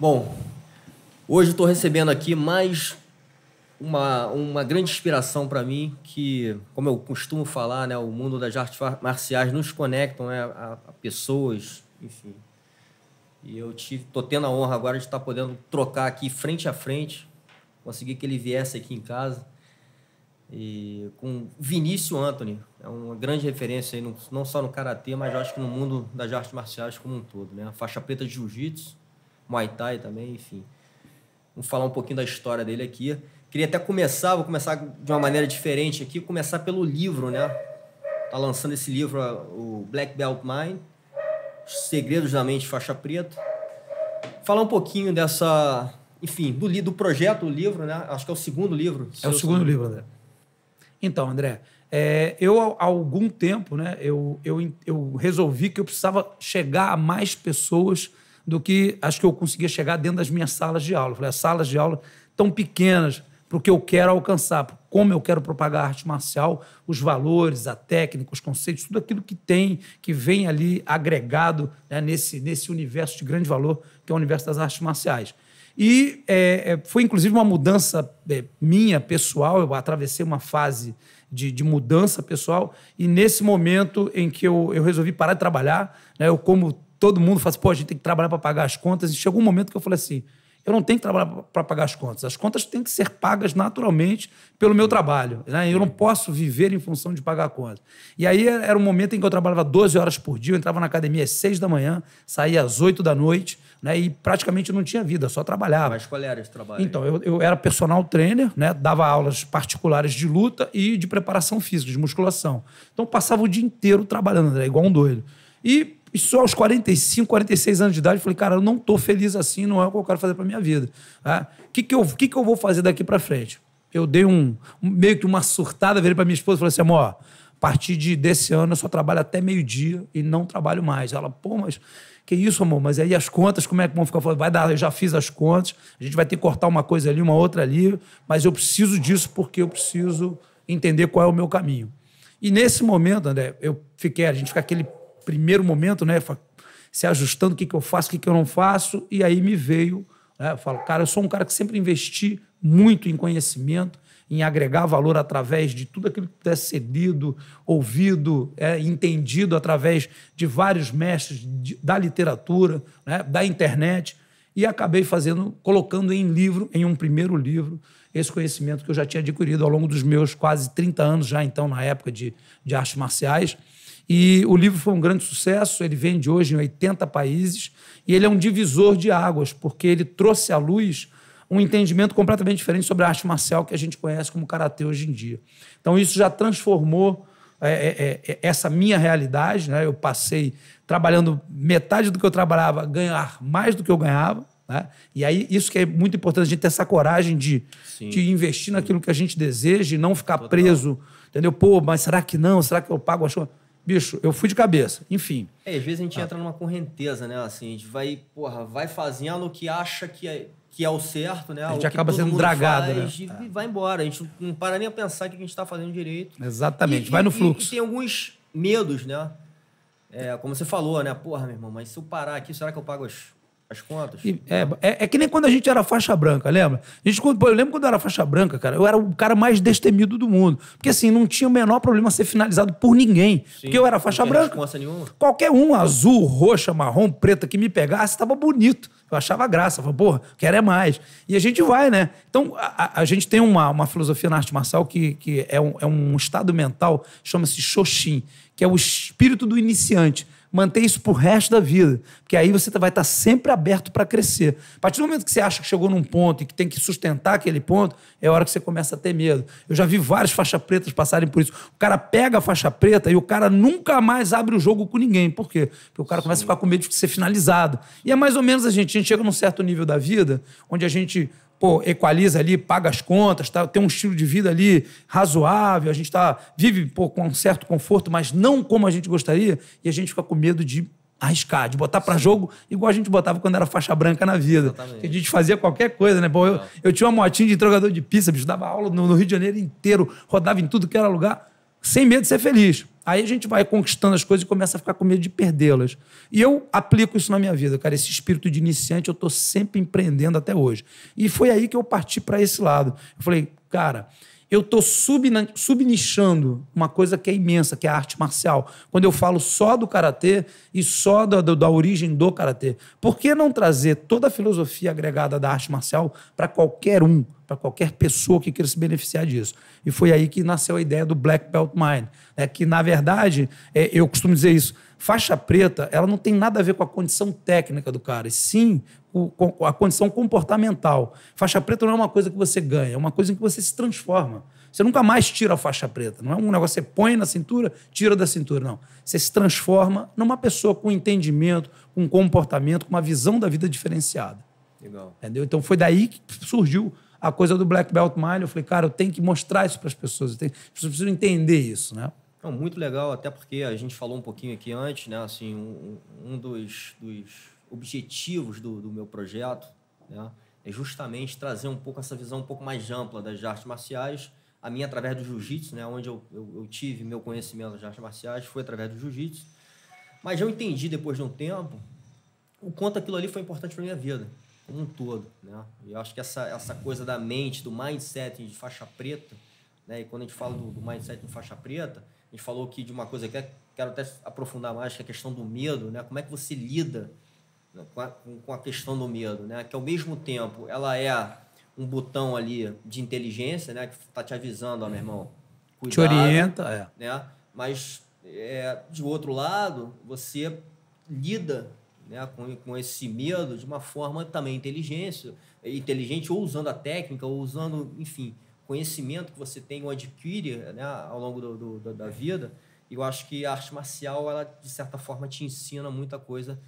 Bom, hoje estou recebendo aqui mais uma, uma grande inspiração para mim, que, como eu costumo falar, né, o mundo das artes marciais nos conectam né, a, a pessoas, enfim. E eu estou tendo a honra agora de estar tá podendo trocar aqui frente a frente, conseguir que ele viesse aqui em casa, e com Vinícius Anthony, é uma grande referência, aí no, não só no Karatê, mas acho que no mundo das artes marciais como um todo. Né? A faixa preta de Jiu-Jitsu, Muay Thai também, enfim. Vamos falar um pouquinho da história dele aqui. Queria até começar, vou começar de uma maneira diferente aqui, começar pelo livro, né? Tá lançando esse livro, o Black Belt Mind, Segredos da Mente Faixa Preta. Falar um pouquinho dessa, enfim, do, do projeto, do livro, né? Acho que é o segundo livro. É o segundo livro, André. Então, André, é, eu há algum tempo, né, eu, eu, eu resolvi que eu precisava chegar a mais pessoas do que acho que eu conseguia chegar dentro das minhas salas de aula. falei, as salas de aula tão pequenas para o que eu quero alcançar, como eu quero propagar a arte marcial, os valores, a técnica, os conceitos, tudo aquilo que tem, que vem ali agregado né, nesse, nesse universo de grande valor que é o universo das artes marciais. E é, é foi inclusive uma mudança é, minha, pessoal, eu atravessei uma fase de, de, mudança pessoal, e nesse momento em que eu, eu resolvi parar de trabalhar, né, eu como todo mundo fala assim, pô, a gente tem que trabalhar para pagar as contas. E chegou um momento que eu falei assim, eu não tenho que trabalhar para pagar as contas. As contas têm que ser pagas naturalmente pelo meu trabalho. Né? Eu não posso viver em função de pagar a conta. E aí era um momento em que eu trabalhava 12 horas por dia, eu entrava na academia às 6 da manhã, saía às 8 da noite, né? e praticamente não tinha vida, só trabalhava. Mas qual era esse trabalho? Então, eu, eu era personal trainer, né? dava aulas particulares de luta e de preparação física, de musculação. Então, passava o dia inteiro trabalhando, né? igual um doido. E e só aos 45, 46 anos de idade, eu falei, cara, eu não tô feliz assim, não é o que eu quero fazer para minha vida. O tá? que, que, eu, que, que eu vou fazer daqui para frente? Eu dei um, meio que uma surtada, virei para minha esposa e falei assim, amor, a partir de, desse ano eu só trabalho até meio-dia e não trabalho mais. Ela, pô, mas que isso, amor, mas aí as contas, como é que vão ficar? Vai dar, eu já fiz as contas, a gente vai ter que cortar uma coisa ali, uma outra ali, mas eu preciso disso porque eu preciso entender qual é o meu caminho. E nesse momento, André, eu fiquei, a gente fica aquele primeiro momento, né? Se ajustando, o que, que eu faço, o que, que eu não faço. E aí me veio, né? eu falo, cara, eu sou um cara que sempre investi muito em conhecimento, em agregar valor através de tudo aquilo que pudesse ser lido, ouvido, é, entendido através de vários mestres de, da literatura, né? da internet. E acabei fazendo, colocando em livro, em um primeiro livro, esse conhecimento que eu já tinha adquirido ao longo dos meus quase 30 anos, já então, na época de, de artes marciais. E o livro foi um grande sucesso, ele vende hoje em 80 países e ele é um divisor de águas, porque ele trouxe à luz um entendimento completamente diferente sobre a arte marcial que a gente conhece como karatê hoje em dia. Então, isso já transformou é, é, é, é, essa minha realidade. Né? Eu passei trabalhando metade do que eu trabalhava, ganhar mais do que eu ganhava. Né? E aí, isso que é muito importante, a gente ter essa coragem de, sim, de investir sim. naquilo que a gente deseja e não ficar Total. preso, entendeu? Pô, mas será que não? Será que eu pago coisas? bicho, eu fui de cabeça, enfim. É, às vezes a gente ah. entra numa correnteza, né? Assim, a gente vai, porra, vai fazendo o que acha que é, que é o certo, né? A gente o acaba sendo dragado, né? E ah. vai embora. A gente não para nem a pensar que a gente está fazendo direito. Exatamente, e, vai no e, fluxo. E, tem alguns medos, né? É, como você falou, né? Porra, meu irmão, mas se eu parar aqui, será que eu pago as as contas. E, é, é, é, que nem quando a gente era faixa branca, lembra? A gente, eu lembro quando eu era faixa branca, cara, eu era o cara mais destemido do mundo. Porque assim, não tinha o menor problema ser finalizado por ninguém. Sim, porque eu era faixa branca. Qualquer um, azul, roxa, marrom, preta, que me pegasse, estava bonito. Eu achava graça, eu falava, porra, quero é mais. E a gente vai, né? Então, a, a, gente tem uma, uma filosofia na arte marcial que, que é, um, é um estado mental, chama-se Xoxin, que é o espírito do iniciante. Manter isso pro resto da vida, porque aí você tá, vai estar tá sempre aberto para crescer. A partir do momento que você acha que chegou num ponto e que tem que sustentar aquele ponto, é a hora que você começa a ter medo. Eu já vi vários faixa pretas passarem por isso. O cara pega a faixa preta e o cara nunca mais abre o jogo com ninguém. Por quê? Porque o cara Sim. começa a ficar com medo de ser finalizado. E é mais ou menos a gente, a gente chega num certo nível da vida onde a gente pô, equaliza ali, paga as contas, tá, tem um estilo de vida ali razoável, a gente tá, vive pô, com um certo conforto, mas não como a gente gostaria, e a gente fica com medo de arriscar, de botar para jogo, igual a gente botava quando era faixa branca na vida. Que A gente fazia qualquer coisa, né? Bom, eu, é. eu tinha uma motinha de entregador de pizza, bicho, dava aula no, no Rio de Janeiro inteiro, rodava em tudo que era lugar sem medo de ser feliz. Aí a gente vai conquistando as coisas e começa a ficar com medo de perdê-las. E eu aplico isso na minha vida, cara. Esse espírito de iniciante eu estou sempre empreendendo até hoje. E foi aí que eu parti para esse lado. Eu falei, cara, eu estou subnichando uma coisa que é imensa, que é a arte marcial. Quando eu falo só do karatê e só da, da origem do karatê, por que não trazer toda a filosofia agregada da arte marcial para qualquer um, para qualquer pessoa que queira se beneficiar disso? E foi aí que nasceu a ideia do Black Belt Mind, é que na verdade, é, eu costumo dizer isso, faixa preta, ela não tem nada a ver com a condição técnica do cara, e sim a condição comportamental. Faixa preta não é uma coisa que você ganha, é uma coisa em que você se transforma. Você nunca mais tira a faixa preta. Não é um negócio que você põe na cintura, tira da cintura, não. Você se transforma numa pessoa com entendimento, com comportamento, com uma visão da vida diferenciada. Legal. Entendeu? Então foi daí que surgiu a coisa do Black Belt Mile. Eu falei, cara, eu tenho que mostrar isso para as pessoas. As pessoas precisam entender isso, né? Não, muito legal, até porque a gente falou um pouquinho aqui antes, né? Assim, um, um dos, dos objetivos do, do meu projeto, né? é justamente trazer um pouco essa visão um pouco mais ampla das artes marciais. A minha através do jiu-jitsu, né? onde eu, eu, eu, tive meu conhecimento de artes marciais, foi através do jiu-jitsu. Mas eu entendi depois de um tempo o quanto aquilo ali foi importante para minha vida, como um todo. Né? E eu acho que essa, essa coisa da mente, do mindset de faixa preta, né? e quando a gente fala do, do mindset de faixa preta, a gente falou aqui de uma coisa que é, quero até aprofundar mais, que é a questão do medo, né? como é que você lida né, com a, questão do medo, né? Que ao mesmo tempo ela é um botão ali de inteligência, né? Que está te avisando, ó, meu irmão, cuidado, te orienta, é. né? Mas é, de outro lado, você lida né, com, com esse medo de uma forma também inteligência, inteligente, ou usando a técnica, ou usando, enfim, conhecimento que você tem ou adquire né, ao longo do, do, da, da vida. E eu acho que a arte marcial, ela, de certa forma, te ensina muita coisa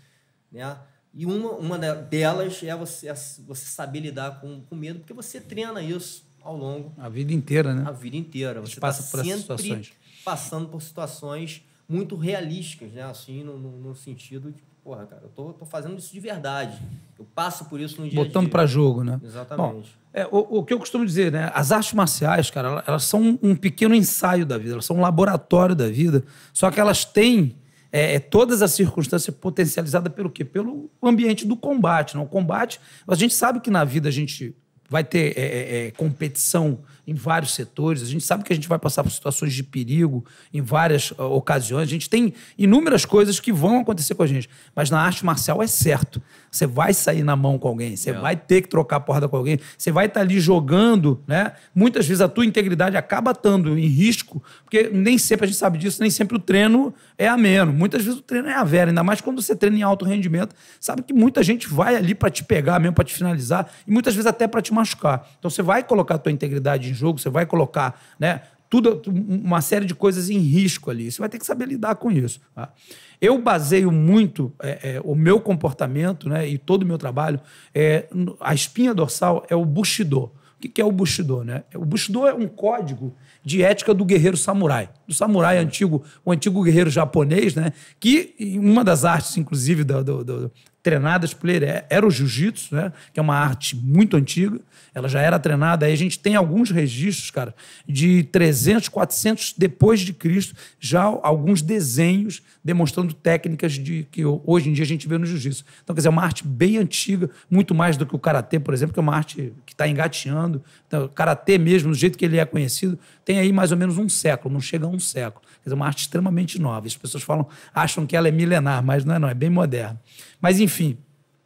né? E uma, uma delas é você, é você saber lidar com, com medo, porque você treina isso ao longo. A vida inteira, né? A vida inteira. Você tá passa tá por essas situações. Passando por situações muito realísticas, né? Assim, no, no, no sentido de, porra, cara, eu tô, tô, fazendo isso de verdade. Eu passo por isso no dia Botando para jogo, né? Exatamente. Bom, é, o, o, que eu costumo dizer, né? As artes marciais, cara, elas são um pequeno ensaio da vida, elas são um laboratório da vida. Só que elas têm é, é, todas as circunstâncias potencializadas pelo quê? Pelo ambiente do combate. Não? O combate, a gente sabe que na vida a gente vai ter é, é, é competição em vários setores. A gente sabe que a gente vai passar por situações de perigo em várias uh, ocasiões. A gente tem inúmeras coisas que vão acontecer com a gente. Mas na arte marcial é certo. Você vai sair na mão com alguém, você é. vai ter que trocar a porrada com alguém, você vai estar tá ali jogando, né? Muitas vezes a tua integridade acaba estando em risco, porque nem sempre a gente sabe disso, nem sempre o treino é ameno. Muitas vezes o treino é a vera, ainda mais quando você treina em alto rendimento, sabe que muita gente vai ali para te pegar mesmo, para te finalizar, e muitas vezes até para te machucar. Então você vai colocar a tua integridade em jogo, você vai colocar, né? Tudo, uma série de coisas em risco ali. Você vai ter que saber lidar com isso. Tá? Eu baseio muito é, é, o meu comportamento né, e todo o meu trabalho. É, a espinha dorsal é o Bushido. O que é o Bushido? Né? O Bushido é um código de ética do guerreiro samurai, do samurai antigo, o antigo guerreiro japonês, né? que uma das artes, inclusive, do, do, do, treinadas por ele. É, era o jiu-jitsu, né? Que é uma arte muito antiga. Ela já era treinada. Aí a gente tem alguns registros, cara, de 300, 400 depois de Cristo, já alguns desenhos demonstrando técnicas de que hoje em dia a gente vê no jiu-jitsu. Então, quer dizer, é uma arte bem antiga, muito mais do que o karatê, por exemplo, que é uma arte que está engateando. Então, o karatê mesmo, do jeito que ele é conhecido, tem aí mais ou menos um século, não chega a um século. Quer dizer, é uma arte extremamente nova. As pessoas falam, acham que ela é milenar, mas não é não, é bem moderna. Mas enfim,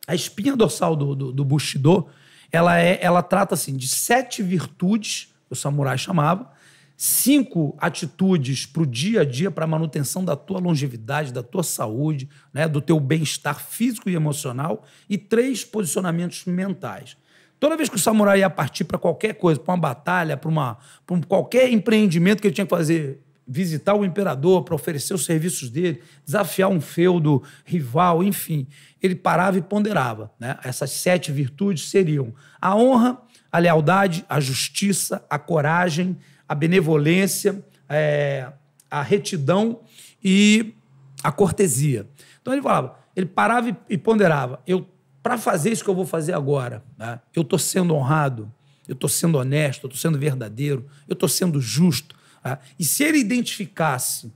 a espinha dorsal do, do, do Bushido, ela, é, ela trata assim de sete virtudes, o samurai chamava, cinco atitudes para o dia a dia, para a manutenção da tua longevidade, da tua saúde, né, do teu bem-estar físico e emocional, e três posicionamentos mentais. Toda vez que o samurai ia partir para qualquer coisa, para uma batalha, para uma qualquer empreendimento que ele tinha que fazer visitar o imperador para oferecer os serviços dele, desafiar um feudo rival, enfim. Ele parava e ponderava. Né? Essas sete virtudes seriam a honra, a lealdade, a justiça, a coragem, a benevolência, é, a retidão e a cortesia. Então ele falava, ele parava e ponderava. Eu para fazer isso que eu vou fazer agora, né? eu estou sendo honrado, eu estou sendo honesto, eu estou sendo verdadeiro, eu estou sendo justo, ah, e se ele identificasse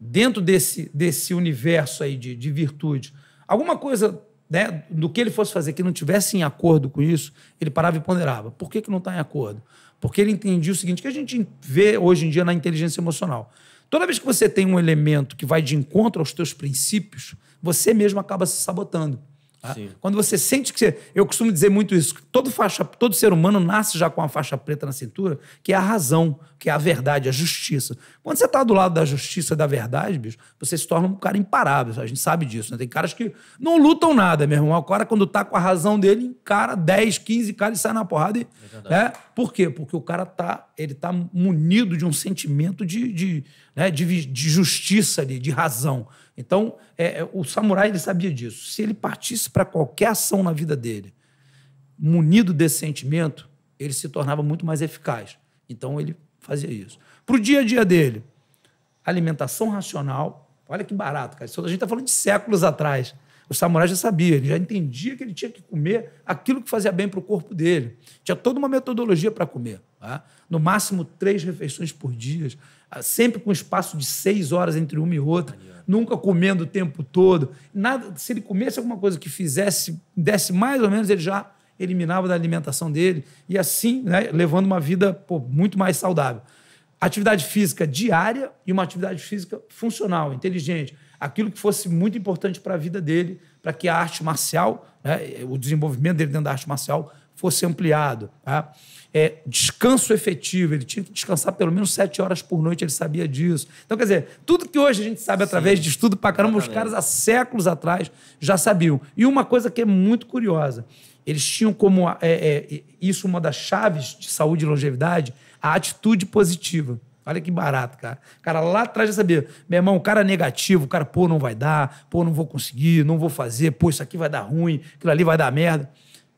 dentro desse, desse universo aí de, de virtude alguma coisa né, do que ele fosse fazer que não tivesse em acordo com isso, ele parava e ponderava. Por que, que não está em acordo? Porque ele entendia o seguinte, que a gente vê hoje em dia na inteligência emocional. Toda vez que você tem um elemento que vai de encontro aos teus princípios, você mesmo acaba se sabotando. Ah, quando você sente que você. Eu costumo dizer muito isso: todo, faixa, todo ser humano nasce já com uma faixa preta na cintura, que é a razão, que é a verdade, a justiça. Quando você está do lado da justiça e da verdade, bicho, você se torna um cara imparável. A gente sabe disso. Né? Tem caras que não lutam nada, meu irmão. O cara, quando tá com a razão dele, encara 10, 15 caras e sai na porrada. E, é né? Por quê? Porque o cara tá, ele tá munido de um sentimento de, de, né? de, de justiça ali, de razão. Então, é, é, o samurai ele sabia disso. Se ele partisse para qualquer ação na vida dele, munido desse sentimento, ele se tornava muito mais eficaz. Então, ele fazia isso. Para o dia a dia dele, alimentação racional. Olha que barato, cara. Isso a gente está falando de séculos atrás. O samurai já sabia, ele já entendia que ele tinha que comer aquilo que fazia bem para o corpo dele. Tinha toda uma metodologia para comer. Tá? No máximo, três refeições por dia, sempre com espaço de seis horas entre uma e outra nunca comendo o tempo todo. Nada, se ele comesse alguma coisa que fizesse, desse mais ou menos, ele já eliminava da alimentação dele e assim, né, levando uma vida pô, muito mais saudável. Atividade física diária e uma atividade física funcional, inteligente. Aquilo que fosse muito importante para a vida dele, para que a arte marcial, né, o desenvolvimento dele dentro da arte marcial, fosse ampliado. Tá? É, descanso efetivo, ele tinha que descansar pelo menos sete horas por noite, ele sabia disso. Então, quer dizer, tudo que hoje a gente sabe através Sim, de estudo pra caramba, os caras há séculos atrás já sabiam. E uma coisa que é muito curiosa, eles tinham como é, é, isso uma das chaves de saúde e longevidade, a atitude positiva. Olha que barato, cara. O cara lá atrás já sabia. Meu irmão, o cara é negativo, o cara, pô, não vai dar, pô, não vou conseguir, não vou fazer, pô, isso aqui vai dar ruim, aquilo ali vai dar merda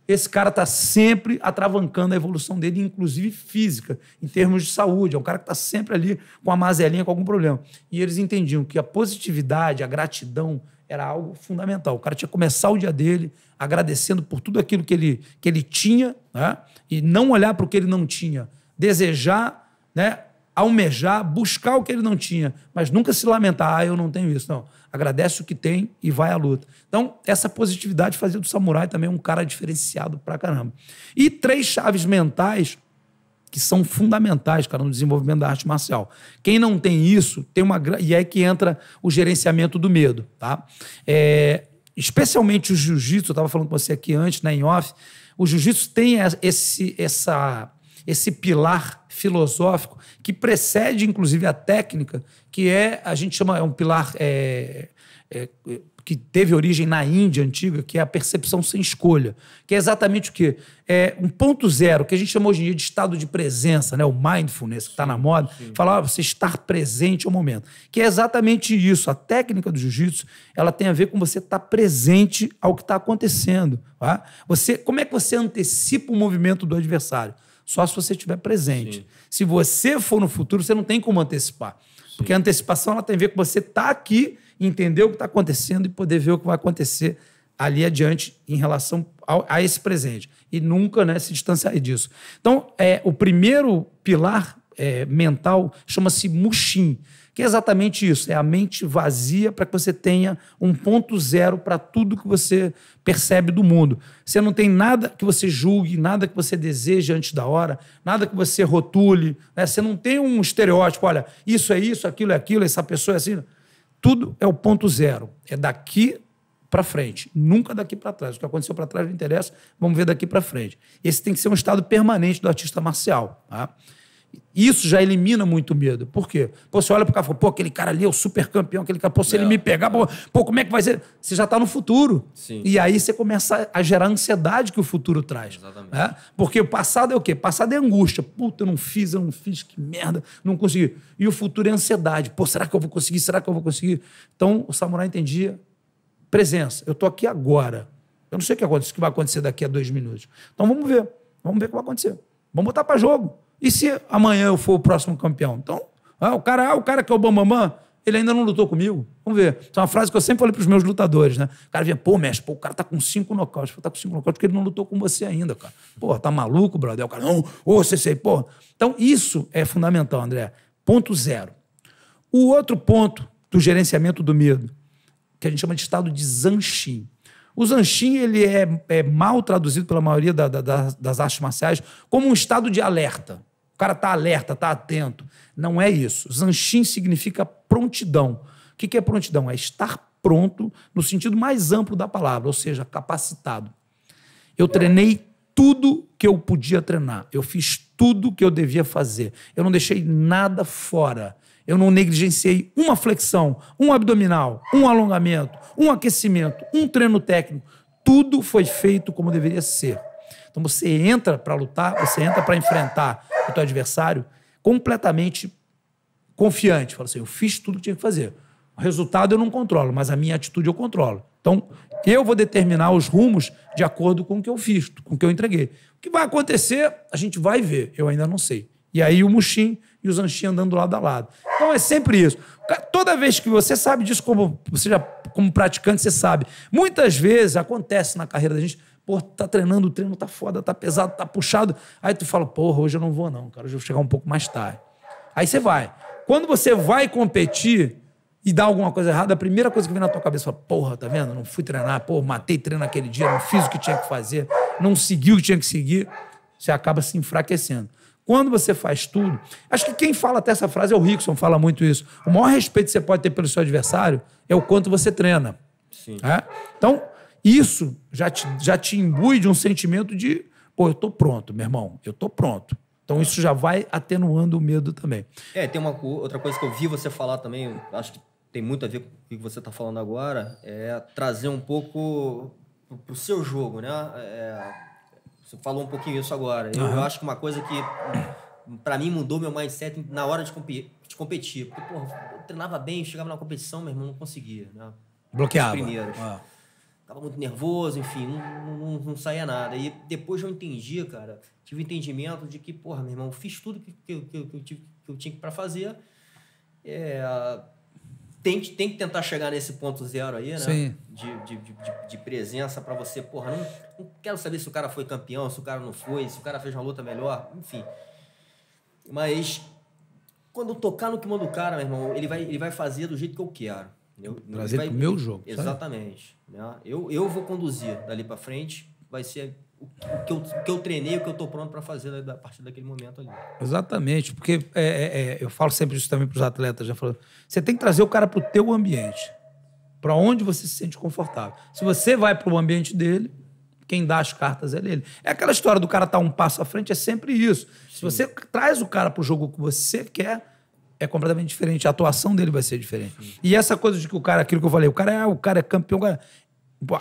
esse cara está sempre atravancando a evolução dele, inclusive física, em termos de saúde. É um cara que está sempre ali com a mazelinha, com algum problema. E eles entendiam que a positividade, a gratidão, era algo fundamental. O cara tinha que começar o dia dele agradecendo por tudo aquilo que ele, que ele tinha, né? e não olhar para o que ele não tinha. Desejar né? almejar, buscar o que ele não tinha, mas nunca se lamentar, ah, eu não tenho isso. Não. Agradece o que tem e vai à luta. Então, essa positividade fazia do samurai também um cara diferenciado pra caramba. E três chaves mentais que são fundamentais, cara, no desenvolvimento da arte marcial. Quem não tem isso, tem uma. E é que entra o gerenciamento do medo, tá? É... Especialmente o jiu-jitsu, eu estava falando com você aqui antes, né, em off. O jiu-jitsu tem esse, essa, esse pilar filosófico que precede, inclusive, a técnica, que é, a gente chama, é um pilar é, é, que teve origem na Índia antiga, que é a percepção sem escolha, que é exatamente o quê? É um ponto zero, que a gente chama hoje em dia de estado de presença, né? o mindfulness, que está na moda, falar ah, você estar presente ao é momento, que é exatamente isso. A técnica do jiu-jitsu ela tem a ver com você estar tá presente ao que está acontecendo. Tá? Você, como é que você antecipa o movimento do adversário? Só se você estiver presente. Sim. Se você for no futuro, você não tem como antecipar. Sim. Porque a antecipação ela tem a ver com você estar tá aqui, entender o que está acontecendo e poder ver o que vai acontecer ali adiante em relação ao, a esse presente. E nunca né, se distanciar disso. Então, é, o primeiro pilar é, mental chama-se Mushin que é exatamente isso: é a mente vazia para que você tenha um ponto zero para tudo que você percebe do mundo. Você não tem nada que você julgue, nada que você deseje antes da hora, nada que você rotule, né? você não tem um estereótipo, olha, isso é isso, aquilo é aquilo, essa pessoa é assim. Tudo é o ponto zero. É daqui para frente, nunca daqui para trás. O que aconteceu para trás não interessa, vamos ver daqui para frente. Esse tem que ser um estado permanente do artista marcial. Tá? Isso já elimina muito medo. Por quê? Pô, você olha pro cara e fala, pô, aquele cara ali é o super campeão, aquele cara, pô, se não, ele me pegar, pô, pô, como é que vai ser? Você já está no futuro. Sim. E aí você começa a gerar a ansiedade que o futuro traz. Exatamente. Né? Porque o passado é o quê? Passado é angústia. Puta, eu não fiz, eu não fiz, que merda, não consegui. E o futuro é ansiedade. Pô, será que eu vou conseguir? Será que eu vou conseguir? Então, o samurai entendia presença. Eu tô aqui agora. Eu não sei o que, acontece, o que vai acontecer daqui a dois minutos. Então, vamos ver. Vamos ver o que vai acontecer. Vamos botar para jogo. E se amanhã eu for o próximo campeão? Então, ah, o, cara, ah, o cara que é o Bambamã, ele ainda não lutou comigo. Vamos ver. Isso é uma frase que eu sempre falei para os meus lutadores, né? O cara vinha, pô, mestre, pô, o cara tá com cinco nocautes. tá com cinco nocautes porque ele não lutou com você ainda, cara. Pô, tá maluco, brother? O cara, não, ô, oh, você sei, pô. Então, isso é fundamental, André. Ponto zero. O outro ponto do gerenciamento do medo, que a gente chama de estado de zanchim. O Zanchim ele é, é mal traduzido pela maioria da, da, das artes marciais como um estado de alerta. O cara tá alerta, tá atento. Não é isso. Zanchim significa prontidão. O que é prontidão? É estar pronto no sentido mais amplo da palavra, ou seja, capacitado. Eu treinei tudo que eu podia treinar. Eu fiz tudo que eu devia fazer. Eu não deixei nada fora. Eu não negligenciei uma flexão, um abdominal, um alongamento, um aquecimento, um treino técnico. Tudo foi feito como deveria ser. Então você entra para lutar, você entra para enfrentar o teu adversário completamente confiante. Fala assim, eu fiz tudo que tinha que fazer. O resultado eu não controlo, mas a minha atitude eu controlo. Então, eu vou determinar os rumos de acordo com o que eu fiz, com o que eu entreguei. O que vai acontecer, a gente vai ver, eu ainda não sei. E aí o Muxim e os anchinhos andando lado a lado. Então é sempre isso. Toda vez que você sabe disso, como, você já, como praticante, você sabe. Muitas vezes acontece na carreira da gente, pô, tá treinando, o treino tá foda, tá pesado, tá puxado. Aí tu fala, porra, hoje eu não vou não, cara, hoje eu vou chegar um pouco mais tarde. Aí você vai. Quando você vai competir e dá alguma coisa errada, a primeira coisa que vem na tua cabeça, é: porra, tá vendo? Não fui treinar, pô, matei treino naquele dia, não fiz o que tinha que fazer, não segui o que tinha que seguir. Você acaba se enfraquecendo. Quando você faz tudo, acho que quem fala até essa frase é o Rickson, fala muito isso. O maior respeito que você pode ter pelo seu adversário é o quanto você treina. Sim. É? Então, isso já te, já te imbui de um sentimento de, pô, eu tô pronto, meu irmão, eu tô pronto. Então isso já vai atenuando o medo também. É, tem uma outra coisa que eu vi você falar também, acho que tem muito a ver com o que você está falando agora, é trazer um pouco pro seu jogo, né? É você falou um pouquinho isso agora. Eu, uhum. eu acho que uma coisa que, para mim, mudou meu mindset na hora de, de competir. Porque, porra, eu treinava bem, chegava na competição, meu irmão, não conseguia. Né? Bloqueava. Os ah. muito nervoso, enfim, não, não, não, saía nada. E depois eu entendi, cara, tive entendimento de que, porra, meu irmão, fiz tudo que, que, que, que eu, tive, que eu tinha para fazer. É, tem que, tem que tentar chegar nesse ponto zero aí, né? Sim. De, de, de, de presença para você, porra, não, não, quero saber se o cara foi campeão, se o cara não foi, se o cara fez uma luta melhor, enfim. Mas quando tocar no que manda do cara, meu irmão, ele vai, ele vai fazer do jeito que eu quero. Trazer vai, pro meu jogo. Exatamente. Sabe? Né? Eu, eu vou conduzir dali para frente, vai ser o que eu, que eu treinei, o que eu estou pronto para fazer a partir daquele momento ali. Exatamente, porque é, é, é eu falo sempre isso também para os atletas, já falo, você tem que trazer o cara para o teu ambiente, para onde você se sente confortável. Se você vai para o ambiente dele, quem dá as cartas é ele. É aquela história do cara estar tá um passo à frente, é sempre isso. Sim. Se você traz o cara para o jogo que você quer, é completamente diferente. A atuação dele vai ser diferente. Sim. E essa coisa de que o cara, aquilo que eu falei, o cara é, o cara é campeão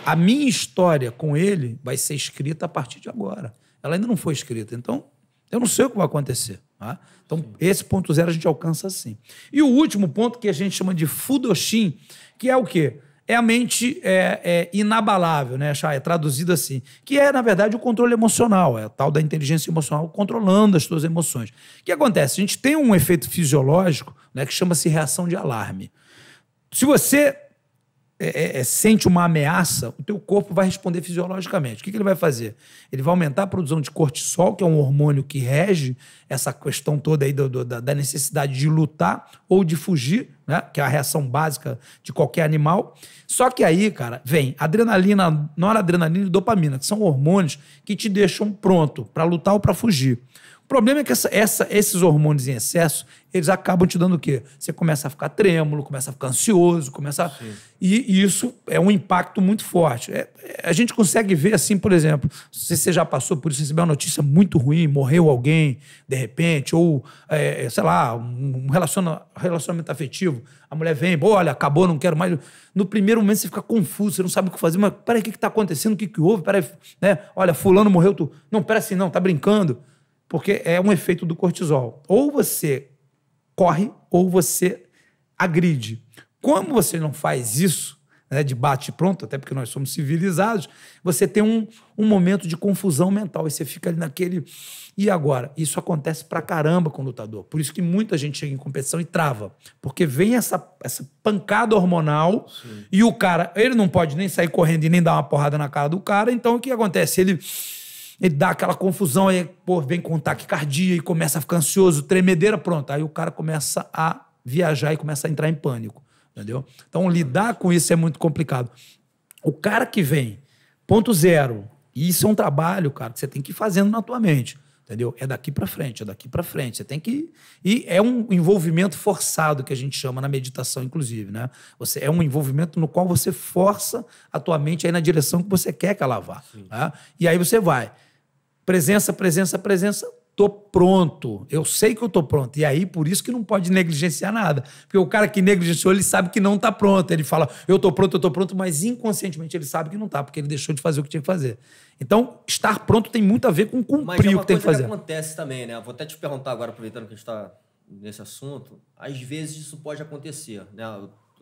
a minha história com ele vai ser escrita a partir de agora. Ela ainda não foi escrita, então eu não sei o que vai acontecer. Tá? Então, sim. esse ponto zero a gente alcança assim. E o último ponto que a gente chama de Fudoshin, que é o quê? É a mente é, é inabalável, né? É traduzido assim. Que é, na verdade, o controle emocional, é a tal da inteligência emocional controlando as suas emoções. O que acontece? A gente tem um efeito fisiológico né, que chama-se reação de alarme. Se você é, é, é, sente uma ameaça, o teu corpo vai responder fisiologicamente. O que, que, ele vai fazer? Ele vai aumentar a produção de cortisol, que é um hormônio que rege essa questão toda aí do, do, da, da, necessidade de lutar ou de fugir, né? que é a reação básica de qualquer animal. Só que aí, cara, vem adrenalina, noradrenalina e dopamina, que são hormônios que te deixam pronto para lutar ou para fugir. O problema é que essa, essa, esses hormônios em excesso, eles acabam te dando o quê? Você começa a ficar trêmulo, começa a ficar ansioso, começa a... e, e, isso é um impacto muito forte. É, é a gente consegue ver assim, por exemplo, se você já passou por isso, recebeu uma notícia muito ruim, morreu alguém de repente, ou, é, é sei lá, um relacionamento afetivo, a mulher vem, olha, acabou, não quero mais. No primeiro momento você fica confuso, você não sabe o que fazer, mas peraí, o que está acontecendo? O que, que houve? Peraí, né? Olha, fulano morreu, tu... Não, peraí assim, não, tá brincando porque é um efeito do cortisol. Ou você corre ou você agride. Como você não faz isso, né, de bate pronto, até porque nós somos civilizados, você tem um, um momento de confusão mental e você fica ali naquele. E agora? Isso acontece pra caramba com o lutador. Por isso que muita gente chega em competição e trava. Porque vem essa, essa pancada hormonal Sim. e o cara, ele não pode nem sair correndo e nem dar uma porrada na cara do cara. Então o que acontece? Ele ele dá aquela confusão, aí pô, vem com taquicardia e começa a ficar ansioso, tremedeira, pronto. Aí o cara começa a viajar e começa a entrar em pânico, entendeu? Então lidar com isso é muito complicado. O cara que vem, ponto zero, e isso é um trabalho, cara, que você tem que ir fazendo na tua mente, entendeu? É daqui para frente, é daqui para frente. Você tem que ir. e é um envolvimento forçado que a gente chama na meditação, inclusive, né? Você é um envolvimento no qual você força a tua mente aí na direção que você quer que ela vá, né? e aí você vai. Presença, presença, presença. Tô pronto. Eu sei que eu tô pronto. E aí, por isso que não pode negligenciar nada. Porque o cara que negligenciou, ele sabe que não tá pronto. Ele fala, eu tô pronto, eu tô pronto, mas inconscientemente ele sabe que não tá, porque ele deixou de fazer o que tinha que fazer. Então, estar pronto tem muito a ver com cumprir é o que tem que fazer. Mas acontece também, né? Vou até te perguntar agora, aproveitando que a gente está nesse assunto. Às vezes isso pode acontecer, né?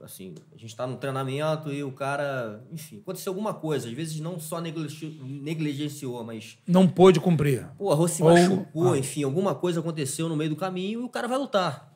assim, a gente está no treinamento e o cara, enfim, aconteceu alguma coisa. Às vezes não só negligenciou, mas. Não pôde cumprir. Porra, ou se ou... machucou, ah. enfim, alguma coisa aconteceu no meio do caminho e o cara vai lutar.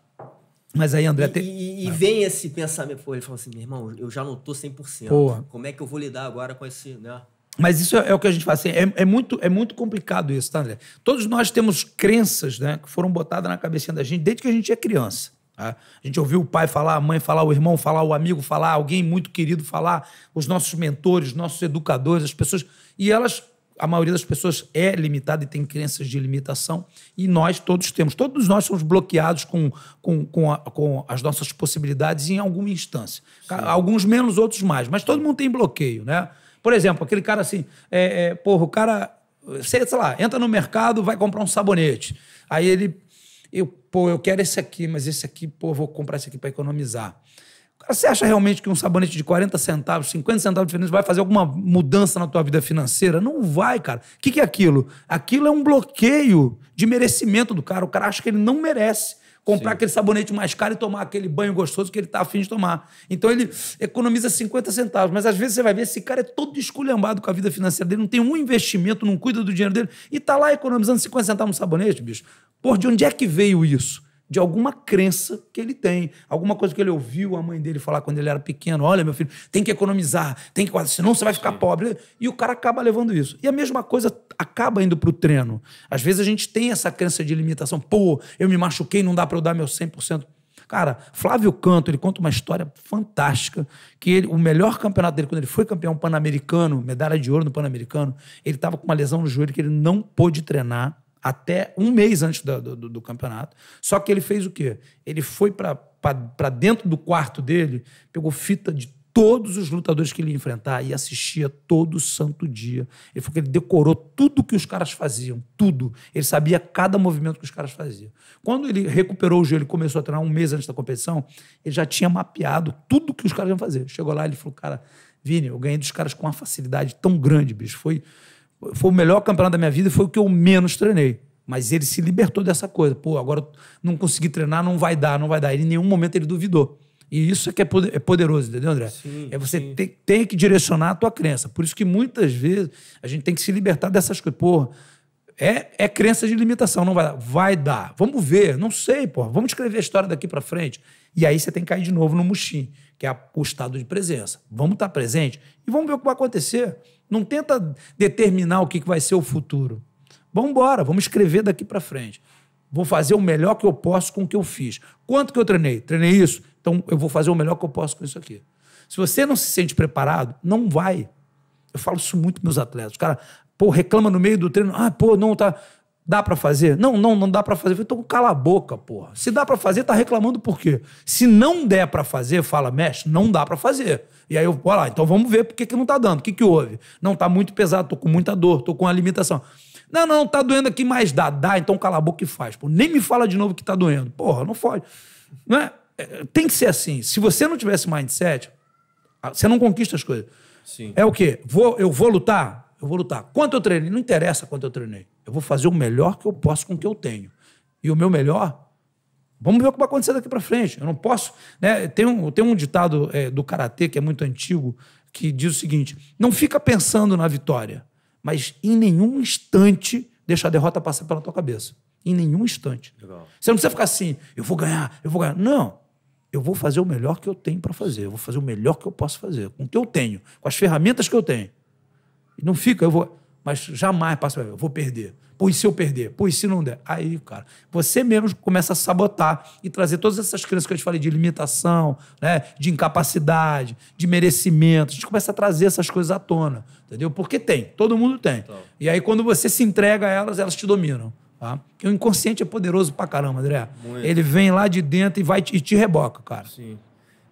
Mas aí, André. E, te... e, e ah. vem esse pensamento, pô, ele fala assim: meu irmão, eu já não tô 100%. Porra. Como é que eu vou lidar agora com esse. Né? Mas isso é, é o que a gente faz assim, é, é, muito, é muito complicado isso, tá, André? Todos nós temos crenças né, que foram botadas na cabecinha da gente desde que a gente é criança. Tá? A gente ouviu o pai falar, a mãe falar, o irmão falar, o amigo falar, alguém muito querido falar, os nossos mentores, nossos educadores, as pessoas. E elas, a maioria das pessoas é limitada e tem crenças de limitação, e nós todos temos. Todos nós somos bloqueados com, com, com, a, com as nossas possibilidades em alguma instância. Sim. Alguns menos, outros mais, mas todo mundo tem bloqueio, né? Por exemplo, aquele cara assim, é, é, porra, o cara, sei, sei lá, entra no mercado, vai comprar um sabonete. Aí ele eu, pô, eu quero esse aqui, mas esse aqui, pô, vou comprar esse aqui para economizar. Cara, você acha realmente que um sabonete de 40 centavos, 50 centavos de diferença vai fazer alguma mudança na tua vida financeira? Não vai, cara. O que, que é aquilo? Aquilo é um bloqueio de merecimento do cara. O cara acha que ele não merece comprar Sim. aquele sabonete mais caro e tomar aquele banho gostoso que ele está afim de tomar. Então ele economiza 50 centavos. Mas às vezes você vai ver, esse cara é todo esculhambado com a vida financeira dele, não tem um investimento, não cuida do dinheiro dele e está lá economizando 50 centavos no sabonete, bicho. Por de onde é que veio isso? de alguma crença que ele tem, alguma coisa que ele ouviu a mãe dele falar quando ele era pequeno: olha, meu filho, tem que economizar, tem que senão você vai ficar Sim. pobre. E o cara acaba levando isso. E a mesma coisa acaba indo para o treino. Às vezes a gente tem essa crença de limitação: pô, eu me machuquei, não dá para eu dar meu 100%. Cara, Flávio Canto, ele conta uma história fantástica, que ele, o melhor campeonato dele, quando ele foi campeão pan-americano, medalha de ouro no pan-americano, ele estava com uma lesão no joelho que ele não pôde treinar até um mês antes do, do, do campeonato. Só que ele fez o quê? Ele foi para dentro do quarto dele, pegou fita de todos os lutadores que ele ia enfrentar e assistia todo santo dia. Ele falou que ele decorou tudo que os caras faziam, tudo. Ele sabia cada movimento que os caras faziam. Quando ele recuperou o joelho e começou a treinar um mês antes da competição, ele já tinha mapeado tudo que os caras iam fazer. Chegou lá, ele falou, cara, Vini, eu ganhei dos caras com uma facilidade tão grande, bicho. Foi foi o melhor campeonato da minha vida e foi o que eu menos treinei. Mas ele se libertou dessa coisa. Pô, agora não consegui treinar, não vai dar, não vai dar. Ele, em nenhum momento ele duvidou. E isso é que é, é poderoso, entendeu, André? Sim, é você tem, tem que direcionar a tua crença. Por isso que muitas vezes a gente tem que se libertar dessas coisas. Porra, é, é crença de limitação, não vai dar. Vai dar. Vamos ver, não sei, porra. Vamos escrever a história daqui para frente. E aí você tem que cair de novo no muxim, que é o estado de presença. Vamos estar tá presente e vamos ver o que vai acontecer. Não tenta determinar o que vai ser o futuro. Vamos embora, vamos escrever daqui para frente. Vou fazer o melhor que eu posso com o que eu fiz. Quanto que eu treinei? Treinei isso. Então eu vou fazer o melhor que eu posso com isso aqui. Se você não se sente preparado, não vai. Eu falo isso muito com meus atletas. O cara, pô, reclama no meio do treino. Ah, pô, não tá. Dá para fazer? Não, não, não dá para fazer. eu Então cala a boca, porra. Se dá para fazer, tá reclamando por quê? Se não der para fazer, fala, mestre, não dá para fazer. E aí eu, vou lá, então vamos ver por que, que não tá dando, o que que houve? Não, tá muito pesado, tô com muita dor, tô com uma limitação. Não, não, tá doendo aqui, mas dá, dá, então cala a boca e faz. Pô, nem me fala de novo que tá doendo. Porra, não foge Não né? é? Tem que ser assim. Se você não tivesse mindset, você não conquista as coisas. Sim. É o quê? Vou, eu vou lutar? Eu vou lutar. Quanto eu treinei? Não interessa quanto eu treinei. Eu vou fazer o melhor que eu posso com o que eu tenho. E o meu melhor, vamos ver o que vai acontecer daqui para frente. Eu não posso. Né? Tem, um, tem um ditado é, do Karatê que é muito antigo, que diz o seguinte: não fica pensando na vitória, mas em nenhum instante deixa a derrota passar pela tua cabeça. Em nenhum instante. Legal. Você não precisa ficar assim, eu vou ganhar, eu vou ganhar. Não. Eu vou fazer o melhor que eu tenho para fazer. Eu vou fazer o melhor que eu posso fazer, com o que eu tenho, com as ferramentas que eu tenho. E não fica, eu vou mas jamais passa, eu vou perder. Pois se eu perder, pois se não der. Aí, cara, você mesmo começa a sabotar e trazer todas essas crenças que eu te falei de limitação, né, de incapacidade, de merecimento. A gente começa a trazer essas coisas à tona, entendeu? Porque tem, todo mundo tem. Então. E aí, quando você se entrega a elas, elas te dominam. Tá? Porque o inconsciente é poderoso pra caramba, André. Muito. Ele vem lá de dentro e vai te, e te reboca, cara. Sim.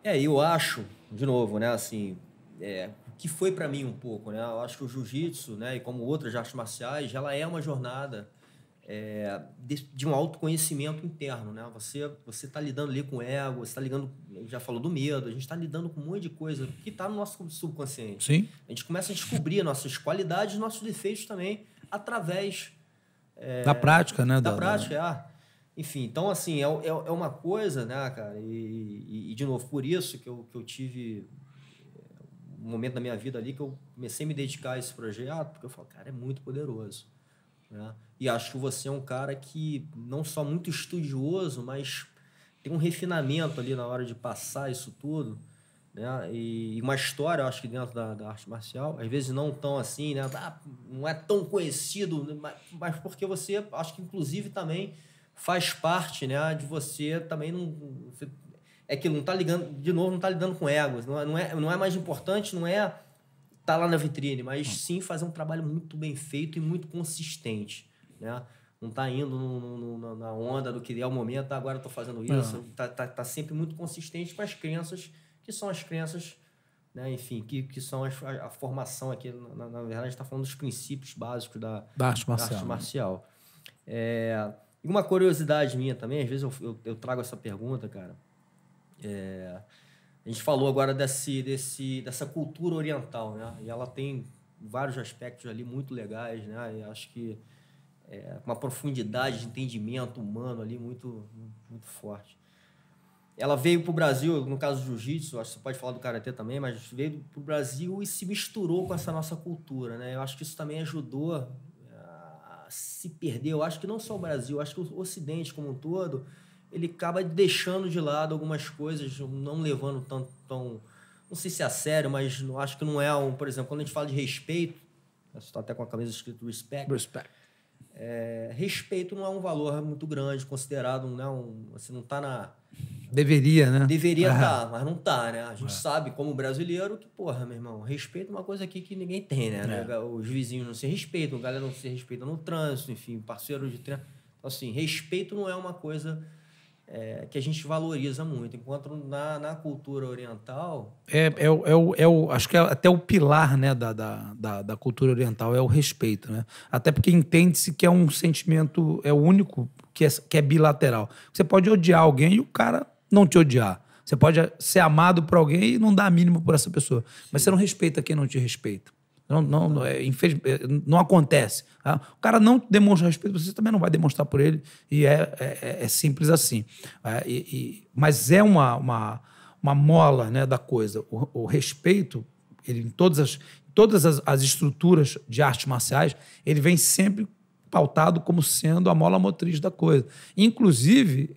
É, eu acho, de novo, né, assim, é, que foi para mim um pouco, né? Eu acho que o jiu-jitsu, né, e como outras artes marciais, ela é uma jornada é, de, de, um autoconhecimento interno, né? Você você está lidando ali com o ego, você tá ligando, já falou do medo, a gente está lidando com um monte de coisa que está no nosso subconsciente. Sim. A gente começa a descobrir nossas qualidades, nossos defeitos também através é, da prática, né? Da, da prática, da... É. Enfim, então assim é, é, é, uma coisa, né, cara? E, e, e de novo por isso que eu, que eu tive momento da minha vida ali que eu comecei a me dedicar a esse projeto, porque eu falo, cara, é muito poderoso. Né? E acho que você é um cara que não só muito estudioso, mas tem um refinamento ali na hora de passar isso tudo. Né? E, uma história, acho que dentro da, da, arte marcial, às vezes não tão assim, né? Ah, não é tão conhecido, né? mas, mas porque você, acho que inclusive também faz parte, né? De você também não, é que não está ligando, de novo, não está lidando com egos. Não é, não é, não é mais importante, não é estar tá lá na vitrine, mas sim fazer um trabalho muito bem feito e muito consistente. Né? Não está indo no, no, na onda do que é o momento, ah, agora estou fazendo isso. Está tá, tá sempre muito consistente com as crenças, que são as crenças, né? enfim, que, que são as, a, a, formação aqui. Na, na verdade, está falando dos princípios básicos da, da arte marcial. Da arte né? marcial. É, uma curiosidade minha também, às vezes eu, eu, eu trago essa pergunta, cara é, a gente falou agora desse, desse, dessa cultura oriental, né? E ela tem vários aspectos ali muito legais, né? E acho que é uma profundidade de entendimento humano ali muito, muito forte. Ela veio para o Brasil, no caso do jiu-jitsu, acho que você pode falar do karatê também, mas veio para o Brasil e se misturou com essa nossa cultura, né? Eu acho que isso também ajudou é, a se perder. Eu acho que não só o Brasil, acho que o Ocidente como um todo ele acaba deixando de lado algumas coisas, não levando tanto tão, não sei se é sério, mas não, acho que não é um, por exemplo, quando a gente fala de respeito, está até com a camisa escrito respect. Respect. É, respeito não é um valor muito grande, considerado, né, um, assim, não está na Deveria, né? Deveria estar, tá, mas não está, né? A gente é. sabe, como brasileiro, que, porra, meu irmão, respeito é uma coisa aqui que ninguém tem, né? É. Os vizinhos não se respeitam, a galera não se respeita no trânsito, enfim, parceiro de trânsito. Então, assim, respeito não é uma coisa é, que a gente valoriza muito, enquanto na, na cultura oriental... É, é, o, é, o, é o, acho que é até o pilar né, da, da, da, da cultura oriental, é o respeito. Né? Até porque entende-se que é um sentimento, é o único que é, que é bilateral. Você pode odiar alguém e o cara não te odiar. Você pode ser amado por alguém e não dar a mínima por essa pessoa. Sim. Mas você não respeita quem não te respeita. Não, não, é, infeliz, é, não acontece. Tá? O cara não demonstra respeito, você também não vai demonstrar por ele, e é, é, é, é simples assim. Tá? E, e, mas é uma, uma, uma mola né, da coisa. O, o respeito, ele, em todas as, todas as, as, estruturas de artes marciais, ele vem sempre pautado como sendo a mola motriz da coisa. Inclusive,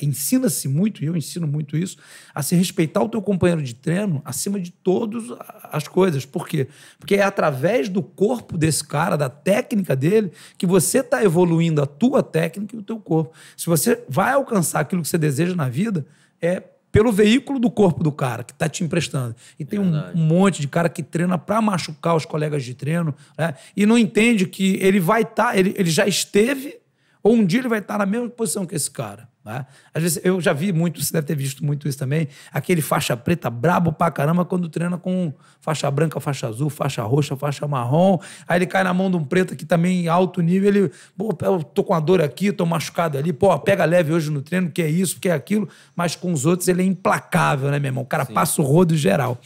ensina-se muito, e eu ensino muito isso, a se respeitar o teu companheiro de treino acima de todas as coisas. Por quê? Porque é através do corpo desse cara, da técnica dele, que você está evoluindo a tua técnica e o teu corpo. Se você vai alcançar aquilo que você deseja na vida, é pelo veículo do corpo do cara que está te emprestando. E tem um, um, monte de cara que treina para machucar os colegas de treino né? e não entende que ele vai estar, tá, ele, ele já esteve, ou um dia ele vai estar tá na mesma posição que esse cara. Né? Às vezes, eu já vi muito, você deve ter visto muito isso também, aquele faixa preta brabo pra caramba quando treina com faixa branca, faixa azul, faixa roxa, faixa marrom. Aí ele cai na mão de um preto que também alto nível, ele, pô, eu tô com a dor aqui, tô machucado ali, pô, pega leve hoje no treino, que é isso, que é aquilo, mas com os outros ele é implacável, né, meu irmão? O cara Sim. passa o rodo geral.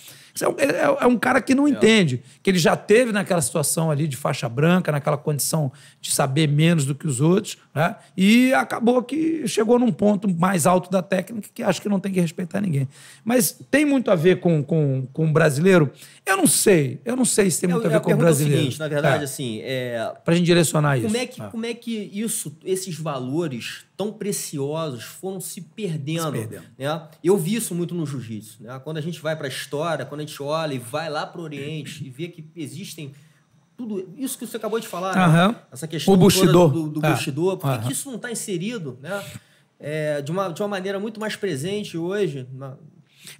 É, é, é, é, um cara que não entende, que ele já teve naquela situação ali de faixa branca, naquela condição de saber menos do que os outros, né? e acabou que chegou num ponto mais alto da técnica que acho que não tem que respeitar ninguém. Mas tem muito a ver com, com, com o brasileiro? Eu não sei, eu não sei se tem muito eu, a ver com o brasileiro. É o seguinte, na verdade, é. assim... É... Para a gente direcionar como isso. É que, Como é que isso, esses valores tão preciosos foram se perdendo. Se perdendo. Né? Eu vi isso muito no jiu-jitsu. Né? Quando a gente vai para a história, quando a gente olha e vai lá para o Oriente e vê que existem tudo isso que você acabou de falar, uhum. né? essa questão do, do, do é. Bushido, por uhum. isso não está inserido né? É, de, uma, de uma maneira muito mais presente hoje. Na,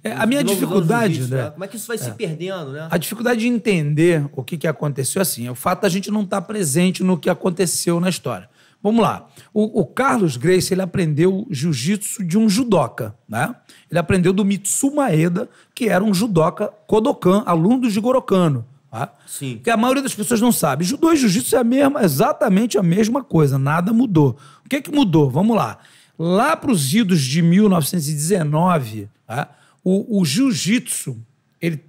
é, a minha dificuldade, né? né? Como é que isso vai é. se perdendo, né? A dificuldade de entender o que, que aconteceu é assim, é o fato a gente não estar tá presente no que aconteceu na história. Vamos lá. O, o Carlos Grace ele aprendeu jiu-jitsu de um judoca, né? Ele aprendeu do Mitsumaeda, que era um judoca Kodokan, aluno do Jigoro Kano. Tá? Sim. Que a maioria das pessoas não sabe. Judô e jiu-jitsu é a mesma, exatamente a mesma coisa, nada mudou. O que, que mudou? Vamos lá. Lá para os idos de 1919, tá? o, o jiu-jitsu ele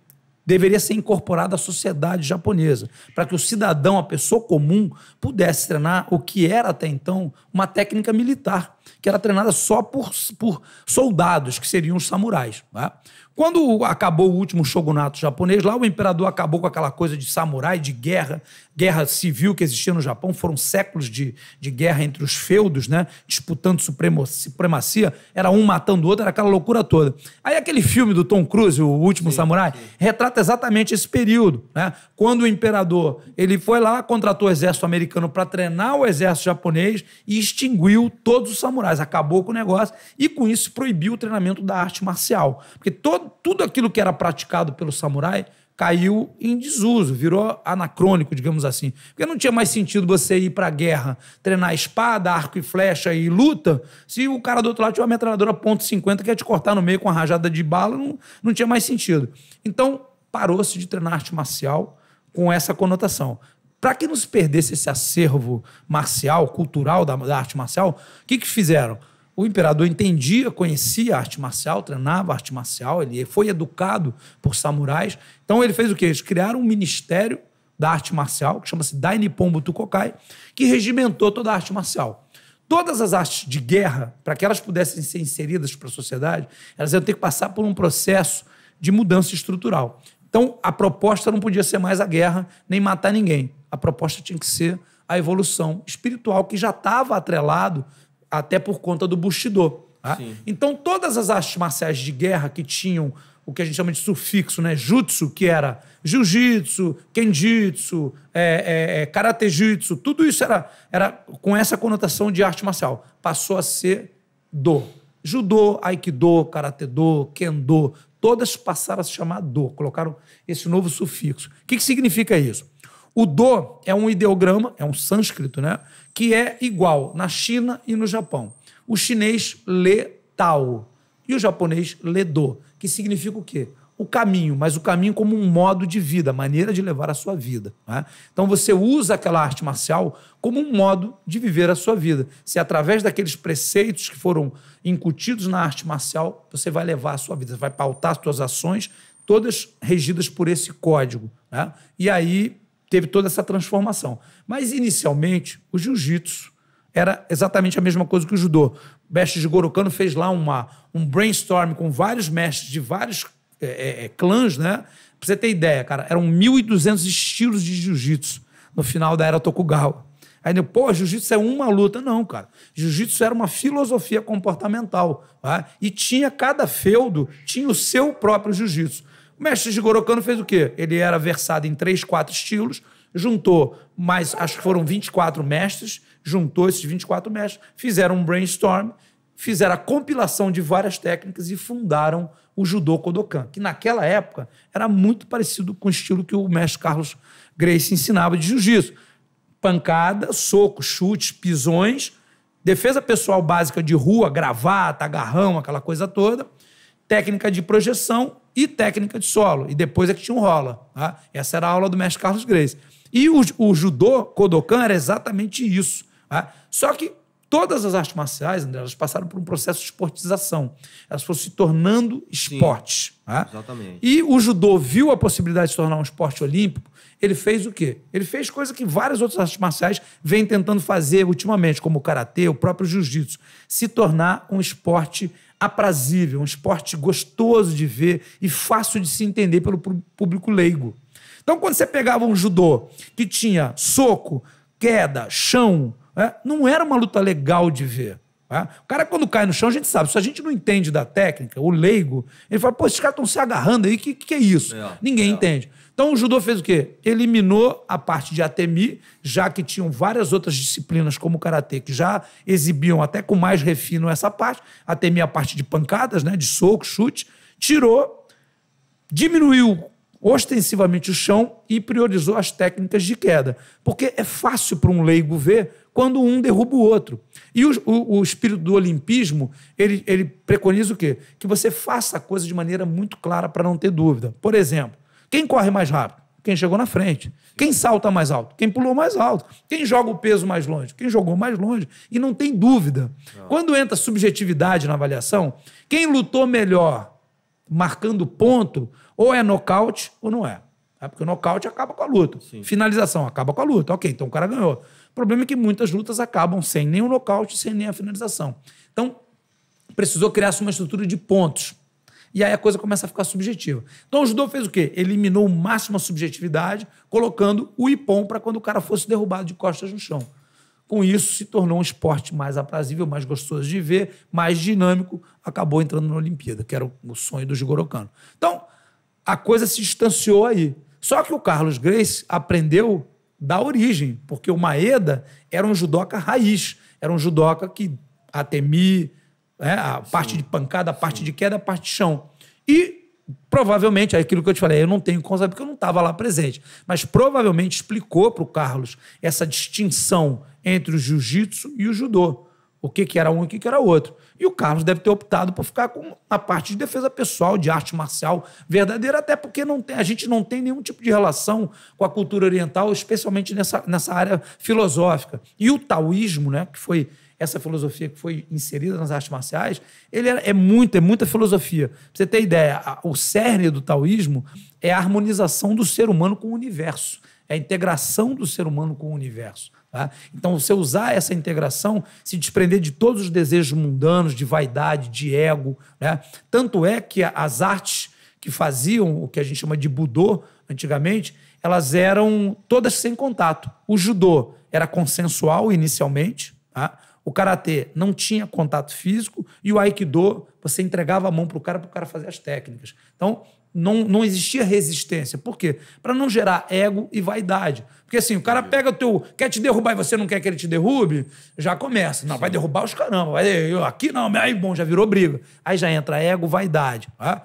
deveria ser incorporada à sociedade japonesa, para que o cidadão, a pessoa comum, pudesse treinar o que era até então uma técnica militar que era treinada só por, por soldados, que seriam os samurais. Né? Quando acabou o último shogunato japonês, lá o imperador acabou com aquela coisa de samurai, de guerra, guerra civil que existia no Japão. Foram séculos de, de guerra entre os feudos, né? disputando supremacia. Era um matando o outro, era aquela loucura toda. Aí aquele filme do Tom Cruise, O Último sim, Samurai, sim. retrata exatamente esse período. Né? Quando o imperador ele foi lá, contratou o exército americano para treinar o exército japonês e extinguiu todos os samurais samurais, acabou com o negócio e com isso proibiu o treinamento da arte marcial. Porque todo, tudo aquilo que era praticado pelo samurai caiu em desuso, virou anacrônico, digamos assim. Porque não tinha mais sentido você ir para a guerra, treinar espada, arco e flecha e luta, se o cara do outro lado tinha uma metralhadora ponto .50 que ia te cortar no meio com uma rajada de bala, não, não tinha mais sentido. Então, parou-se de treinar arte marcial com essa conotação para que não se perdesse esse acervo marcial, cultural da, da arte marcial, o que, que fizeram? O imperador entendia, conhecia a arte marcial, treinava a arte marcial, ele foi educado por samurais. Então ele fez o quê? Eles criaram um ministério da arte marcial, que chama-se Dai Nippon Butukokai, que regimentou toda a arte marcial. Todas as artes de guerra, para que elas pudessem ser inseridas para a sociedade, elas iam ter que passar por um processo de mudança estrutural. Então, a proposta não podia ser mais a guerra, nem matar ninguém. A proposta tinha que ser a evolução espiritual, que já estava atrelado até por conta do Bushido. Tá? Então, todas as artes marciais de guerra que tinham o que a gente chama de sufixo, né? Jutsu, que era jiu-jitsu, kenjutsu, é, é, é, tudo isso era, era com essa conotação de arte marcial. Passou a ser do. Judô, aikido, karatê-do, kendo, todas passaram a se chamar do. Colocaram esse novo sufixo. O que, que significa isso? O do é um ideograma, é um sânscrito, né? Que é igual na China e no Japão. O chinês lê tao e o japonês lê do, que significa o quê? O caminho, mas o caminho como um modo de vida, maneira de levar a sua vida. Né? Então você usa aquela arte marcial como um modo de viver a sua vida. Se é através daqueles preceitos que foram incutidos na arte marcial, você vai levar a sua vida, você vai pautar as suas ações, todas regidas por esse código. Né? E aí teve toda essa transformação. Mas, inicialmente, o jiu-jitsu era exatamente a mesma coisa que o judô. O mestre de Gorokano fez lá uma, um brainstorm com vários mestres de vários é, é, é clãs, né? Pra você ter ideia, cara, eram 1.200 estilos de jiu-jitsu no final da era Tokugawa. Aí, né, pô, jiu-jitsu é uma luta. Não, cara. Jiu-jitsu era uma filosofia comportamental. Tá? E tinha, cada feudo tinha o seu próprio jiu-jitsu. O mestre Jigoro Kano fez o quê? Ele era versado em três, quatro estilos, juntou mais, acho que foram 24 mestres, juntou esses 24 mestres, fizeram um brainstorm, fizeram a compilação de várias técnicas e fundaram o judô Kodokan, que naquela época era muito parecido com o estilo que o mestre Carlos Grace ensinava de jiu-jitsu. Pancada, soco, chutes, pisões, defesa pessoal básica de rua, gravata, agarrão, aquela coisa toda, técnica de projeção e técnica de solo. E depois é que tinha um rola. Tá? Essa era a aula do mestre Carlos Grace. E o, o judô Kodokan era exatamente isso. Tá? Só que todas as artes marciais, André, elas passaram por um processo de esportização. Elas foram se tornando esportes. Sim, tá? Exatamente. E o judô viu a possibilidade de se tornar um esporte olímpico. Ele fez o quê? Ele fez coisa que várias outras artes marciais vêm tentando fazer ultimamente, como o karatê, o próprio jiu-jitsu, se tornar um esporte olímpico aprazível, um esporte gostoso de ver e fácil de se entender pelo público leigo. Então, quando você pegava um judô que tinha soco, queda, chão, né, não era uma luta legal de ver. Né? O cara, quando cai no chão, a gente sabe. Se a gente não entende da técnica, o leigo, ele fala, pô, esses caras estão se agarrando aí, o que, que é isso? É, Ninguém é. entende. Então o judô fez o quê? Eliminou a parte de atemi, já que tinham várias outras disciplinas, como o karatê, que já exibiam até com mais refino essa parte. Atemi a parte de pancadas, né? de soco, chute. Tirou, diminuiu ostensivamente o chão e priorizou as técnicas de queda. Porque é fácil para um leigo ver quando um derruba o outro. E o, o, o, espírito do olimpismo, ele, ele preconiza o quê? Que você faça a coisa de maneira muito clara para não ter dúvida. Por exemplo, quem corre mais rápido? Quem chegou na frente. Quem salta mais alto? Quem pulou mais alto. Quem joga o peso mais longe? Quem jogou mais longe. E não tem dúvida. Não. Quando entra subjetividade na avaliação, quem lutou melhor, marcando ponto, ou é nocaute ou não é. É porque o nocaute acaba com a luta. Sim. Finalização acaba com a luta. Ok, então o cara ganhou. O problema é que muitas lutas acabam sem nem o nocaute, sem nem a finalização. Então, precisou criar-se uma estrutura de pontos e aí a coisa começa a ficar subjetiva. Então o judô fez o quê? Eliminou o máximo a subjetividade, colocando o ipom para quando o cara fosse derrubado de costas no chão. Com isso, se tornou um esporte mais aprazível, mais gostoso de ver, mais dinâmico, acabou entrando na Olimpíada, que era o sonho do Jigorokano. Então, a coisa se distanciou aí. Só que o Carlos Grace aprendeu da origem, porque o Maeda era um judoca raiz, era um judoca que Atemi, né? A Sim. parte de pancada, a parte Sim. de queda, a parte de chão. E provavelmente, é aquilo que eu te falei, eu não tenho como saber porque eu não estava lá presente, mas provavelmente explicou para o Carlos essa distinção entre o jiu-jitsu e o judô. O que, que era um e o que, que era outro. E o Carlos deve ter optado por ficar com a parte de defesa pessoal, de arte marcial verdadeira, até porque não tem, a gente não tem nenhum tipo de relação com a cultura oriental, especialmente nessa, nessa área filosófica. E o taoísmo, né, que foi essa filosofia que foi inserida nas artes marciais, ele é, muito, é muita filosofia. Pra você ter ideia, o cerne do taoísmo é a harmonização do ser humano com o universo, é a integração do ser humano com o universo. Tá? Então, você usar essa integração, se desprender de todos os desejos mundanos, de vaidade, de ego. Né? Tanto é que as artes que faziam o que a gente chama de budô antigamente, elas eram todas sem contato. O judô era consensual inicialmente, tá? O karatê não tinha contato físico e o aikido você entregava a mão para o cara para o cara fazer as técnicas. Então não, não existia resistência. Por quê? Para não gerar ego e vaidade. Porque assim, o cara pega o teu. Quer te derrubar e você não quer que ele te derrube, já começa. Não, Sim. vai derrubar os caramba. Vai, eu, aqui não, aí bom, já virou briga. Aí já entra ego, vaidade. Tá?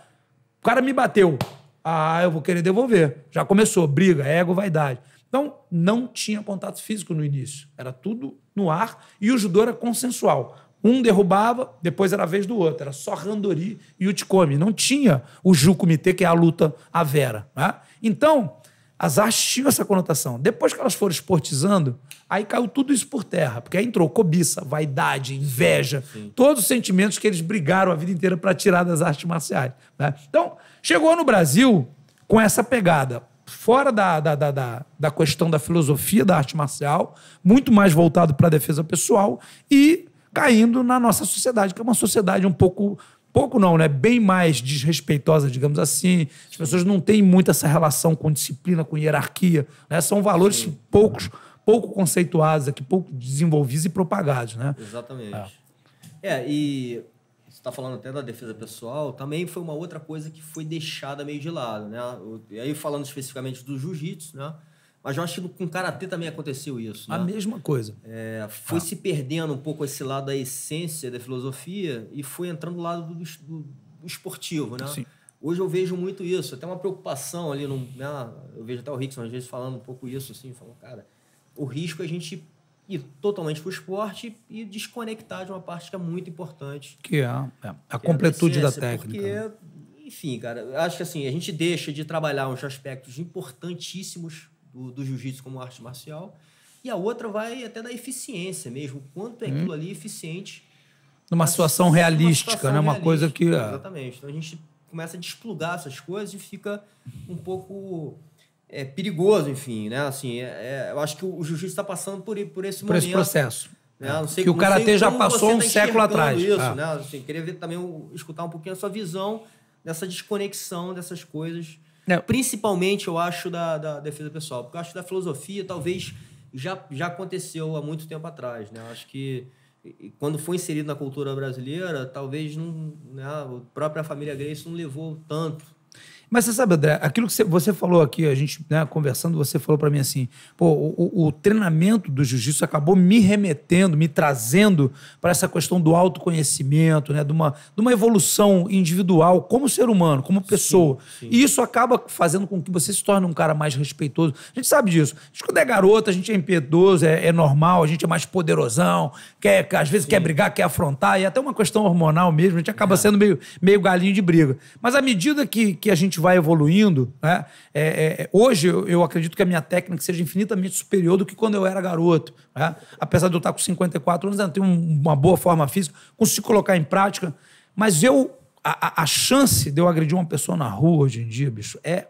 O cara me bateu. Ah, eu vou querer devolver. Já começou, briga, ego, vaidade. Então, não tinha contato físico no início. Era tudo no ar e o judô era consensual. Um derrubava, depois era a vez do outro. Era só randori e uticome. Não tinha o jukumite, que é a luta à vera. Né? Então, as artes tinham essa conotação. Depois que elas foram esportizando, aí caiu tudo isso por terra. Porque aí entrou cobiça, vaidade, inveja. Sim. Todos os sentimentos que eles brigaram a vida inteira para tirar das artes marciais. Né? Então, chegou no Brasil com essa pegada fora da, da, da, da, questão da filosofia da arte marcial, muito mais voltado para a defesa pessoal e caindo na nossa sociedade, que é uma sociedade um pouco. Pouco não, né? Bem mais desrespeitosa, digamos assim. As pessoas não têm muito essa relação com disciplina, com hierarquia. Né? São valores Sim. poucos, pouco conceituados aqui, pouco desenvolvidos e propagados, né? Exatamente. É, é e está falando até da defesa pessoal, também foi uma outra coisa que foi deixada meio de lado, né? E aí falando especificamente do jiu-jitsu, né? Mas eu acho que com karatê também aconteceu isso. Né? A mesma coisa. É, foi ah. se perdendo um pouco esse lado da essência da filosofia e foi entrando do lado do, do, do esportivo, né? Sim. Hoje eu vejo muito isso, até uma preocupação ali, no, né? eu vejo até o Rickson às vezes falando um pouco isso, assim, falando, cara, o risco é a gente ir totalmente para o esporte e desconectar de uma parte que é muito importante. Que é, é a que completude é a da técnica. Porque, né? enfim, cara, acho que assim, a gente deixa de trabalhar uns aspectos importantíssimos do, do jiu-jitsu como arte marcial e a outra vai até da eficiência mesmo, quanto é hum. aquilo ali eficiente. Numa situação realística, uma situação né? Uma coisa que... É. Exatamente. Então a gente começa a desplugar essas coisas e fica um pouco é, perigoso, enfim, né? Assim, é, é eu acho que o jiu-jitsu está passando por, por esse por momento. Por esse processo. Né? É. Sei, que o karatê já passou um tá século atrás. Isso, ah. né? assim, queria ver também, escutar um pouquinho a sua visão dessa desconexão dessas coisas. Não. É. Principalmente, eu acho, da, da, defesa pessoal. Porque eu acho que da filosofia, talvez, já, já aconteceu há muito tempo atrás, né? Eu acho que quando foi inserido na cultura brasileira, talvez não, né? a própria família Grace não levou tanto mas você sabe, André, aquilo que você falou aqui, a gente né, conversando, você falou para mim assim, pô, o, o treinamento do jiu-jitsu acabou me remetendo, me trazendo para essa questão do autoconhecimento, né, de uma, de uma evolução individual como ser humano, como pessoa. Sim, sim. E isso acaba fazendo com que você se torne um cara mais respeitoso. A gente sabe disso. A gente, quando é garoto a gente é impiedoso, é, é normal, a gente é mais poderosão, quer, às vezes sim. quer brigar, quer afrontar, e é até uma questão hormonal mesmo, a gente acaba é. sendo meio, meio galinho de briga. Mas à medida que, que a gente vai evoluindo, né? É, é, é, hoje eu, eu, acredito que a minha técnica seja infinitamente superior do que quando eu era garoto. Né? Apesar de eu estar com 54 anos, ainda tenho uma boa forma física, consigo colocar em prática. Mas eu a, a, chance de eu agredir uma pessoa na rua hoje em dia, bicho, é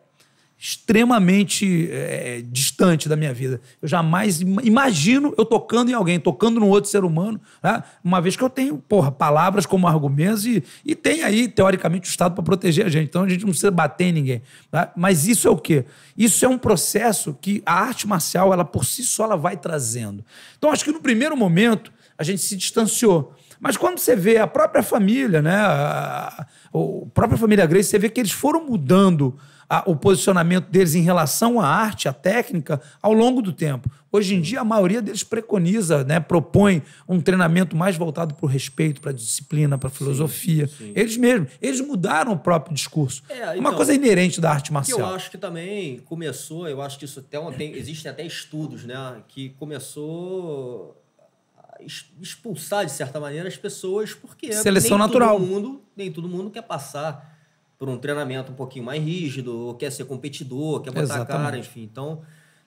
extremamente é, distante da minha vida. Eu jamais imagino eu tocando em alguém, tocando num outro ser humano, né? uma vez que eu tenho porra, palavras como argumentos e, e tem aí, teoricamente, o Estado para proteger a gente. Então a gente não precisa bater em ninguém. Tá? Mas isso é o quê? Isso é um processo que a arte marcial, ela por si só, ela vai trazendo. Então acho que no primeiro momento a gente se distanciou. Mas quando você vê a própria família, né? A, a, a própria família Grace, você vê que eles foram mudando a, o posicionamento deles em relação à arte, à técnica, ao longo do tempo. Hoje em dia, a maioria deles preconiza, né, propõe um treinamento mais voltado para o respeito, para a disciplina, para a filosofia. Sim, sim. Eles mesmos. Eles mudaram o próprio discurso. É, então, uma coisa inerente da arte marcial. Eu acho que também começou, eu acho que isso até tem, existem até estudos, né, que começou expulsar de certa maneira as pessoas porque seleção nem natural todo mundo nem todo mundo quer passar por um treinamento um pouquinho mais rígido, ou quer ser competidor, quer botar Exatamente. a cara, enfim. Então,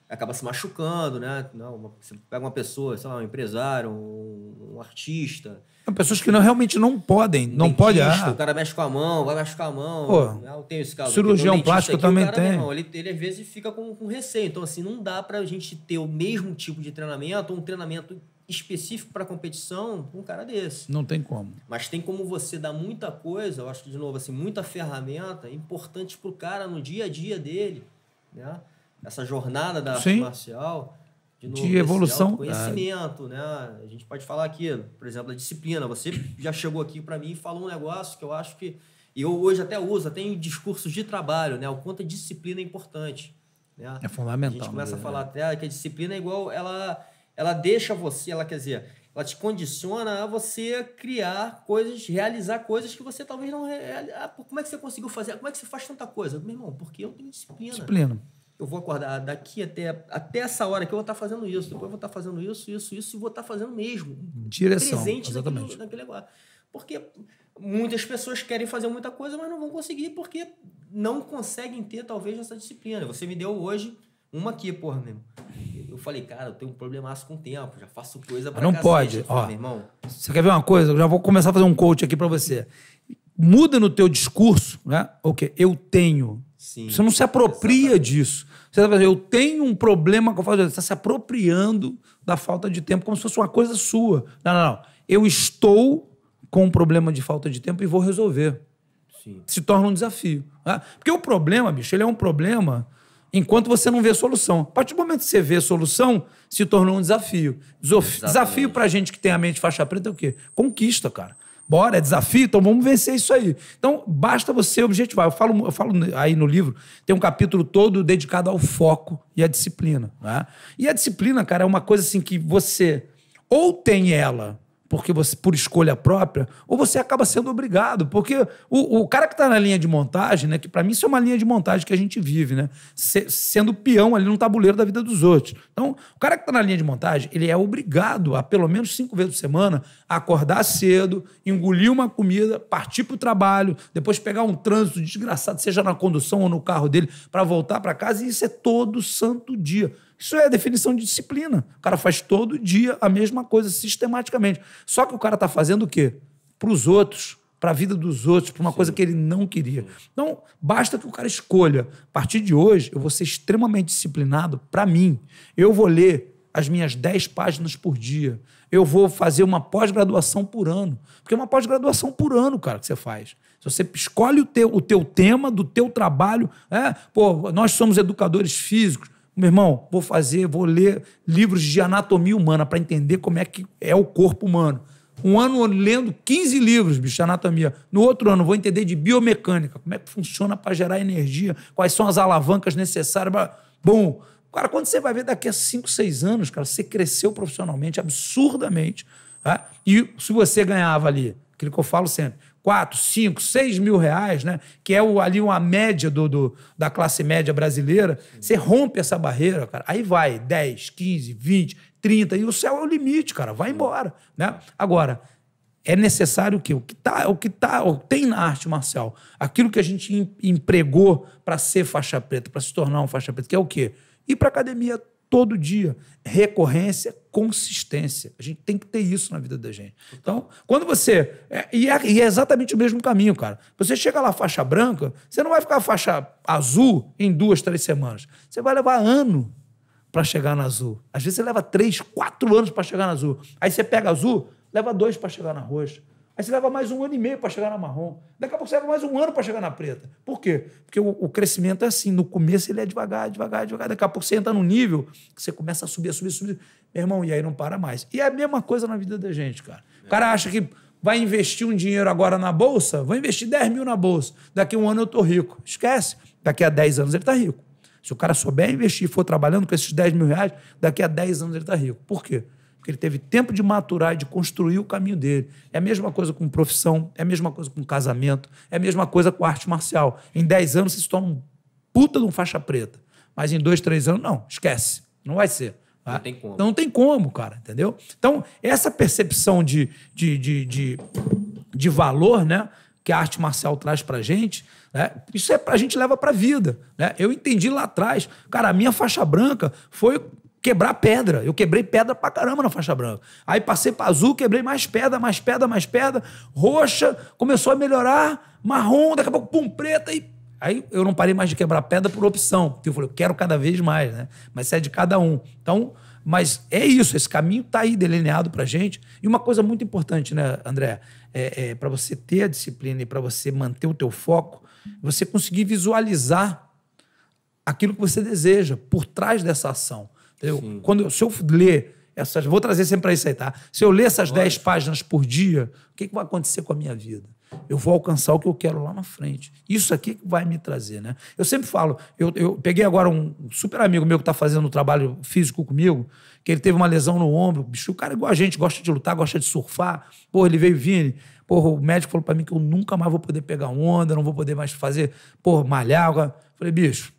acaba se machucando, né? Não, uma, você pega uma pessoa, sei lá, um empresário, um, um artista. São pessoas que não, realmente não podem, não podem. pode. Ah, o cara mexe com a mão, vai mexer com a mão. Pô, ah, eu tenho esse caso. Cirurgião plástico aqui, também cara, tem. Irmão, ele, ele às vezes fica com, com receio. Então, assim, não dá pra gente ter o mesmo tipo de treinamento, um treinamento específico para competição um cara desse. Não tem como. Mas tem como você dar muita coisa, eu acho que de novo assim, muita ferramenta importante para o cara no dia a dia dele, né? Essa jornada da Sim. arte marcial de, novo, de evolução, conhecimento, né? A gente pode falar aqui, por exemplo, da disciplina. Você já chegou aqui para mim e falou um negócio que eu acho que e eu hoje até uso, até em discursos de trabalho, né? O quanto a disciplina é importante. Né? É fundamental. A gente começa né? a falar até que a disciplina é igual ela ela deixa você, ela quer dizer, ela te condiciona a você criar coisas, realizar coisas que você talvez não realize. Ah, como é que você conseguiu fazer? Como é que você faz tanta coisa? Meu irmão, porque eu tenho disciplina. Disciplina. Eu vou acordar daqui até, até essa hora que eu vou estar fazendo isso, depois eu vou estar fazendo isso, isso, isso, e vou estar fazendo mesmo. Direção. Presente exatamente. naquele negócio. Porque muitas pessoas querem fazer muita coisa, mas não vão conseguir porque não conseguem ter talvez essa disciplina. Você me deu hoje uma aqui, porra, mesmo. Eu falei, cara, eu tenho um problemaço com o tempo, já faço coisa pra Não pode, ó. irmão. Você quer ver uma coisa? Eu já vou começar a fazer um coach aqui para você. Muda no teu discurso, né? O que eu tenho. Sim, você não se apropria exatamente. disso. Você tá eu tenho um problema com a falta de tempo. Você está se apropriando da falta de tempo como se fosse uma coisa sua. Não, não, não. Eu estou com um problema de falta de tempo e vou resolver. Sim. Se torna um desafio. Né? Porque o problema, bicho, ele é um problema enquanto você não vê solução. A partir do momento que você vê solução, se tornou um desafio. Desof... Desafio pra gente que tem a mente faixa preta é o quê? Conquista, cara. Bora, é desafio, então vamos vencer isso aí. Então, basta você objetivar. Eu falo, eu falo aí no livro, tem um capítulo todo dedicado ao foco e à disciplina. Né? E a disciplina, cara, é uma coisa assim que você ou tem ela porque você por escolha própria, ou você acaba sendo obrigado, porque o, o cara que está na linha de montagem, né, que para mim isso é uma linha de montagem que a gente vive, né, se, sendo peão ali no tabuleiro da vida dos outros. Então, o cara que está na linha de montagem, ele é obrigado a pelo menos cinco vezes por semana acordar cedo, engolir uma comida, partir para o trabalho, depois pegar um trânsito desgraçado, seja na condução ou no carro dele, para voltar para casa, e isso é todo santo dia. Isso é a definição de disciplina. O cara faz todo dia a mesma coisa sistematicamente. Só que o cara está fazendo o quê? Para os outros, para a vida dos outros, para uma Sim. coisa que ele não queria. Então, basta que o cara escolha. A partir de hoje, eu vou ser extremamente disciplinado para mim. Eu vou ler as minhas 10 páginas por dia. Eu vou fazer uma pós-graduação por ano. Porque é uma pós-graduação por ano, cara, que você faz. Se você escolhe o teu, o teu tema do teu trabalho, é, pô, nós somos educadores físicos, meu irmão, vou fazer, vou ler livros de anatomia humana para entender como é que é o corpo humano. Um ano lendo 15 livros, bicho, de anatomia. No outro ano, vou entender de biomecânica, como é que funciona para gerar energia, quais são as alavancas necessárias. Pra... Bom, cara, quando você vai ver daqui a 5, 6 anos, cara, você cresceu profissionalmente absurdamente. Tá? E se você ganhava ali, aquilo que eu falo sempre, 4, 5, 6 mil reais, né? que é o, ali uma média do, do, da classe média brasileira, você rompe essa barreira, cara. Aí vai 10, 15, 20, 30, e o céu é o limite, cara. Vai embora. Né? Agora, é necessário o quê? O que tá, o que tá, o que tem na arte marcial, aquilo que a gente empregou para ser faixa preta, para se tornar um faixa preta, que é o quê? Ir para academia todo dia. Recorrência, consistência. A gente tem que ter isso na vida da gente. Então, quando você. É, e, é, e, é, exatamente o mesmo caminho, cara. Você chega lá faixa branca, você não vai ficar faixa azul em duas, três semanas. Você vai levar ano para chegar na azul. Às vezes você leva três, quatro anos para chegar na azul. Aí você pega azul, leva dois para chegar na roxa. Aí você leva mais um ano e meio para chegar na marrom. Daqui a pouco você leva mais um ano para chegar na preta. Por quê? Porque o, o, crescimento é assim. No começo ele é devagar, devagar, devagar. Daqui a pouco você entra num nível que você começa a subir, a subir, a subir. Meu irmão, e aí não para mais. E é a mesma coisa na vida da gente, cara. O cara acha que vai investir um dinheiro agora na bolsa, vou investir 10 mil na bolsa. Daqui a um ano eu tô rico. Esquece. Daqui a 10 anos ele está rico. Se o cara souber investir e for trabalhando com esses 10 mil reais, daqui a 10 anos ele está rico. Por quê? porque ele teve tempo de maturar e de construir o caminho dele. É a mesma coisa com profissão, é a mesma coisa com casamento, é a mesma coisa com arte marcial. Em 10 anos você se torna um puta de um faixa preta, mas em 2, 3 anos, não, esquece, não vai ser. Tá? Não tem como. Então, não tem como, cara, entendeu? Então, essa percepção de, de, de, de, de valor, né? que a arte marcial traz pra gente, né, Isso é pra gente leva pra vida, né? Eu entendi lá atrás, cara, a minha faixa branca foi quebrar pedra. Eu quebrei pedra pra caramba na faixa branca. Aí passei pra azul, quebrei mais pedra, mais pedra, mais pedra. Roxa, começou a melhorar. Marrom, daqui a pouco, pum, preta. E... Aí eu não parei mais de quebrar pedra por opção. Porque eu falei, eu quero cada vez mais, né? Mas isso é de cada um. Então, mas é isso, esse caminho está aí delineado para gente. E uma coisa muito importante, né, André? É, é para você ter a disciplina e para você manter o teu foco, você conseguir visualizar aquilo que você deseja por trás dessa ação. Quando, se eu ler essas. Vou trazer sempre para isso aí, tá? Se eu ler essas 10 páginas por dia, o que, que vai acontecer com a minha vida? Eu vou alcançar o que eu quero lá na frente. Isso aqui que vai me trazer, né? Eu sempre falo, eu, eu peguei agora um super amigo meu que está fazendo um trabalho físico comigo, que ele teve uma lesão no ombro. Bicho, o cara é igual a gente, gosta de lutar, gosta de surfar. pô ele veio vir. Porra, o médico falou para mim que eu nunca mais vou poder pegar onda, não vou poder mais fazer, porra, malhar. Falei, bicho,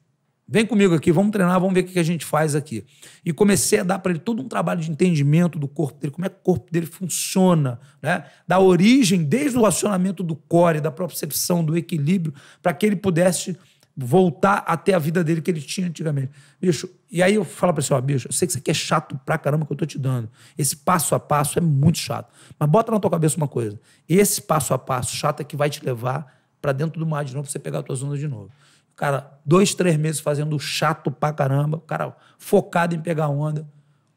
Vem comigo aqui, vamos treinar, vamos ver o que a gente faz aqui. E comecei a dar para ele todo um trabalho de entendimento do corpo dele, como é que o corpo dele funciona, né? da origem, desde o acionamento do core, da percepção, do equilíbrio, para que ele pudesse voltar até a vida dele que ele tinha antigamente. Bicho, e aí eu falo para você, ó, bicho, eu sei que isso aqui é chato pra caramba que eu tô te dando. Esse passo a passo é muito chato. Mas bota na tua cabeça uma coisa. Esse passo a passo chato é que vai te levar para dentro do mar de novo, pra você pegar a tua zona de novo. Cara, dois, três meses fazendo chato pra caramba, o cara focado em pegar onda.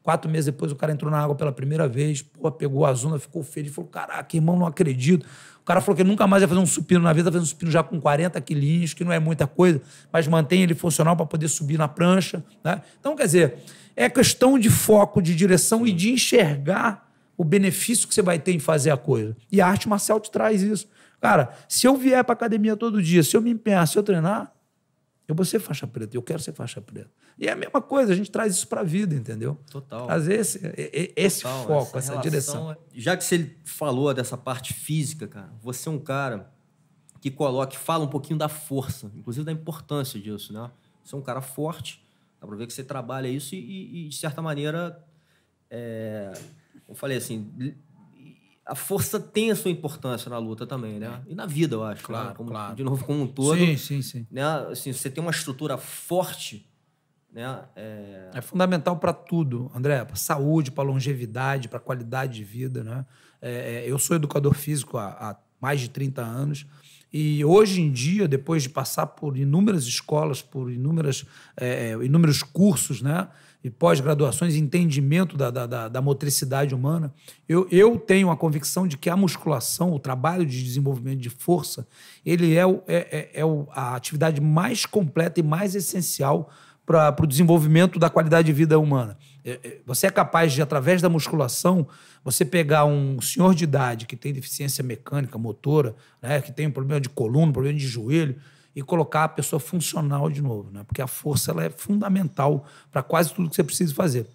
Quatro meses depois o cara entrou na água pela primeira vez, pô, pegou a zona, ficou feliz, falou: caraca, irmão, não acredito. O cara falou que ele nunca mais ia fazer um supino na vida, tá fazendo um supino já com 40 quilinhos, que não é muita coisa, mas mantém ele funcional para poder subir na prancha. Né? Então, quer dizer, é questão de foco, de direção e de enxergar o benefício que você vai ter em fazer a coisa. E a arte marcial te traz isso. Cara, se eu vier para academia todo dia, se eu me empenhar, se eu treinar, eu vou ser faixa preta, eu quero ser faixa preta. E é a mesma coisa, a gente traz isso para a vida, entendeu? Total. Trazer esse, é, é, é esse Total, foco, essa, essa direção. É... Já que você falou dessa parte física, cara, você é um cara que coloca, fala um pouquinho da força, inclusive da importância disso, né? Você é um cara forte, dá para ver que você trabalha isso e, e de certa maneira, é, eu falei assim, a força tem a sua importância na luta também, né? É. E na vida, eu acho. Né? Claro, né? como, claro. De novo, como um todo. Sim, sim, sim. Né? Assim, você tem uma estrutura forte, né? É, é fundamental para tudo, André. Para saúde, para longevidade, para qualidade de vida, né? É, é, eu sou educador físico há, há, mais de 30 anos. E hoje em dia, depois de passar por inúmeras escolas, por inúmeras, é, é inúmeros cursos, né? e pós-graduações, entendimento da, da, da, motricidade humana, eu, eu tenho a convicção de que a musculação, o trabalho de desenvolvimento de força, ele é, o, é, é, é o, a atividade mais completa e mais essencial para o desenvolvimento da qualidade de vida humana. É, é, você é capaz de, através da musculação, você pegar um senhor de idade que tem deficiência mecânica, motora, né, que tem um problema de coluna, problema de joelho, e colocar a pessoa funcional de novo, né? Porque a força ela é fundamental para quase tudo que você precisa fazer.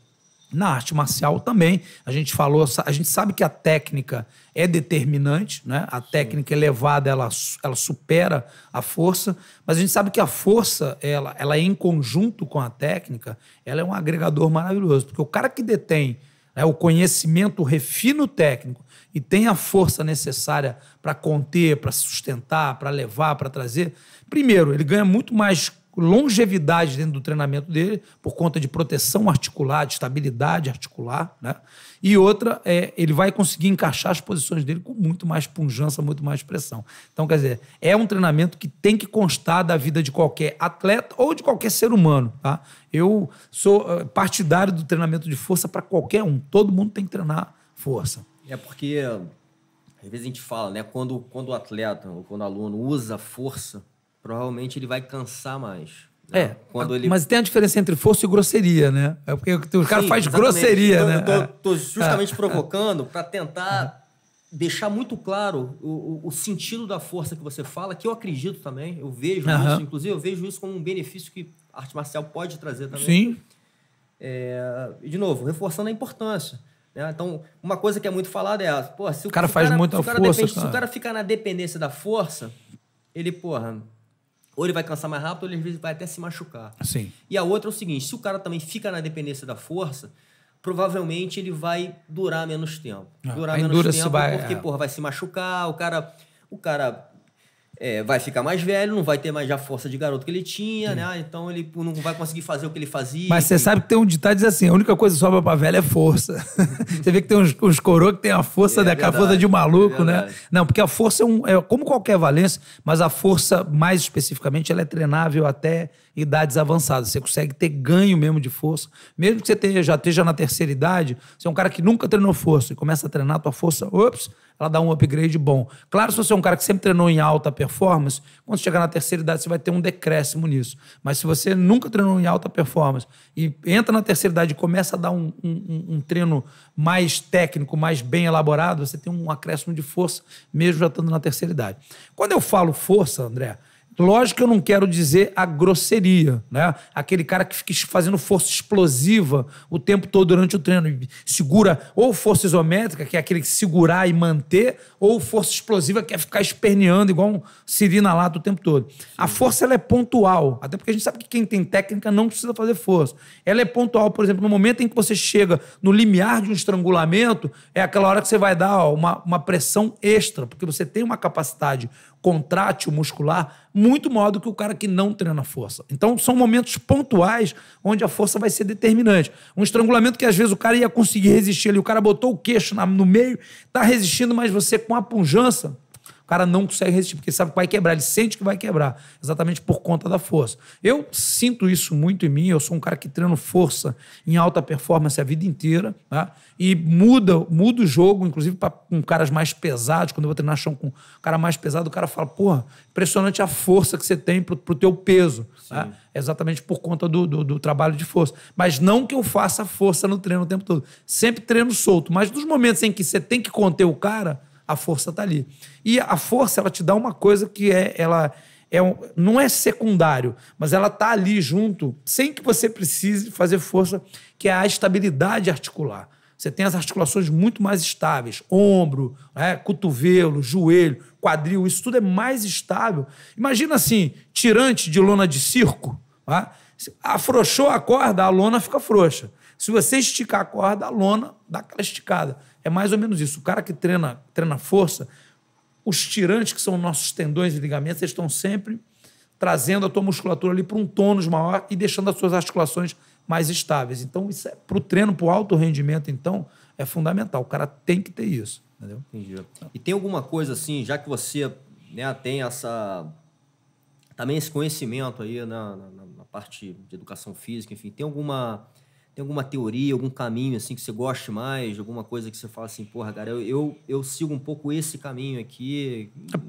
Na arte marcial também, a gente falou, a gente sabe que a técnica é determinante, né? A Sim. técnica elevada, ela, ela supera a força, mas a gente sabe que a força, ela, ela é em conjunto com a técnica, ela é um agregador maravilhoso, porque o cara que detém é o conhecimento, o refino técnico, e tem a força necessária para conter, para sustentar, para levar, para trazer, Primeiro, ele ganha muito mais longevidade dentro do treinamento dele, por conta de proteção articular, de estabilidade articular, né? E outra, é, ele vai conseguir encaixar as posições dele com muito mais punjança, muito mais pressão. Então, quer dizer, é um treinamento que tem que constar da vida de qualquer atleta ou de qualquer ser humano, tá? Eu sou eh, partidário do treinamento de força para qualquer um. Todo mundo tem que treinar força. É porque, às vezes a gente fala, né? Quando, quando o atleta ou quando o aluno usa força provavelmente ele vai cansar mais. Né? É, Quando ele... mas tem a diferença entre força e grosseria, né? É porque o cara Sim, faz exatamente. grosseria, eu, então, né? Eu então, tô, é. tô justamente é. provocando para tentar deixar muito claro o, o, sentido da força que você fala, que eu acredito também, eu vejo isso, inclusive eu vejo isso como um benefício que a arte marcial pode trazer também. Sim. É, de novo, reforçando a importância. Né? Então, uma coisa que é muito falada é, pô, se o, cara faz muita força, depende, cara. se o cara ficar na dependência da força, ele, porra, ou ele vai cansar mais rápido, ou ele às vezes vai até se machucar. Sim. E a outra é o seguinte: se o cara também fica na dependência da força, provavelmente ele vai durar menos tempo. Ah, durar menos tempo vai, porque, é... porra, vai se machucar, o cara. O cara é, vai ficar mais velho, não vai ter mais a força de garoto que ele tinha, Sim. né? Então ele não vai conseguir fazer o que ele fazia. Mas você sabe que tem um ditado que diz assim: a única coisa que sobra pra velha é força. você vê que tem uns, uns que tem a força é, da né? é força de um maluco, é né? Não, porque a força é, um, é como qualquer valência, mas a força, mais especificamente, ela é treinável até idades avançadas. Você consegue ter ganho mesmo de força. Mesmo que você esteja, já esteja na terceira idade, você é um cara que nunca treinou força e começa a treinar a tua força, ops, ela dá um upgrade bom. Claro, se você é um cara que sempre treinou em alta performance, quando chegar na terceira idade você vai ter um decréscimo nisso. Mas se você nunca treinou em alta performance e entra na terceira idade e começa a dar um, um, um treino mais técnico, mais bem elaborado, você tem um acréscimo de força, mesmo já estando na terceira idade. Quando eu falo força, André, Lógico que eu não quero dizer a grosseria, né? Aquele cara que fica fazendo força explosiva o tempo todo durante o treino. Segura ou força isométrica, que é aquele que segurar e manter, ou força explosiva, que é ficar esperneando igual um sirina lá o tempo todo. A força ela é pontual, até porque a gente sabe que quem tem técnica não precisa fazer força. Ela é pontual, por exemplo, no momento em que você chega no limiar de um estrangulamento, é aquela hora que você vai dar ó, uma, uma pressão extra, porque você tem uma capacidade contrátil muscular muito maior do que o cara que não treina força. Então, são momentos pontuais onde a força vai ser determinante. Um estrangulamento que às vezes o cara ia conseguir resistir ali, o cara botou o queixo na, no meio, tá resistindo, mas você com a punjança o cara não consegue resistir, porque sabe que vai quebrar, ele sente que vai quebrar, exatamente por conta da força. Eu sinto isso muito em mim, eu sou um cara que treino força em alta performance a vida inteira, tá? e muda, muda o jogo, inclusive para com caras mais pesados, quando eu vou treinar chão com um cara mais pesado, o cara fala, porra, impressionante a força que você tem pro, pro teu peso, tá? exatamente por conta do, do, do trabalho de força. Mas não que eu faça força no treino o tempo todo, sempre treino solto, mas nos momentos em que você tem que conter o cara, a força está ali. E a força, ela te dá uma coisa que é, ela é um, não é secundário, mas ela está ali junto, sem que você precise fazer força, que é a estabilidade articular. Você tem as articulações muito mais estáveis, ombro, né, cotovelo, joelho, quadril, isso tudo é mais estável. Imagina assim, tirante de lona de circo, tá? afrouxou a corda, a lona fica frouxa. Se você esticar a corda, a lona dá aquela esticada. É mais ou menos isso. O cara que treina, treina força, os tirantes, que são nossos tendões e ligamentos, eles estão sempre trazendo a tua musculatura ali para um tônus maior e deixando as suas articulações mais estáveis. Então, isso é, para o treino, para o alto rendimento, então, é fundamental. O cara tem que ter isso. Entendeu? Entendi. E tem alguma coisa assim, já que você né, tem essa também esse conhecimento aí né, na, na, na parte de educação física, enfim, tem alguma tem alguma teoria, algum caminho assim que você goste mais, alguma coisa que você fala assim, porra, cara, eu, eu, eu sigo um pouco esse caminho aqui, é,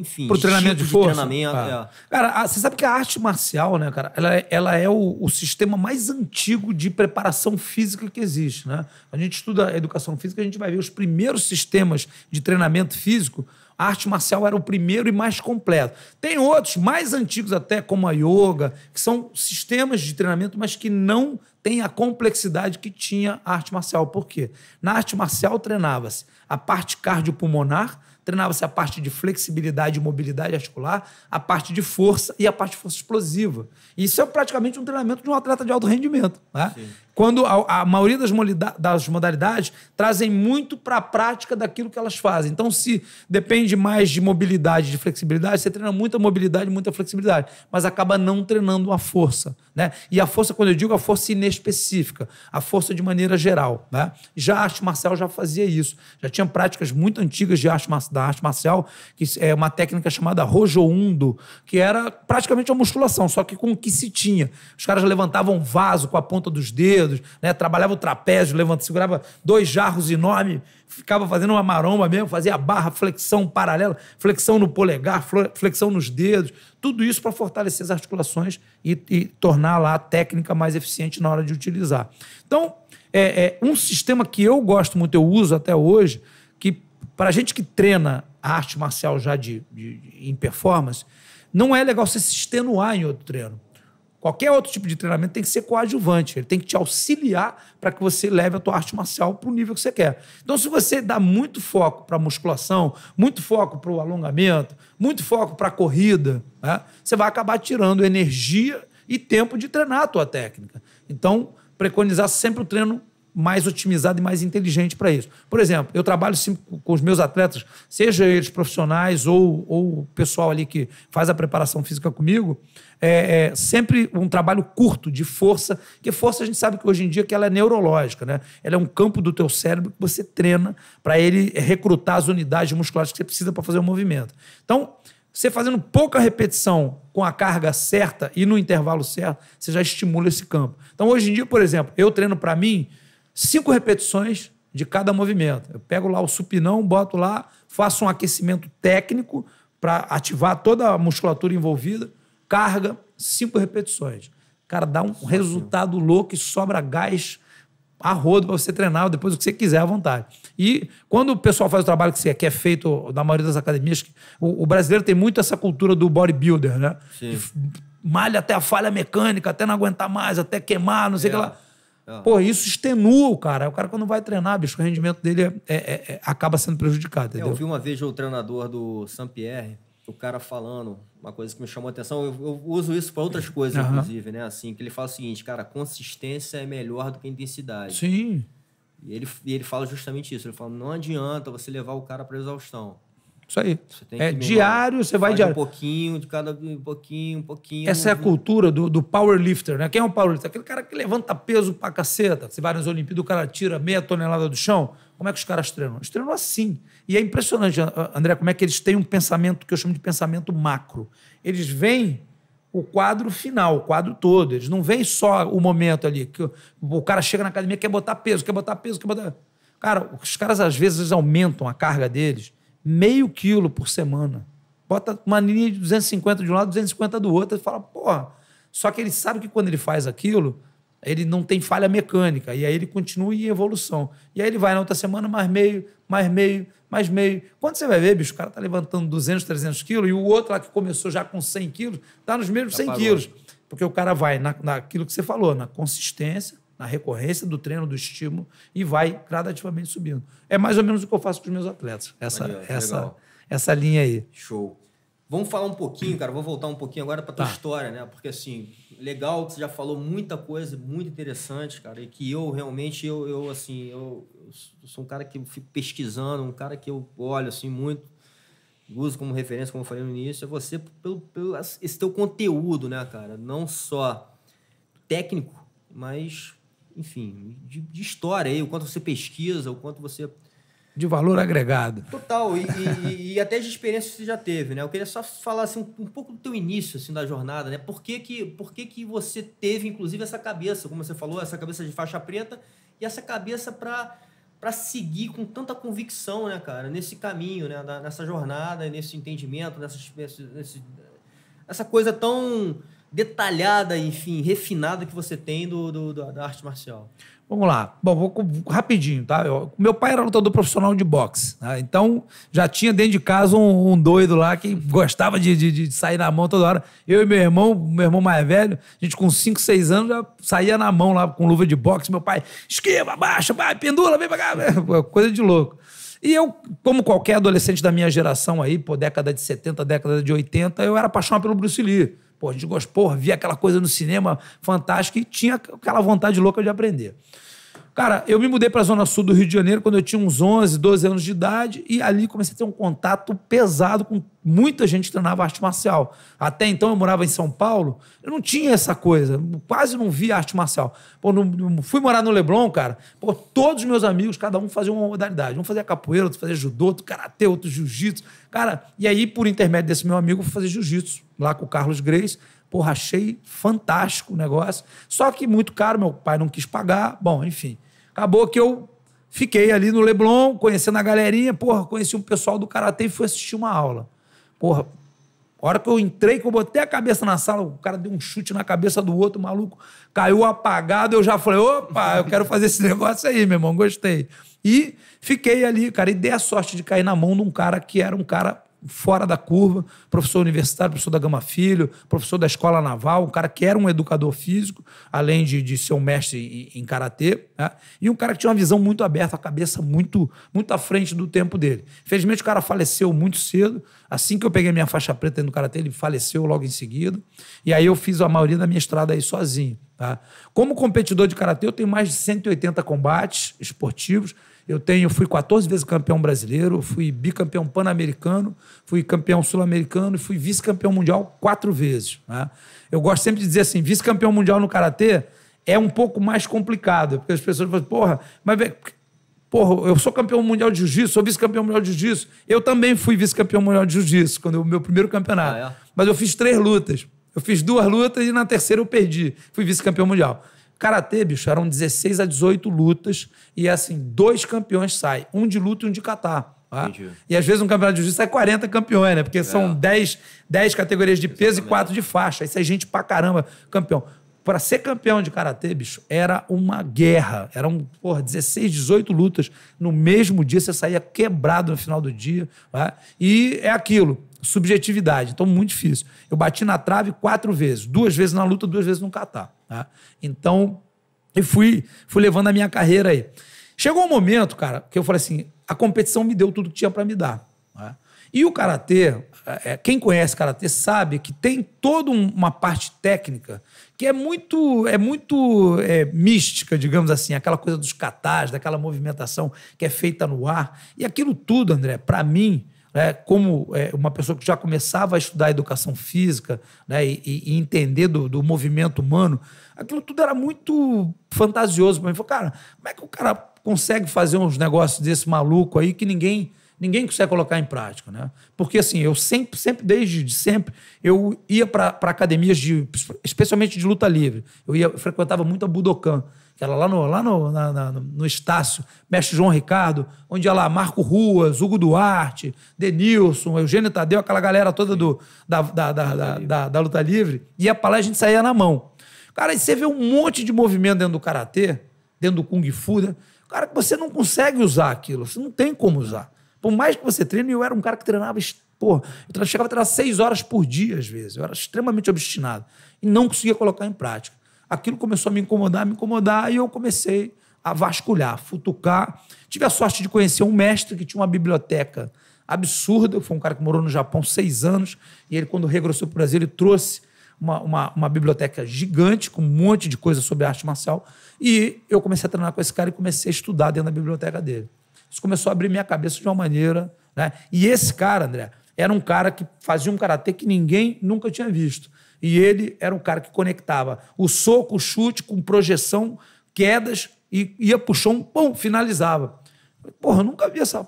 enfim. Pro treinamento tipo de força. De treinamento, ah. é. Cara, a, você sabe que a arte marcial, né, cara, ela, é, ela é o, o, sistema mais antigo de preparação física que existe, né? A gente estuda a educação física, a gente vai ver os primeiros sistemas de treinamento físico a arte marcial era o primeiro e mais completo. Tem outros mais antigos até, como a yoga, que são sistemas de treinamento, mas que não têm a complexidade que tinha a arte marcial. Por quê? Na arte marcial treinava-se a parte cardiopulmonar, treinava-se a parte de flexibilidade e mobilidade articular, a parte de força e a parte de força explosiva. Isso é praticamente um treinamento de um atleta de alto rendimento. Né? Quando a, a maioria das, das, modalidades trazem muito para a prática daquilo que elas fazem. Então, se depende mais de mobilidade, de flexibilidade, você treina muita mobilidade, muita flexibilidade, mas acaba não treinando a força. Né? E a força, quando eu digo a força inespecífica, a força de maneira geral. Né? Já a arte marcial já fazia isso. Já tinha práticas muito antigas de arte, da arte marcial, que é uma técnica chamada rojo-undo, que era praticamente a musculação, só que com o que se tinha. Os caras levantavam vaso com a ponta dos dedos dedos, né? Trabalhava o trapézio, levantava, segurava dois jarros enormes, ficava fazendo uma maromba mesmo, fazia barra, flexão paralela, flexão no polegar, flexão nos dedos, tudo isso para fortalecer as articulações e, e tornar lá a técnica mais eficiente na hora de utilizar. Então, é, é um sistema que eu gosto muito, eu uso até hoje, que para a gente que treina a arte marcial já de, de, de, em performance, não é legal você se extenuar em outro treino. Qualquer outro tipo de treinamento tem que ser coadjuvante, ele tem que te auxiliar para que você leve a tua arte marcial para o nível que você quer. Então, se você dá muito foco para musculação, muito foco para o alongamento, muito foco para a corrida, né, você vai acabar tirando energia e tempo de treinar a tua técnica. Então, preconizar sempre o treino mais otimizado e mais inteligente para isso. Por exemplo, eu trabalho com os meus atletas, seja eles profissionais ou, o pessoal ali que faz a preparação física comigo, é, é, sempre um trabalho curto de força, que força a gente sabe que hoje em dia que ela é neurológica, né? Ela é um campo do teu cérebro que você treina para ele recrutar as unidades musculares que você precisa para fazer o movimento. Então, você fazendo pouca repetição com a carga certa e no intervalo certo, você já estimula esse campo. Então, hoje em dia, por exemplo, eu treino para mim cinco repetições de cada movimento. Eu pego lá o supinão, boto lá, faço um aquecimento técnico para ativar toda a musculatura envolvida, carga, cinco repetições. Cara, dá um resultado louco e sobra gás a rodo para você treinar depois o que você quiser à vontade. E quando o pessoal faz o trabalho que, você, que é feito na maioria das academias, o, o brasileiro tem muito essa cultura do bodybuilder, né? Sim. Que malha até a falha mecânica, até não aguentar mais, até queimar, não sei o é. que lá. Ah. Pô, isso extenua o cara. O cara, quando vai treinar, bicho, o rendimento dele é, é, é, é acaba sendo prejudicado. É, entendeu? Eu vi uma vez o treinador do Saint-Pierre, o cara falando uma coisa que me chamou a atenção. Eu, eu uso isso para outras coisas, uhum. inclusive, né? Assim, que ele fala o seguinte, cara, consistência é melhor do que intensidade. Sim. E ele, e ele fala justamente isso. Ele fala, não adianta você levar o cara para exaustão. Isso aí. é diário, você vai diário. Um pouquinho, de cada um pouquinho, um pouquinho. Essa é a né? cultura do, do powerlifter, né? Quem é um powerlifter? Aquele cara que levanta peso pra caceta. Você vai nas Olimpíadas, o cara tira meia tonelada do chão. Como é que os caras treinam? Eles treinam assim. E é impressionante, André, como é que eles têm um pensamento que eu chamo de pensamento macro. Eles veem o quadro final, o quadro todo. Eles não veem só o momento ali. que O cara chega na academia, quer botar peso, quer botar peso, quer botar. Cara, os caras às vezes aumentam a carga deles meio quilo por semana. Bota uma linha de 250 de um lado, 250 do outro, e fala, porra. Só que ele sabe que quando ele faz aquilo, ele não tem falha mecânica. E aí ele continua em evolução. E aí ele vai na outra semana, mais meio, mais meio, mais meio. Quando você vai ver, bicho, o cara tá levantando 200, 300 quilos, e o outro lá que começou já com 100 quilos, tá nos mesmos 100 quilos. Porque o cara vai na, naquilo que você falou, na consistência, na recorrência do treino, do estímulo, e vai gradativamente subindo. É mais ou menos o que eu faço com os meus atletas, essa, essa, essa linha aí. Show. Vamos falar um pouquinho, cara, vou voltar um pouquinho agora para tua tá. história, né? Porque, assim, legal que você já falou muita coisa muito interessante, cara, e que eu realmente, eu, eu assim, eu, eu sou um cara que fico pesquisando, um cara que eu olho, assim, muito, uso como referência, como eu falei no início, é você pelo, pelo esse teu conteúdo, né, cara? Não só técnico, mas enfim, de, de história aí, o quanto você pesquisa, o quanto você de valor agregado. Total, e, e, e, até de experiência que você já teve, né? Eu queria só falar assim, um, um pouco do teu início assim, da jornada, né? Por que, que, por que, que você teve, inclusive, essa cabeça, como você falou, essa cabeça de faixa preta e essa cabeça para seguir com tanta convicção, né, cara, nesse caminho, né? nessa jornada, nesse entendimento, nessa, nesse, nessa coisa tão detalhada, enfim, refinada que você tem do, do da arte marcial? Vamos lá. Bom, vou rapidinho, tá? Eu, meu pai era lutador profissional de boxe, né? então já tinha dentro de casa um, um doido lá que gostava de, de, de, sair na mão toda hora. Eu e meu irmão, meu irmão mais velho, a gente com 5, 6 anos já saía na mão lá com luva de boxe. Meu pai, esquiva, baixa, vai, pendula, vem pra cá. Coisa de louco. E eu, como qualquer adolescente da minha geração aí, pô, década de 70, década de 80, eu era apaixonado pelo Bruce Lee. Pô, a gente gosta porra, via aquela coisa no cinema fantástica e tinha aquela vontade louca de aprender. Cara, eu me mudei para a Zona Sul do Rio de Janeiro quando eu tinha uns 11, 12 anos de idade e ali comecei a ter um contato pesado com muita gente que treinava arte marcial. Até então eu morava em São Paulo, eu não tinha essa coisa, quase não via arte marcial. Pô, não, não fui morar no Leblon, cara, pô, todos os meus amigos, cada um fazia uma modalidade. Um fazia capoeira, outro fazia judô, outro karatê, outro jiu-jitsu. Cara, e aí por intermédio desse meu amigo eu fui fazer jiu-jitsu lá com o Carlos Greis. Porra, achei fantástico o negócio. Só que muito caro, meu pai não quis pagar. Bom, enfim. Acabou que eu fiquei ali no Leblon, conhecendo a galerinha. Porra, conheci um pessoal do Karatê e fui assistir uma aula. Porra, a hora que eu entrei, que eu botei a cabeça na sala, o cara deu um chute na cabeça do outro, maluco caiu apagado. Eu já falei: opa, eu quero fazer esse negócio aí, meu irmão, gostei. E fiquei ali, cara, e dei a sorte de cair na mão de um cara que era um cara fora da curva, professor universitário, professor da Gama Filho, professor da Escola Naval, um cara que era um educador físico, além de, de ser um mestre em, em karatê, né? e um cara que tinha uma visão muito aberta, a cabeça muito, muito à frente do tempo dele. Infelizmente, o cara faleceu muito cedo. Assim que eu peguei minha faixa preta no karatê, ele faleceu logo em seguida. E aí eu fiz a maioria da minha estrada aí sozinho. Tá? Como competidor de karatê, eu tenho mais de 180 combates esportivos, eu tenho, fui 14 vezes campeão brasileiro, fui bicampeão pan-americano, fui campeão sul-americano e fui vice-campeão mundial quatro vezes. Né? Eu gosto sempre de dizer assim: vice-campeão mundial no karatê é um pouco mais complicado, porque as pessoas falam, porra, mas porra, eu sou campeão mundial de jiu-jitsu, sou vice-campeão mundial de jiu-jitsu. Eu também fui vice-campeão mundial de jiu-jitsu, quando o meu primeiro campeonato. Ah, é? Mas eu fiz três lutas. Eu fiz duas lutas e na terceira eu perdi. Fui vice-campeão mundial. Karatê, bicho, eram 16 a 18 lutas e, assim, dois campeões saem. Um de luta e um de catar. Tá? E às vezes um campeonato de jiu-jitsu é 40 campeões, né? Porque é. são 10, 10 categorias de peso Exatamente. e 4 de faixa. Isso é gente pra caramba campeão para ser campeão de karatê, bicho, era uma guerra. Eram, porra, 16, 18 lutas. No mesmo dia, você saía quebrado no final do dia. Né? E é aquilo, subjetividade. Então, muito difícil. Eu bati na trave quatro vezes. Duas vezes na luta, duas vezes no catar. Tá? Então, e fui, fui levando a minha carreira aí. Chegou um momento, cara, que eu falei assim: a competição me deu tudo que tinha para me dar. E o karatê, é, é, quem conhece karatê sabe que tem toda uma parte técnica que é muito, é muito é, mística, digamos assim, aquela coisa dos catás daquela movimentação que é feita no ar. E aquilo tudo, André, para mim, né, como é, uma pessoa que já começava a estudar educação física né, e, e, entender do, do, movimento humano, aquilo tudo era muito fantasioso para mim. Falei, cara, como é que o cara consegue fazer uns negócios desse maluco aí que ninguém ninguém consegue colocar em prática, né? Porque assim, eu sempre, sempre desde sempre, eu ia para academias de, especialmente de luta livre. Eu ia, eu frequentava muito a Budokan, que era lá no, lá no, na, na, no Estácio, mestre João Ricardo, onde ia lá Marco Ruas, Hugo Duarte, Denilson, Eugênio Tadeu, aquela galera toda do, da, da, da, da, da, da luta livre, ia para lá e a gente saía na mão. Cara, e você vê um monte de movimento dentro do karatê, dentro do kung fu, né? Cara, que você não consegue usar aquilo, você não tem como usar. Por mais que você treine, eu era um cara que treinava, porra, eu chegava a treinar seis horas por dia, às vezes. Eu era extremamente obstinado e não conseguia colocar em prática. Aquilo começou a me incomodar, a me incomodar, e eu comecei a vasculhar, futucar. Tive a sorte de conhecer um mestre que tinha uma biblioteca absurda, foi um cara que morou no Japão seis anos, e ele, quando regressou para o Brasil, ele trouxe uma, uma, uma, biblioteca gigante, com um monte de coisa sobre arte marcial, e eu comecei a treinar com esse cara e comecei a estudar dentro da biblioteca dele. Isso começou a abrir minha cabeça de uma maneira. Né? E esse cara, André, era um cara que fazia um karatê que ninguém nunca tinha visto. E ele era um cara que conectava o soco, o chute, com projeção, quedas, e ia pro chão, pum, finalizava. Porra, eu nunca vi essa,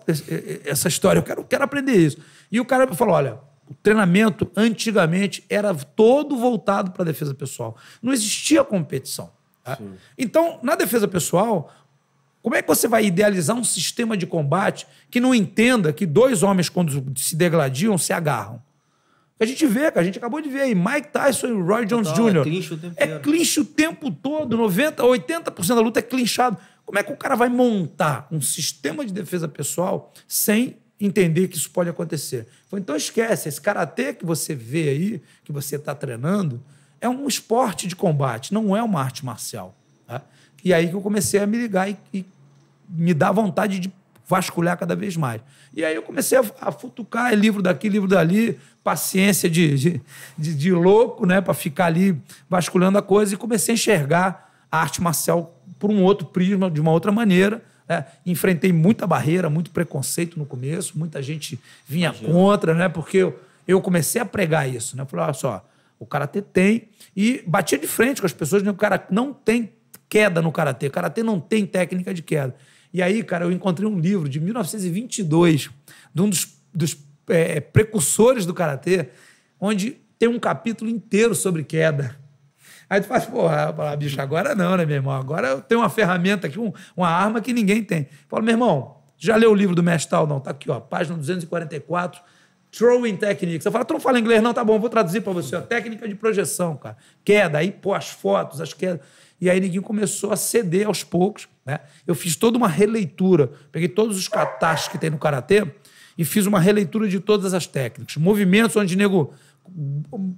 essa história, eu quero, quero aprender isso. E o cara falou: olha, o treinamento antigamente era todo voltado para a defesa pessoal. Não existia competição. Tá? Então, na defesa pessoal, como é que você vai idealizar um sistema de combate que não entenda que dois homens, quando se degladiam, se agarram? A gente vê, a gente acabou de ver aí, Mike Tyson e Roy Jones Total, é Jr. É clinch o tempo, é clinch o tempo todo, 90, 80% da luta é clinchado. Como é que o cara vai montar um sistema de defesa pessoal sem entender que isso pode acontecer? Então esquece, esse karatê que você vê aí, que você está treinando, é um esporte de combate, não é uma arte marcial. Tá? E aí que eu comecei a me ligar e, e me dá vontade de vasculhar cada vez mais. E aí eu comecei a, a futucar é livro daqui, livro dali, paciência de, de, de, de louco, né, para ficar ali vasculhando a coisa, e comecei a enxergar a arte marcial por um outro prisma, de uma outra maneira. Né? Enfrentei muita barreira, muito preconceito no começo, muita gente vinha Imagina. contra, né, porque eu, eu comecei a pregar isso. Né? Eu falei, olha só, o karatê tem, e batia de frente com as pessoas, né? o cara não tem queda no karatê, o karatê não tem técnica de queda. E aí, cara, eu encontrei um livro de 1922, de um dos, dos é, é, precursores do Karatê, onde tem um capítulo inteiro sobre queda. Aí tu faz, assim, porra, bicho, agora não, né, meu irmão? Agora eu tenho uma ferramenta aqui, um, uma arma que ninguém tem. Fala, meu irmão, já leu o livro do mestre tal? Não, tá aqui, ó, página 244, Throwing Techniques. Eu falo, tu não fala inglês, não, tá bom, vou traduzir para você, ó, técnica de projeção, cara. Queda, aí, pô, as fotos, as quedas. E aí ninguém começou a ceder aos poucos. Né? Eu fiz toda uma releitura, peguei todos os catastros que tem no Karatê e fiz uma releitura de todas as técnicas. Movimentos onde nego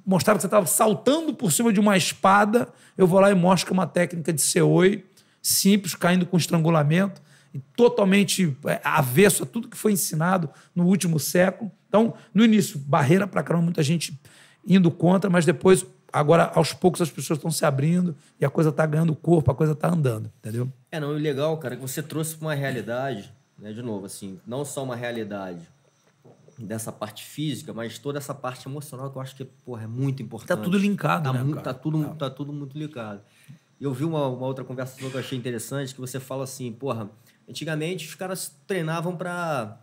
mostrava que você estava saltando por cima de uma espada, eu vou lá e mostro que é uma técnica de seoi simples, caindo com estrangulamento, e totalmente é, avesso a tudo que foi ensinado no último século. Então, no início, barreira para caramba, muita gente indo contra, mas depois agora, aos poucos, as pessoas estão se abrindo e a coisa está ganhando corpo, a coisa está andando, entendeu? É, não, e legal, cara, é que você trouxe para uma realidade, né, de novo, assim, não só uma realidade dessa parte física, mas toda essa parte emocional que eu acho que, porra, é muito importante. está tudo linkado, tá né, muito, está tudo, é. tá tudo muito ligado. Eu vi uma, uma outra conversa que eu achei interessante, que você fala assim, porra, antigamente os caras treinavam para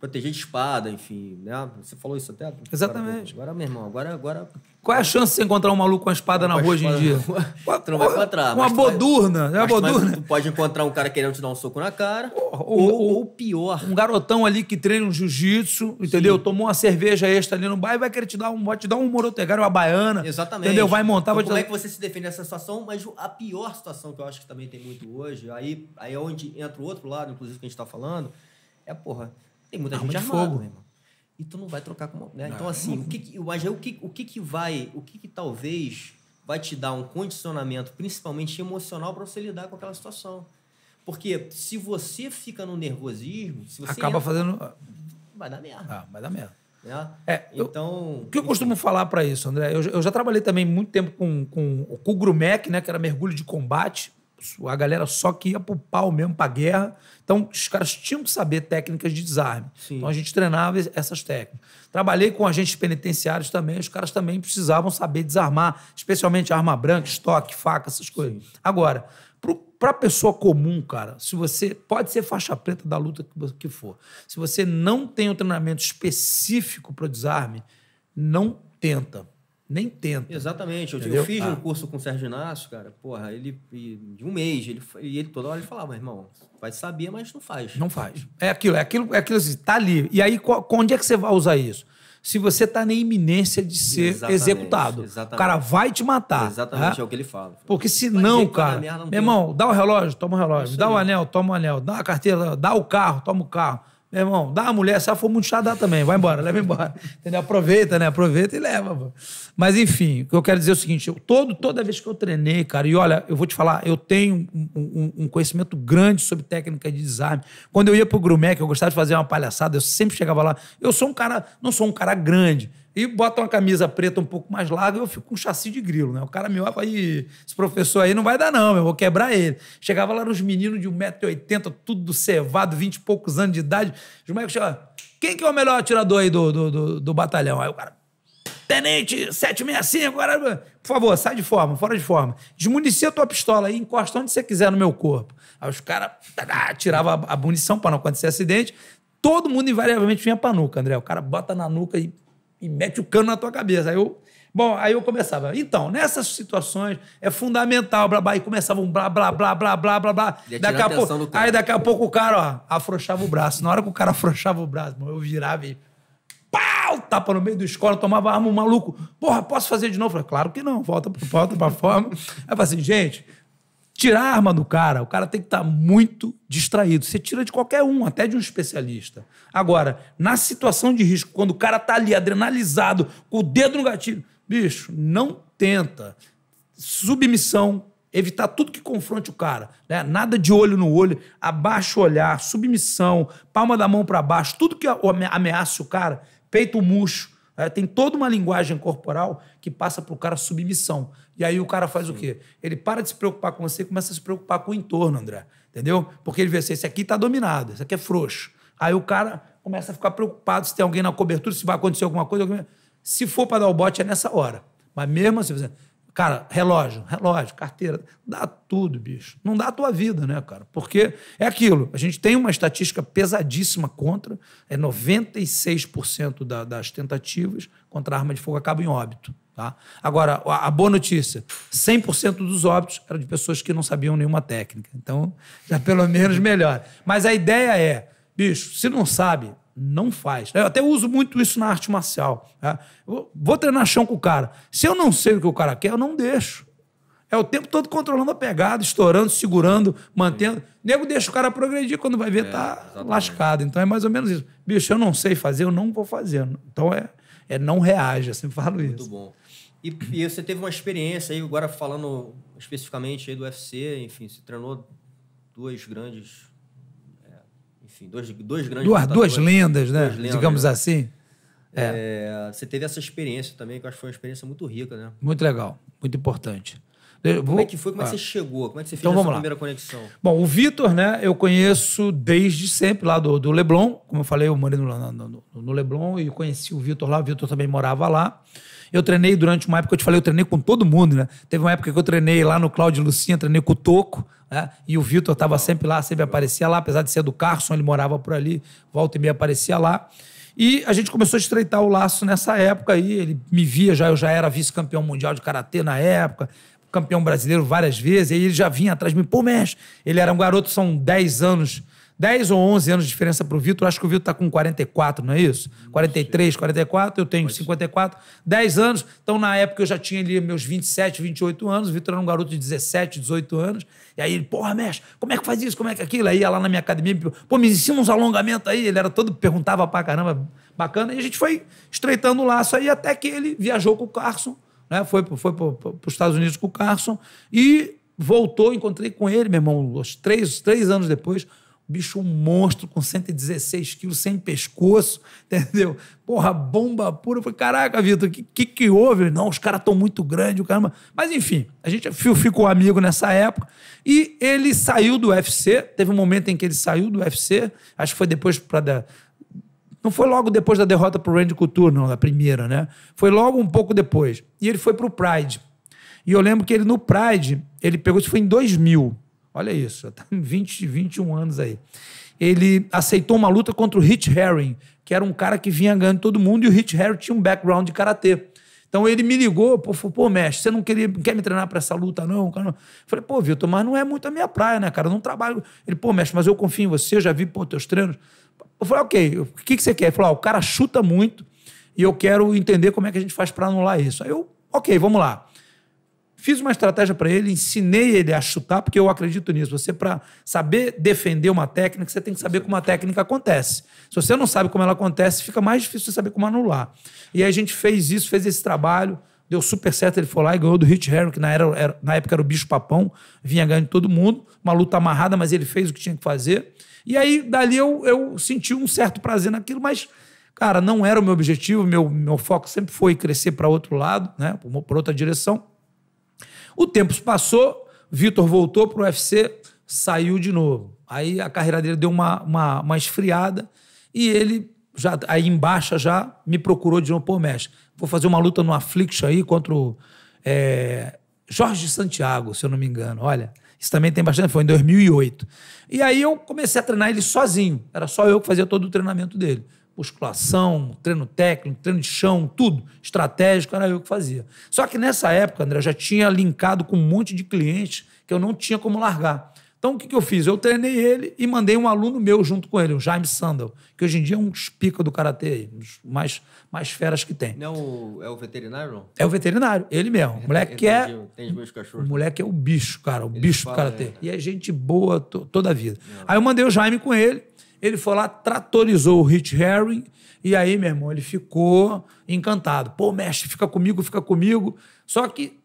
proteger de espada, enfim, né? Você falou isso até? Exatamente. Agora, agora meu irmão, agora, agora... Qual é a chance de você encontrar um maluco com a espada na rua espada hoje em dia? Rua. tu não vai encontrar. Uma bodurna, é uma bodurna. Tu pode encontrar um cara querendo te dar um soco na cara, ou, ou, ou pior... Um garotão ali que treina um jiu-jitsu, entendeu? Sim. Tomou uma cerveja extra ali no bar e vai querer te dar um, vai te dar um morotegar uma baiana. Exatamente. Entendeu? Vai montar... Então, vai como dar... é que você se defende nessa situação? Mas a pior situação que eu acho que também tem muito hoje, aí, aí é onde entra o outro lado, inclusive, que a gente tá falando, é, porra tem muita arma gente armada, fogo. E tu não vai trocar com né? Então, assim, o que, que o que, o que, que vai, o que, que talvez vai te dar um condicionamento, principalmente emocional, para você lidar com aquela situação. Porque se você fica no nervosismo, se você acaba entra, fazendo ah, vai dar merda. Ah, vai dar merda. Né? É, é então. Eu, o que eu costumo falar para isso, André? Eu, eu, já trabalhei também muito tempo com, com, com o Grumec, né? Que era mergulho de combate a galera só que ia pro pau mesmo, pra guerra. Então, os caras tinham que saber técnicas de desarme. Sim. Então, a gente treinava essas técnicas. Trabalhei com agentes penitenciários também, os caras também precisavam saber desarmar, especialmente arma branca, estoque, faca, essas coisas. Sim. Agora, para pessoa comum, cara, se você pode ser faixa preta da luta que for, se você não tem um treinamento específico para desarme, não tenta nem tenta. Exatamente. Eu, eu fiz ah. um curso com o Sérgio Inácio, cara, porra, ele de um mês, ele, ele toda hora ele falava, irmão, vai saber, mas não faz. Não faz. É aquilo, é aquilo, é aquilo assim, tá ali. E aí, onde é que você vai usar isso? Se você tá na iminência de ser exatamente, executado. Exatamente. O cara vai te matar. Exatamente, tá? é o que ele fala. Porque senão, cara, merda, meu tem... irmão, dá o relógio, toma o relógio. É dá o anel, toma o anel. Dá a carteira, dá o carro, toma o carro. Meu irmão, dá a mulher, se ela for muito chata, dá também. Vai embora, leva embora. Entendeu? Aproveita, né? Aproveita e leva. Pô. Mas, enfim, o que eu quero dizer é o seguinte: eu, todo, toda vez que eu treinei, cara, e olha, eu vou te falar, eu tenho um, um, um conhecimento grande sobre técnica de desarme. Quando eu ia pro Grumé, que eu gostava de fazer uma palhaçada, eu sempre chegava lá. Eu sou um cara, não sou um cara grande, e bota uma camisa preta um pouco mais larga e eu fico com um chassi de grilo, né? O cara me olha e fala, esse professor aí não vai dar não, eu vou quebrar ele. Chegava lá nos meninos de 1,80m, tudo cevado, 20 e poucos anos de idade, os moleques chegavam, quem que é o melhor atirador aí do, do, do, do batalhão? Aí o cara, tenente, 765, agora por favor, sai de forma, fora de forma. Desmunicia a tua pistola aí, encosta onde você quiser no meu corpo. Aí os caras ah, tirava a, a munição para não acontecer acidente, todo mundo invariavelmente vinha pra nuca, André. O cara bota na nuca e e mete o cano na tua cabeça. Aí eu, bom, aí eu começava. Então, nessas situações é fundamental, blá, blá, e começava um blá, blá, blá, blá, blá, blá, blá. Daqui a pouco, aí daqui a pouco o cara, ó, afrouxava o braço. Na hora que o cara afrouxava o braço, eu virava e pau, tapa no meio do escola, tomava arma, um maluco. Porra, posso fazer de novo? Eu falei, claro que não, volta, volta pra forma. Aí eu falei assim, gente, tirar a arma do cara, o cara tem que estar tá muito distraído. Você tira de qualquer um, até de um especialista. Agora, na situação de risco, quando o cara está ali adrenalizado, com o dedo no gatilho, bicho, não tenta. Submissão, evitar tudo que confronte o cara. Né? Nada de olho no olho, abaixa o olhar, submissão, palma da mão para baixo, tudo que ameaça o cara, peito murcho. Né? Tem toda uma linguagem corporal que passa para o cara submissão. E aí o cara faz Sim. o quê? Ele para de se preocupar com você e começa a se preocupar com o entorno, André. Entendeu? Porque ele vê assim, esse aqui tá dominado, esse aqui é frouxo. Aí o cara começa a ficar preocupado se tem alguém na cobertura, se vai acontecer alguma coisa. Alguém... Se for para dar o bote, é nessa hora. Mas mesmo assim, cara, relógio, relógio, carteira, dá tudo, bicho. Não dá a tua vida, né, cara? Porque é aquilo. A gente tem uma estatística pesadíssima contra. É 96% da, das tentativas contra arma de fogo acabam em óbito. Tá? Agora, a boa notícia: 100% dos óbitos eram de pessoas que não sabiam nenhuma técnica. Então, já pelo menos melhor. Mas a ideia é, bicho, se não sabe, não faz. Né? Eu até uso muito isso na arte marcial. Tá? Vou treinar chão com o cara. Se eu não sei o que o cara quer, eu não deixo. É o tempo todo controlando a pegada, estourando, segurando, mantendo. O nego deixa o cara progredir, quando vai ver, é, tá exatamente. lascado. Então é mais ou menos isso. Bicho, eu não sei fazer, eu não vou fazer. Então é, é não reage, eu sempre falo muito isso. Muito bom. E, e, você teve uma experiência aí, agora falando especificamente aí do UFC, enfim, você treinou duas grandes. É, enfim, dois, dois grandes. Duas, duas lendas, né? Duas lendas, Digamos né? assim. É. É, você teve essa experiência também, que eu acho que foi uma experiência muito rica, né? Muito legal, muito importante. Como é que foi? Como é que ah. você chegou? Como é que você fez então, primeira conexão? Bom, o Vitor, né, eu conheço desde sempre lá do, do Leblon. Como eu falei, eu morei no, no, no Leblon e conheci o Vitor lá. O Vitor também morava lá. Eu treinei durante uma época, eu te falei, eu treinei com todo mundo, né? Teve uma época que eu treinei lá no Cláudio Lucinha, treinei com o Toco, né? E o Vitor estava sempre lá, sempre aparecia lá, apesar de ser do Carson, ele morava por ali, volta e meia aparecia lá. E a gente começou a estreitar o laço nessa época aí. Ele me via já, eu já era vice-campeão mundial de karatê na época, campeão brasileiro várias vezes. E aí ele já vinha atrás de mim, pô, mestre, ele era um garoto, são 10 anos 10 ou 11 anos de diferença para o Vitor. Acho que o Vitor está com 44, não é isso? 43, 44, eu tenho 54. 10 anos. Então, na época, eu já tinha ali meus 27, 28 anos. O Vitor era um garoto de 17, 18 anos. E aí ele, porra, mexe, como é que faz isso? Como é que é aquilo? Aí ia lá na minha academia, pô, me ensina uns alongamentos aí. Ele era todo, perguntava pra caramba, bacana. E a gente foi estreitando o laço aí até que ele viajou com o Carson, né? Foi, foi para os Estados Unidos com o Carson. E voltou, encontrei com ele, meu irmão, três, três anos depois, bicho um monstro com 116 quilos, sem pescoço, entendeu? Porra, bomba pura. Eu falei, caraca, Vitor, o que, que, que houve? Não, os caras estão muito grandes, o caramba. Mas enfim, a gente é ficou amigo nessa época e ele saiu do UFC. Teve um momento em que ele saiu do UFC, acho que foi depois para não foi logo depois da derrota para o Randy Couture, não, da primeira, né? Foi logo um pouco depois. E ele foi para o Pride. E eu lembro que ele no Pride, ele pegou, isso foi em 2000. Olha isso, já tá 20, 21 anos aí. Ele aceitou uma luta contra o Rich Herring, que era um cara que vinha ganhando todo mundo, e o Rich Herring tinha um background de karatê. Então ele me ligou, pô, falou, pô, mestre, você não, queria, não quer me treinar para essa luta, não? Eu Falei, pô, Vitor, mas não é muito a minha praia, né, cara? Eu não trabalho. Ele, pô, mestre, mas eu confio em você, eu já vi, pô, teus treinos. Eu falei, ok, o que, que você quer? Ele falou, ah, o cara chuta muito e eu quero entender como é que a gente faz para anular isso. Aí eu, ok, vamos lá. Fiz uma estratégia para ele, ensinei ele a chutar, porque eu acredito nisso. Você, para saber defender uma técnica, você tem que saber como a técnica acontece. Se você não sabe como ela acontece, fica mais difícil você saber como anular. E aí a gente fez isso, fez esse trabalho, deu super certo. Ele foi lá e ganhou do Rich Heron, que na, era, era, na época era o bicho-papão, vinha ganhando todo mundo. Uma luta amarrada, mas ele fez o que tinha que fazer. E aí, dali, eu, eu senti um certo prazer naquilo, mas cara, não era o meu objetivo, meu, meu foco sempre foi crescer para outro lado, né, para outra direção. O tempo passou, Vitor voltou para o UFC, saiu de novo. Aí a carreira dele deu uma, uma, uma esfriada e ele, já aí embaixo já, me procurou de novo, pô, mestre, vou fazer uma luta no Affliction aí contra o é, Jorge Santiago, se eu não me engano. Olha, isso também tem bastante, foi em 2008. E aí eu comecei a treinar ele sozinho, era só eu que fazia todo o treinamento dele musculação, treino técnico, treino de chão, tudo, estratégico, era eu que fazia. Só que nessa época, André, eu já tinha linkado com um monte de clientes que eu não tinha como largar. Então, o que, que eu fiz? Eu treinei ele e mandei um aluno meu junto com ele, o Jaime Sandal, que hoje em dia é um pica do Karatê, um dos mais, mais feras que tem. Não é o, é o veterinário, não? É o veterinário, ele mesmo. O é, moleque que é... Tem meus cachorros. O moleque é o bicho, cara, o ele bicho fala, do Karatê. É. E é gente boa toda a vida. Não. É. Aí eu mandei o Jaime com ele ele foi lá, tratorizou o Rich Harry, e aí, meu irmão, ele ficou encantado. Pô, mestre, fica comigo, fica comigo. Só que.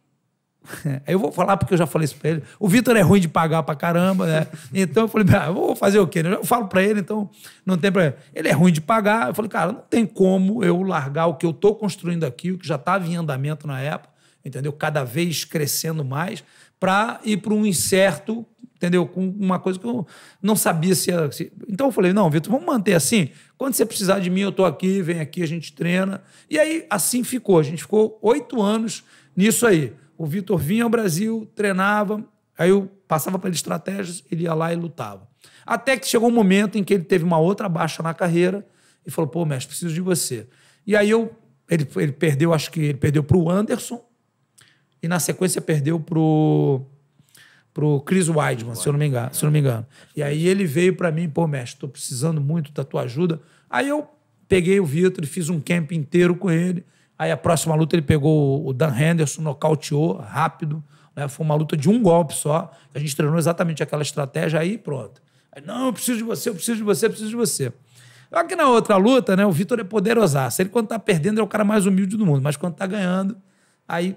eu vou falar porque eu já falei isso pra ele. O Vitor é ruim de pagar pra caramba, né? Então eu falei, ah, vou fazer o quê? Né? Eu falo pra ele, então não tem problema. Ele é ruim de pagar. Eu falei, cara, não tem como eu largar o que eu tô construindo aqui, o que já estava em andamento na época, entendeu? Cada vez crescendo mais, para ir para um incerto entendeu? Com uma coisa que eu não sabia se era. Se... Então eu falei, não, Vitor, vamos manter assim. Quando você precisar de mim, eu estou aqui, vem aqui, a gente treina. E aí assim ficou. A gente ficou oito anos nisso aí. O Vitor vinha ao Brasil, treinava, aí eu passava para ele estratégias, ele ia lá e lutava. Até que chegou um momento em que ele teve uma outra baixa na carreira e falou: pô, mestre, preciso de você. E aí eu. Ele, ele perdeu, acho que ele perdeu para o Anderson, e na sequência perdeu para o pro Chris Weidman, se eu não me engano. Se eu não me engano. E aí ele veio para mim, pô, mestre, tô precisando muito da tua ajuda. Aí eu peguei o Vitor e fiz um camp inteiro com ele. Aí a próxima luta ele pegou o Dan Henderson, nocauteou rápido. Né? Foi uma luta de um golpe só. A gente treinou exatamente aquela estratégia aí pronto. Aí, não, eu preciso de você, eu preciso de você, eu preciso de você. Só que na outra luta, né, o Vitor é poderosaço. Ele quando tá perdendo é o cara mais humilde do mundo, mas quando tá ganhando, aí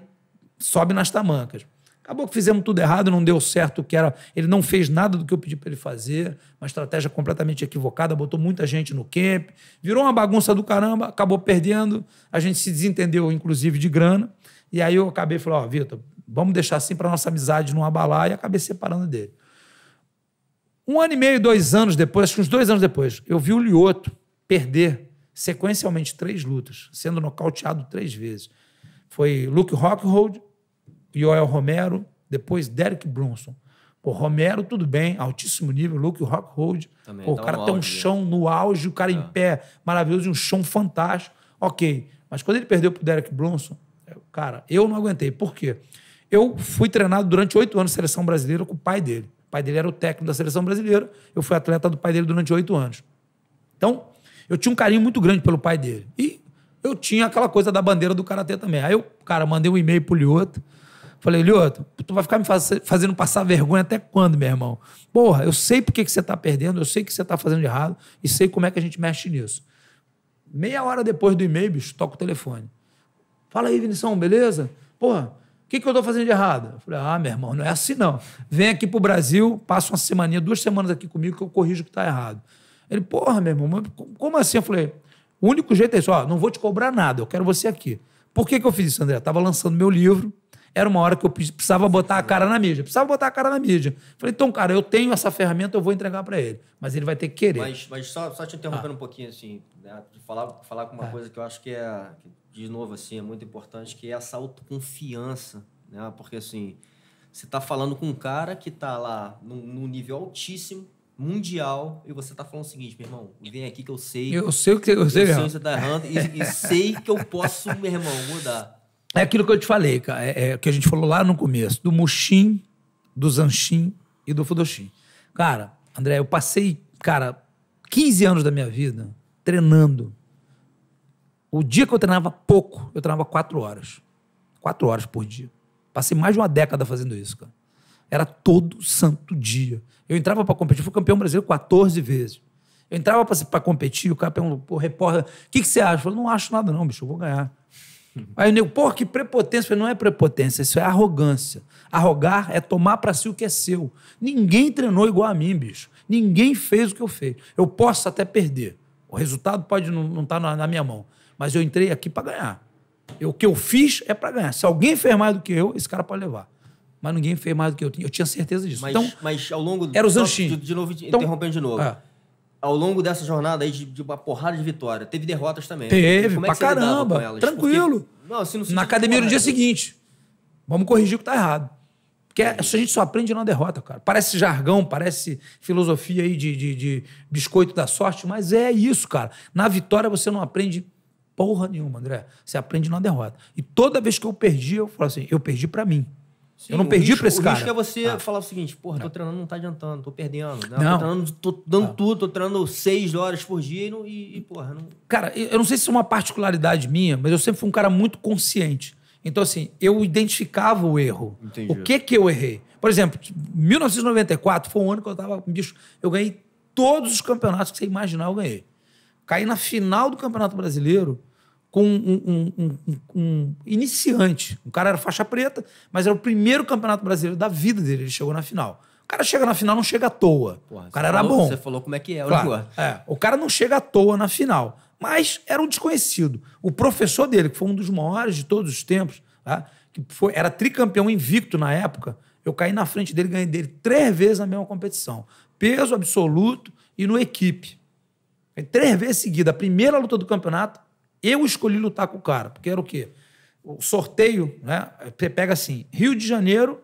sobe nas tamancas. Acabou que fizemos tudo errado, não deu certo o que era. Ele não fez nada do que eu pedi para ele fazer, uma estratégia completamente equivocada, botou muita gente no camp, virou uma bagunça do caramba, acabou perdendo. A gente se desentendeu, inclusive, de grana. E aí eu acabei falando: Ó, oh, Vitor, vamos deixar assim para nossa amizade não abalar, e acabei separando dele. Um ano e meio, dois anos depois, acho que uns dois anos depois, eu vi o Lioto perder sequencialmente três lutas, sendo nocauteado três vezes. Foi Luke Rockhold, Yoel Romero, depois Derek Bronson. Pô, Romero, tudo bem, altíssimo nível, Luke Rockhold. Também Pô, tá o cara tem um né? chão no auge, o cara é. em pé, maravilhoso, e um chão fantástico. Ok. Mas quando ele perdeu pro Derek Bronson, é, cara, eu não aguentei. Por quê? Eu fui treinado durante oito anos na seleção brasileira com o pai dele. O pai dele era o técnico da seleção brasileira, eu fui atleta do pai dele durante oito anos. Então, eu tinha um carinho muito grande pelo pai dele. E eu tinha aquela coisa da bandeira do Karatê também. Aí eu, cara, mandei um e-mail pro Lioto Falei, Lioto, tu vai ficar me fazendo passar vergonha até quando, meu irmão? Porra, eu sei por que você está perdendo, eu sei que você está fazendo de errado e sei como é que a gente mexe nisso. Meia hora depois do e-mail, bicho, toca o telefone. Fala aí, Vinição, beleza? Porra, o que, que eu estou fazendo de errado? Eu falei, ah, meu irmão, não é assim não. Vem aqui pro Brasil, passa uma semaninha, duas semanas aqui comigo que eu corrijo o que está errado. Ele, porra, meu irmão, como assim? Eu falei, o único jeito é isso, ó, não vou te cobrar nada, eu quero você aqui. Por que, que eu fiz isso, André? Eu tava lançando meu livro, era uma hora que eu precisava botar a cara na mídia. Precisava botar a cara na mídia. Falei, então, cara, eu tenho essa ferramenta, eu vou entregar para ele. Mas ele vai ter que querer. Mas, mas só, só te interrompendo ah. um pouquinho, assim, né, de falar, falar com uma ah. coisa que eu acho que é, de novo, assim, é muito importante, que é essa autoconfiança, né? Porque, assim, você está falando com um cara que está lá num, nível altíssimo, mundial e você tá falando o seguinte, meu irmão, vem aqui que eu sei. Eu sei o que eu sei, você está errando e, e, sei que eu posso, meu irmão, mudar é aquilo que eu te falei, cara, é, é que a gente falou lá no começo, do Muxim, do Zanchim e do Fudoshim. Cara, André, eu passei, cara, 15 anos da minha vida treinando. O dia que eu treinava pouco, eu treinava quatro horas. quatro horas por dia. Passei mais de uma década fazendo isso, cara. Era todo santo dia. Eu entrava para competir, fui campeão brasileiro 14 vezes. Eu entrava para competir, o cara perguntou, o repórter, o que, que você acha? Eu falei, não acho nada não, bicho, eu vou ganhar. Aí o nego, porra, que prepotência. Não é prepotência, isso é arrogância. Arrogar é tomar para si o que é seu. Ninguém treinou igual a mim, bicho. Ninguém fez o que eu fiz. Eu posso até perder. O resultado pode não estar tá na, na, minha mão. Mas eu entrei aqui para ganhar. Eu, o que eu fiz é para ganhar. Se alguém fez mais do que eu, esse cara pode levar mas ninguém fez mais do que eu Eu tinha certeza disso. Mas, então, mas ao longo do, Era os anos de, de novo, então, interrompendo de novo. É ao longo dessa jornada aí de, de, uma porrada de vitória, teve derrotas também. Teve, Como é pra caramba. Tranquilo. Porque, não, assim, não Na academia porra, no dia é. seguinte. Vamos corrigir o que tá errado. Porque é, a gente só aprende na derrota, cara. Parece jargão, parece filosofia aí de, de, de biscoito da sorte, mas é isso, cara. Na vitória você não aprende porra nenhuma, André. Você aprende na derrota. E toda vez que eu perdi, eu falo assim, eu perdi para mim. Sim, eu não perdi risco, pra esse cara. O risco é você ah. falar o seguinte, porra, tô treinando, não tá adiantando, tô perdendo. Não, né? não. Tô, treinando, tô dando ah. tudo, tô treinando seis horas por dia e, e, e, porra... Não... Cara, eu não sei se é uma particularidade minha, mas eu sempre fui um cara muito consciente. Então, assim, eu identificava o erro. Entendi. O que que eu errei? Por exemplo, 1994 foi um ano que eu tava... Bicho, eu ganhei todos os campeonatos que você imaginar, eu ganhei. Caí na final do Campeonato Brasileiro com um, um, um, um, iniciante. O cara era faixa preta, mas era o primeiro campeonato brasileiro da vida dele. Ele chegou na final. O cara chega na final, não chega à toa. Porra, o cara era falou, bom. Você falou como é que é, claro, né, é, O cara não chega à toa na final. Mas era um desconhecido. O professor dele, que foi um dos maiores de todos os tempos, tá? que foi, era tricampeão invicto na época, eu caí na frente dele, ganhei dele três vezes na mesma competição. Peso absoluto e no equipe. Três vezes seguida. A primeira luta do campeonato, eu escolhi lutar com o cara, porque era o quê? O sorteio, né? Você pega assim: Rio de Janeiro,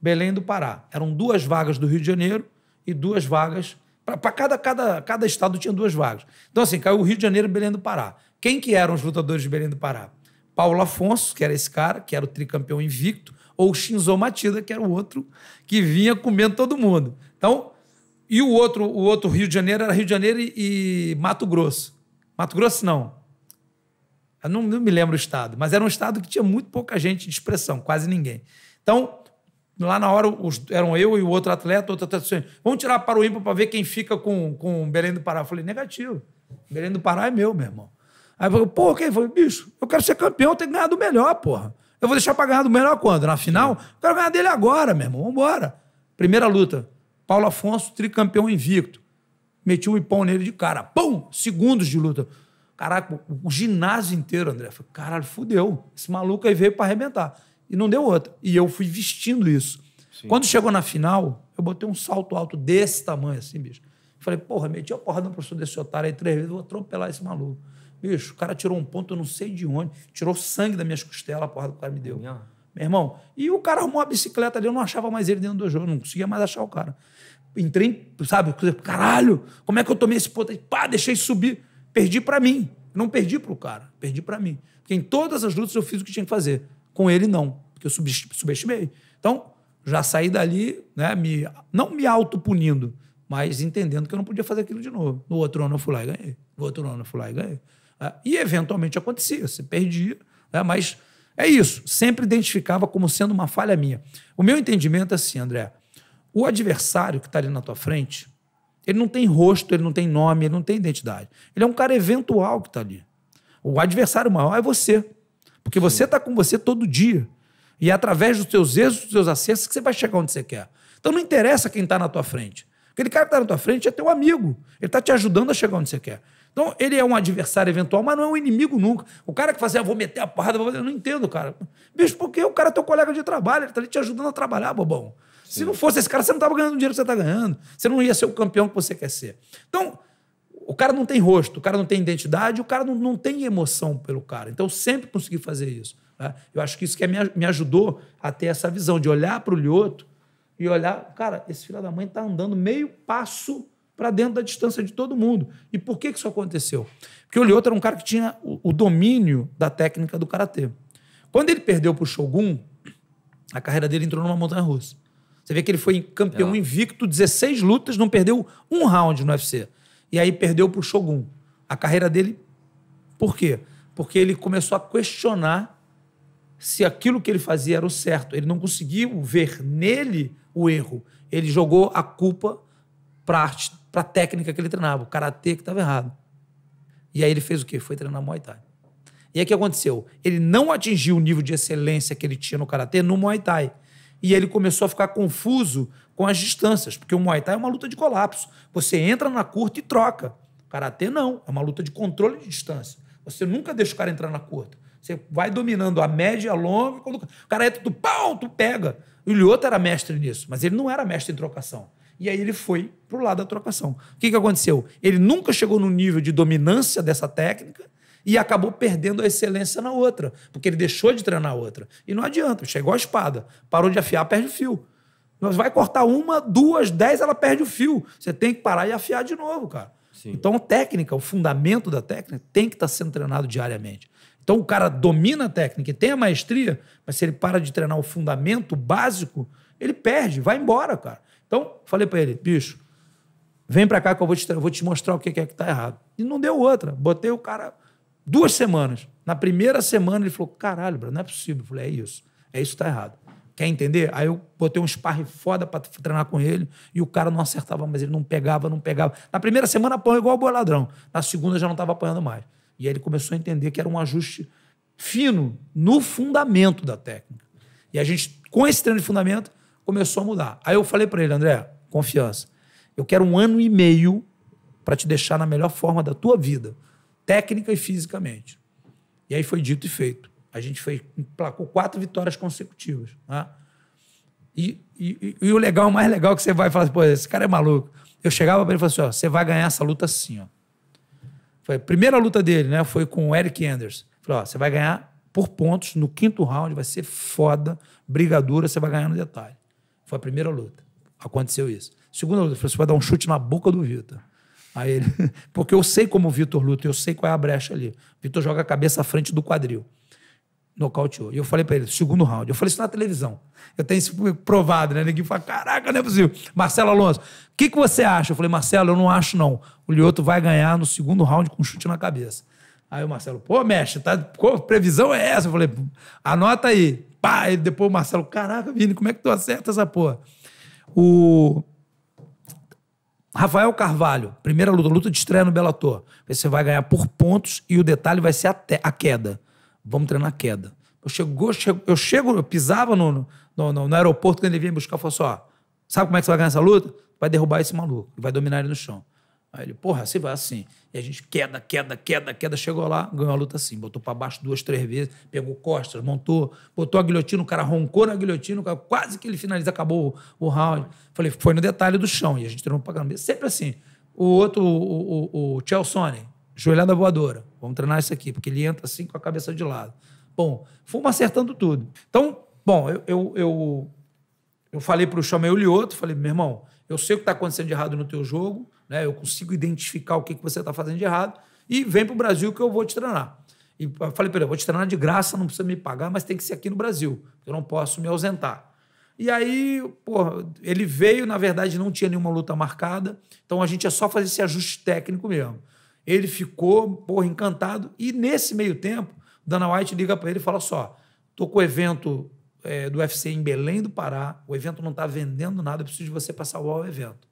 Belém do Pará. Eram duas vagas do Rio de Janeiro e duas vagas. Para cada, cada, cada estado tinha duas vagas. Então, assim, caiu o Rio de Janeiro e Belém do Pará. Quem que eram os lutadores de Belém do Pará? Paulo Afonso, que era esse cara, que era o tricampeão invicto, ou Shinzo Matida, que era o outro que vinha comendo todo mundo. Então, e o outro, o outro Rio de Janeiro era Rio de Janeiro e, e Mato Grosso. Mato Grosso não, eu não, não me lembro o estado, mas era um estado que tinha muito pouca gente de expressão, quase ninguém. Então, lá na hora os, eram eu e o outro atleta, outro atleta assim, vamos tirar para o ímpar para ver quem fica com, com o Belém do Pará. Eu falei, negativo. Belém do Pará é meu, meu irmão. Aí eu falei, pô, quem? Falei, bicho, eu quero ser campeão, eu tenho que ganhar do melhor, porra. Eu vou deixar para ganhar do melhor quando? Na final? Eu quero ganhar dele agora, meu irmão. Vambora. Primeira luta. Paulo Afonso, tricampeão invicto. Meti um ipão nele de cara. Pum! Segundos de luta. Caraca, o ginásio inteiro, André. Falei, caralho, fudeu. Esse maluco aí veio para arrebentar. E não deu outra. E eu fui vestindo isso. Sim. Quando chegou na final, eu botei um salto alto desse tamanho, assim, bicho. Falei, porra, meti a porrada no professor desse otário aí três vezes, vou atropelar esse maluco. Bicho, o cara tirou um ponto, eu não sei de onde, tirou sangue das minhas costelas, a porrada que o cara me deu. Minha. Meu irmão, e o cara arrumou a bicicleta ali, eu não achava mais ele dentro do jogo, eu não conseguia mais achar o cara. Entrei, sabe, caralho, como é que eu tomei esse ponto aí? Pá, deixei subir. Perdi para mim. Não perdi para o cara, perdi para mim. Porque em todas as lutas eu fiz o que tinha que fazer. Com ele, não. Porque eu subestimei. Então, já saí dali, né, me, não me autopunindo, mas entendendo que eu não podia fazer aquilo de novo. No outro ano eu fui lá e ganhei. No outro ano eu fui lá e ganhei. É, e eventualmente acontecia, você perdia, né, mas é isso. Sempre identificava como sendo uma falha minha. O meu entendimento é assim, André: o adversário que está ali na tua frente, ele não tem rosto, ele não tem nome, ele não tem identidade. Ele é um cara eventual que está ali. O adversário maior é você. Porque Sim. você está com você todo dia. E é através dos seus erros, dos seus acessos, que você vai chegar onde você quer. Então não interessa quem está na tua frente. Aquele cara que está na tua frente é teu amigo. Ele está te ajudando a chegar onde você quer. Então, ele é um adversário eventual, mas não é um inimigo nunca. O cara que fazia assim, ah, vou meter a porrada, vou... eu não entendo, cara. Bicho, porque o cara é teu colega de trabalho, ele está ali te ajudando a trabalhar, bobão. Se não fosse esse cara, você não estava ganhando o dinheiro que você está ganhando. Você não ia ser o campeão que você quer ser. Então, o cara não tem rosto, o cara não tem identidade, o cara não, não tem emoção pelo cara. Então, eu sempre consegui fazer isso. Né? Eu acho que isso que me, me ajudou a ter essa visão de olhar para o Lioto e olhar, cara, esse filho da mãe está andando meio passo para dentro da distância de todo mundo. E por que, que isso aconteceu? Porque o Lioto era um cara que tinha o, o domínio da técnica do Karatê. Quando ele perdeu para o Shogun, a carreira dele entrou numa montanha russa. Você vê que ele foi campeão é. invicto, 16 lutas, não perdeu um round no UFC. E aí perdeu pro Shogun. A carreira dele, por quê? Porque ele começou a questionar se aquilo que ele fazia era o certo. Ele não conseguiu ver nele o erro. Ele jogou a culpa para arte, para técnica que ele treinava, o karatê que estava errado. E aí ele fez o quê? Foi treinar Muay Thai. E aí o que aconteceu? Ele não atingiu o nível de excelência que ele tinha no karatê no Muay Thai. E ele começou a ficar confuso com as distâncias, porque o Muay Thai é uma luta de colapso. Você entra na curta e troca. Karatê não, é uma luta de controle de distância. Você nunca deixa o cara entrar na curta. Você vai dominando a média, a longa, quando o cara entra do pau, tu pega. O Lioto era mestre nisso, mas ele não era mestre em trocação. E aí ele foi pro lado da trocação. O que, que aconteceu? Ele nunca chegou no nível de dominância dessa técnica, e acabou perdendo a excelência na outra, porque ele deixou de treinar a outra. E não adianta, chegou a espada, parou de afiar, perde o fio. Nós vai cortar uma, duas, dez, ela perde o fio. Você tem que parar e afiar de novo, cara. Sim. Então, a técnica, o fundamento da técnica tem que estar tá sendo treinado diariamente. Então, o cara domina a técnica e tem a maestria, mas se ele para de treinar o fundamento básico, ele perde, vai embora, cara. Então, falei para ele, bicho, vem para cá que eu vou te, vou te mostrar o que é que tá errado. E não deu outra. Botei o cara duas semanas. Na primeira semana ele falou: caralho, bro, não é possível. Eu falei: é isso. É isso que tá errado. Quer entender? Aí eu botei um sparre foda para treinar com ele e o cara não acertava, mas ele não pegava, não pegava. Na primeira semana apanhou igual o boi ladrão. Na segunda já não estava apanhando mais. E aí ele começou a entender que era um ajuste fino no fundamento da técnica. E a gente, com esse treino de fundamento, começou a mudar. Aí eu falei para ele, André, confiança. Eu quero um ano e meio para te deixar na melhor forma da tua vida técnica e fisicamente. E aí foi dito e feito. A gente fez placou quatro vitórias consecutivas. Né? E, e, e, o legal, o mais legal é que você vai falar assim, pô, esse cara é maluco. Eu chegava para ele e falava assim, ó, você vai ganhar essa luta assim, ó. Foi a primeira luta dele, né? Foi com o Eric Anders. Falei, ó, você vai ganhar por pontos no quinto round, vai ser foda, brigadura, você vai ganhar no detalhe. Foi a primeira luta. Aconteceu isso. Segunda luta, você vai dar um chute na boca do Vitor. Aí ele, porque eu sei como o Vitor luta, eu sei qual é a brecha ali. Vitor joga a cabeça à frente do quadril. Nocauteou. E eu falei para ele, segundo round. Eu falei isso na televisão. Eu tenho isso provado, né? Ninguém fala, caraca, não é possível. Marcelo Alonso, o que, que você acha? Eu falei, Marcelo, eu não acho não. O Lioto vai ganhar no segundo round com um chute na cabeça. Aí o Marcelo, pô, mestre, tá, qual previsão é essa? Eu falei, anota aí. Pá, e depois o Marcelo, caraca, Vini, como é que tu acerta essa porra? O, Rafael Carvalho, primeira luta, luta de estreia no Bellator. Você vai ganhar por pontos e o detalhe vai ser a, a queda. Vamos treinar a queda. Eu, chego, eu chego, eu pisava no, no, no, no aeroporto quando ele vinha buscar, e falou só, ó, sabe como é que você vai ganhar essa luta? Vai derrubar esse maluco vai dominar ele no chão. Aí ele, porra, você vai assim. E a gente queda, queda, queda, queda. Chegou lá, ganhou a luta assim. Botou para baixo duas, três vezes, pegou costas, montou, botou a guilhotina, o cara roncou na guilhotina, cara, quase que ele finaliza, acabou o, o round. Falei, foi no detalhe do chão. E a gente treinou pra caramba. Sempre assim. O outro, o, o, o Chelsone, joelhada voadora. Vamos treinar isso aqui, porque ele entra assim com a cabeça de lado. Bom, fomos acertando tudo. Então, bom, eu, eu, eu, eu falei pro Chamei o Lioto, falei, meu irmão, eu sei o que tá acontecendo de errado no teu jogo né? Eu consigo identificar o que, que você está fazendo de errado e vem para o Brasil que eu vou te treinar. E falei para ele, vou te treinar de graça, não precisa me pagar, mas tem que ser aqui no Brasil, eu não posso me ausentar. E aí, pô, ele veio, na verdade, não tinha nenhuma luta marcada, então a gente é só fazer esse ajuste técnico mesmo. Ele ficou, porra, encantado, e nesse meio tempo, Dana White liga para ele e fala só, tô com o evento é, do UFC em Belém do Pará, o evento não está vendendo nada, eu preciso de você para salvar o evento.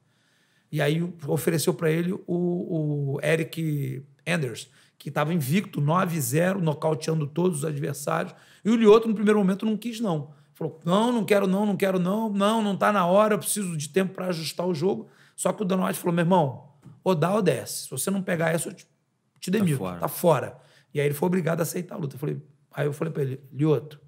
E aí ofereceu para ele o, o, Eric Anders, que estava invicto, 9-0, nocauteando todos os adversários. E o Lioto, no primeiro momento, não quis, não. Falou: não, não quero, não, não quero, não, não, não está na hora, eu preciso de tempo para ajustar o jogo. Só que o Dona White falou: meu irmão, ou dá ou desce. Se você não pegar essa, eu te, te tá demito, tá fora. tá fora. E aí ele foi obrigado a aceitar a luta. Eu falei, aí eu falei para ele: Lioto,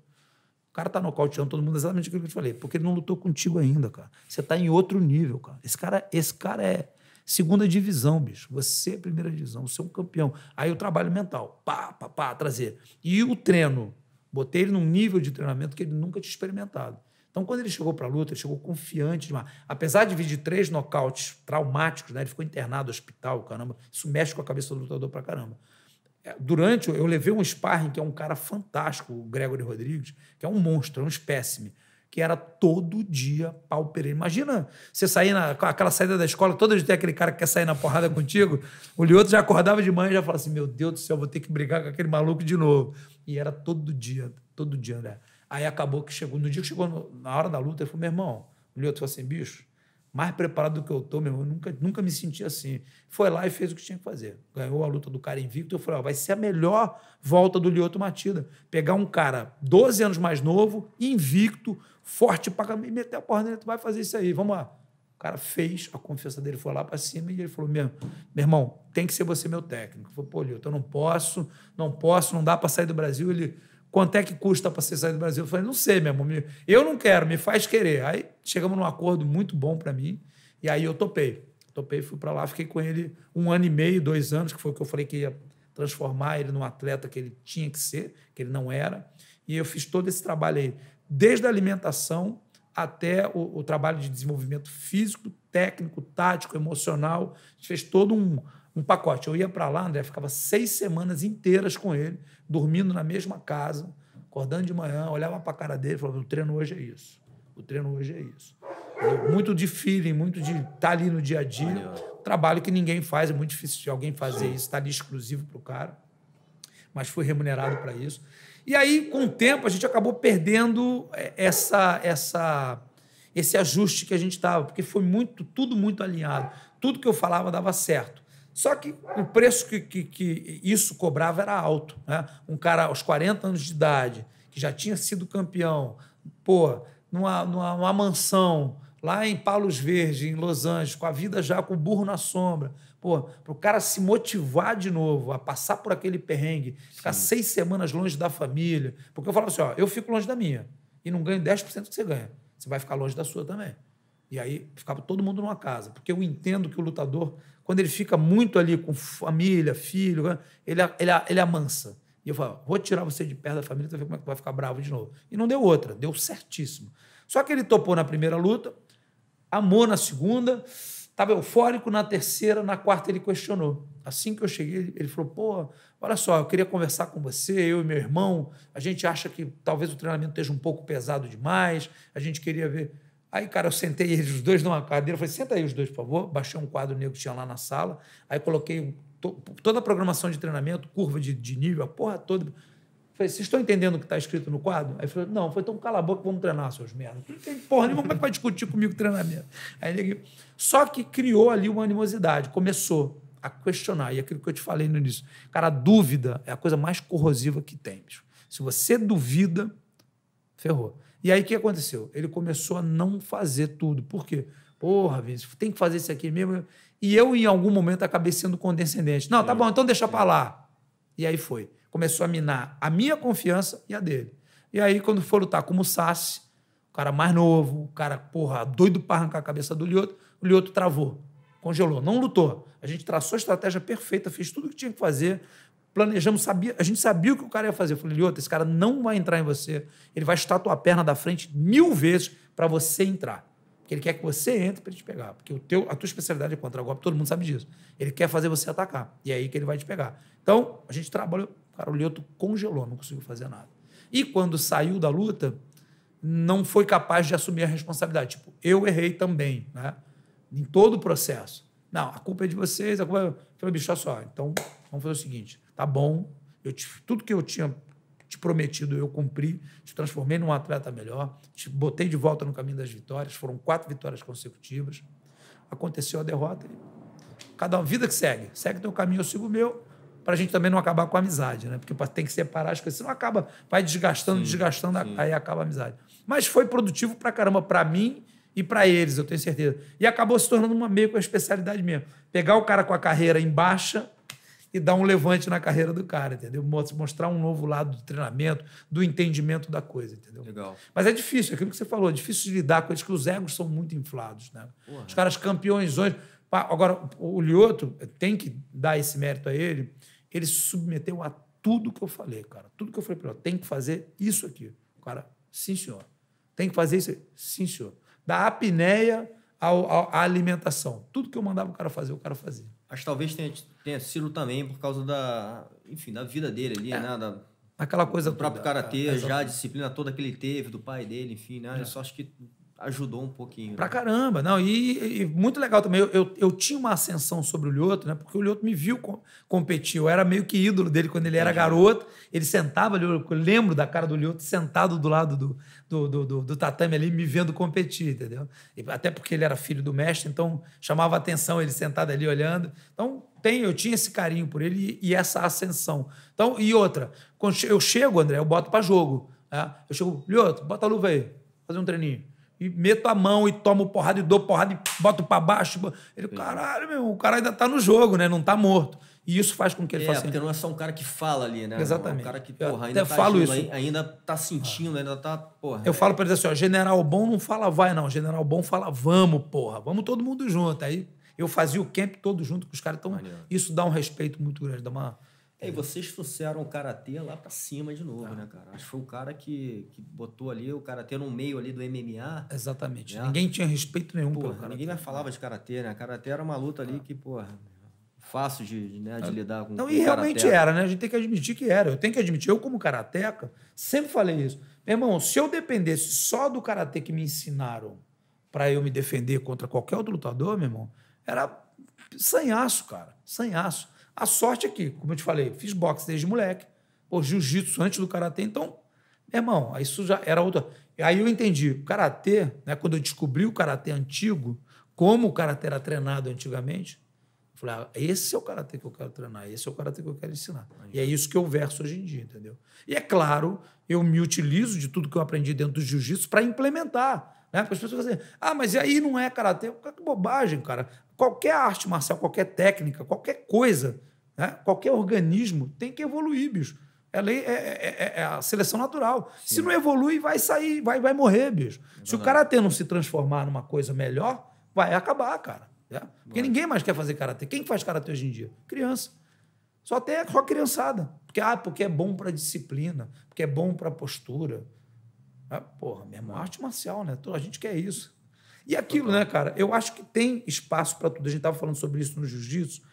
o cara tá nocauteando todo mundo exatamente aquilo que eu te falei, porque ele não lutou contigo ainda, cara. Você tá em outro nível, cara. Esse cara, esse cara é segunda divisão, bicho. Você é primeira divisão, você é um campeão. Aí o trabalho mental, pá, pá, pá, trazer. E o treino, botei ele num nível de treinamento que ele nunca tinha experimentado. Então, quando ele chegou para a luta, ele chegou confiante demais. Apesar de vir de três nocautes traumáticos, né? Ele ficou internado no hospital, caramba. Isso mexe com a cabeça do lutador para caramba. É, durante, eu levei um sparring, que é um cara fantástico, o Gregory Rodrigues, que é um monstro, é um espécime, que era todo dia pau pereira. Imagina você sair na, aquela saída da escola, todo dia tem aquele cara que quer sair na porrada contigo. O Lioto já acordava de manhã e já falava assim: Meu Deus do céu, vou ter que brigar com aquele maluco de novo. E era todo dia, todo dia, André Aí acabou que chegou, no dia que chegou na hora da luta, ele falou: Meu irmão, o Lioto falou assim: Bicho, mais preparado do que eu tô, meu irmão. Eu nunca, nunca me senti assim. Foi lá e fez o que tinha que fazer. Ganhou a luta do cara invicto. Eu falei, ó, vai ser a melhor volta do Lioto Matida. Pegar um cara 12 anos mais novo, invicto, forte pra caramba, e meter a porra dentro. tu vai fazer isso aí, vamos lá. O cara fez, a confiança dele foi lá para cima e ele falou: meu, meu irmão, tem que ser você meu técnico. Eu falei, pô, Lioto, eu não posso, não posso, não dá para sair do Brasil. Ele, quanto é que custa para você sair do Brasil? Eu falei, não sei, meu amor. Eu não quero, me faz querer. Aí chegamos num acordo muito bom para mim, e aí eu topei. Topei, fui para lá, fiquei com ele um ano e meio, dois anos, que foi o que eu falei que ia transformar ele num atleta que ele tinha que ser, que ele não era. E eu fiz todo esse trabalho aí, desde a alimentação até o, o trabalho de desenvolvimento físico, técnico, tático, emocional. A gente fez todo um, um pacote. Eu ia para lá, André, ficava seis semanas inteiras com ele, dormindo na mesma casa, acordando de manhã, olhava para a cara dele e falava: o treino hoje é isso. O treino hoje é isso. Muito de feeling, muito de estar tá ali no dia a dia. Trabalho que ninguém faz, é muito difícil de alguém fazer isso, está ali exclusivo para o cara. Mas fui remunerado para isso. E aí, com o tempo, a gente acabou perdendo é, essa, essa, esse ajuste que a gente estava, porque foi muito, tudo muito alinhado. Tudo que eu falava dava certo. Só que o preço que, que, que isso cobrava era alto. Né? Um cara aos 40 anos de idade, que já tinha sido campeão, pô, numa, numa, mansão, lá em Palos Verdes, em Los Angeles, com a vida já com o burro na sombra. Pô, para o cara se motivar de novo, a passar por aquele perrengue, Sim. ficar seis semanas longe da família. Porque eu falava assim: ó, eu fico longe da minha e não ganho 10% do que você ganha. Você vai ficar longe da sua também. E aí ficava todo mundo numa casa, porque eu entendo que o lutador, quando ele fica muito ali com família, filho, né, ele, ele, ele amansa. E eu falo, vou tirar você de perto da família, para ver como é que vai ficar bravo de novo. E não deu outra, deu certíssimo. Só que ele topou na primeira luta, amou na segunda, estava eufórico na terceira, na quarta ele questionou. Assim que eu cheguei, ele falou: pô, olha só, eu queria conversar com você, eu e meu irmão. A gente acha que talvez o treinamento esteja um pouco pesado demais, a gente queria ver. Aí, cara, eu sentei eles os dois numa cadeira, falei, senta aí os dois, por favor. Baixei um quadro negro que tinha lá na sala, aí coloquei to toda a programação de treinamento, curva de, de nível, a porra toda. Falei, vocês estão entendendo o que está escrito no quadro? Aí falou, não, foi tão cala a boca, vamos treinar, seus merda. Não tem porra nenhuma, como é que vai discutir comigo treinamento? Aí ele... Só que criou ali uma animosidade, começou a questionar, e é aquilo que eu te falei no início. Cara, a dúvida é a coisa mais corrosiva que tem. Se você duvida, ferrou. E aí o que aconteceu? Ele começou a não fazer tudo. Por quê? Porra, Vinícius, tem que fazer isso aqui mesmo. E eu, em algum momento, acabei sendo condescendente. Não, tá bom, então deixa para lá. E aí foi. Começou a minar a minha confiança e a dele. E aí, quando for lutar como o Sassi, o cara mais novo, o cara, porra, doido para arrancar a cabeça do Lioto, o Lioto travou, congelou, não lutou. A gente traçou a estratégia perfeita, fez tudo o que tinha que fazer, planejamos, sabia, a gente sabia o que o cara ia fazer. Eu falei, Lioto, esse cara não vai entrar em você. Ele vai chutar a tua perna da frente mil vezes para você entrar. Porque ele quer que você entre para ele te pegar. Porque o teu, a tua especialidade é contra-golpe, todo mundo sabe disso. Ele quer fazer você atacar. E é aí que ele vai te pegar. Então, a gente trabalhou. Cara, o Lioto congelou, não conseguiu fazer nada. E quando saiu da luta, não foi capaz de assumir a responsabilidade. Tipo, eu errei também, né? Em todo o processo. Não, a culpa é de vocês, a culpa é... Eu falei, bicho, olha só, então vamos fazer o seguinte tá bom, eu te, tudo que eu tinha te prometido eu cumpri, te transformei num atleta melhor, te botei de volta no caminho das vitórias, foram quatro vitórias consecutivas. Aconteceu a derrota. Cada uma, vida que segue, segue teu caminho, eu sigo o meu, para a gente também não acabar com a amizade, né? Porque tem que separar as coisas, senão acaba, vai desgastando, sim, desgastando, sim. aí acaba a amizade. Mas foi produtivo para caramba para mim e para eles, eu tenho certeza. E acabou se tornando uma meio com a especialidade mesmo. Pegar o cara com a carreira em baixa, e dar um levante na carreira do cara, entendeu? Mostrar um novo lado do treinamento, do entendimento da coisa, entendeu? Legal. Mas é difícil, é aquilo que você falou, é difícil de lidar com eles, que os egos são muito inflados, né? Porra. Os caras campeões hoje. Agora, o Lioto tem que dar esse mérito a ele. Ele se submeteu a tudo que eu falei, cara. Tudo que eu falei para ele, tem que fazer isso aqui. O cara, sim, senhor. Tem que fazer isso aqui. Sim, senhor. Da apneia à alimentação. Tudo que eu mandava o cara fazer, o cara fazia. Acho talvez tenha, tenha sido também por causa da, enfim, da vida dele ali, é. né? Da, Aquela coisa do próprio karatê, é, já a disciplina toda que ele teve, do pai dele, enfim, né? É. Eu só acho que ajudou um pouquinho. Pra né? caramba, não. E, e, muito legal também. Eu, eu, eu, tinha uma ascensão sobre o Lioto, né? Porque o Lioto me viu com, competir. Eu era meio que ídolo dele quando ele era Entendi. garoto. Ele sentava ali, eu lembro da cara do Lioto sentado do lado do, do, do, do, do tatame ali, me vendo competir, entendeu? Até porque ele era filho do mestre, então chamava atenção ele sentado ali olhando. Então, tem, eu tinha esse carinho por ele e, e essa ascensão. Então, e outra, eu chego, André, eu boto para jogo. Né? Eu chego, Lioto, bota a luva aí, fazer um treininho e meto a mão e tomo porrada e dou porrada e boto para baixo. Ele, caralho, meu, o cara ainda tá no jogo, né? Não tá morto. E isso faz com que ele é, faça. Porque não é só um cara que fala ali, né? Exatamente. É um cara que, porra, ainda até tá falo agindo, isso. ainda tá sentindo, ainda tá, porra. Eu é... falo para ele assim, ó, general bom não fala vai, não. General bom fala vamos, porra. Vamos todo mundo junto. Aí eu fazia o camp todo junto com os caras. Então, isso dá um respeito muito grande, dá uma é, e é. vocês trouxeram o Karatê lá para cima de novo, ah. né, cara? Acho que foi o cara que, que botou ali o Karatê no meio ali do MMA. Exatamente. Né? Ninguém tinha respeito nenhum porra, pelo cara. Ninguém mais falava de Karatê, né? Karatê era uma luta ali ah. que, porra, fácil de, né, de ah. lidar com Não, com e realmente karateca. era, né? A gente tem que admitir que era. Eu tenho que admitir. Eu, como karateca, sempre falei isso. Meu irmão, se eu dependesse só do Karatê que me ensinaram para eu me defender contra qualquer outro lutador, meu irmão, era sanhaço, cara. Sanhaço. A sorte é que, como eu te falei, fiz boxe desde moleque, ou jiu-jitsu antes do karatê, então, meu irmão, isso já era outra. Aí eu entendi, o karatê, né, quando eu descobri o karatê antigo, como o karatê era treinado antigamente, eu falei, ah, esse é o karatê que eu quero treinar, esse é o karatê que eu quero ensinar. E é isso que eu verso hoje em dia, entendeu? E é claro, eu me utilizo de tudo que eu aprendi dentro do jiu-jitsu para implementar. Né? Porque as pessoas dizem, assim, ah, mas aí não é karatê? Que bobagem, cara. Qualquer arte marcial, qualquer técnica, qualquer coisa né? Qualquer organismo tem que evoluir, bicho. É, lei, é, é, é, é a seleção natural. Sim. Se não evolui, vai sair, vai, vai morrer, bicho. É se o karatê não se transformar numa coisa melhor, vai acabar, cara. Né? Porque ninguém mais quer fazer karatê. Quem faz karatê hoje em dia? Criança. Só tem só criançada. Porque, ah, porque é bom para disciplina, porque é bom para postura. Ah, porra, mesmo arte marcial, né? A gente quer isso. E aquilo, né, cara? Eu acho que tem espaço para tudo. A gente estava falando sobre isso no jiu-jitsu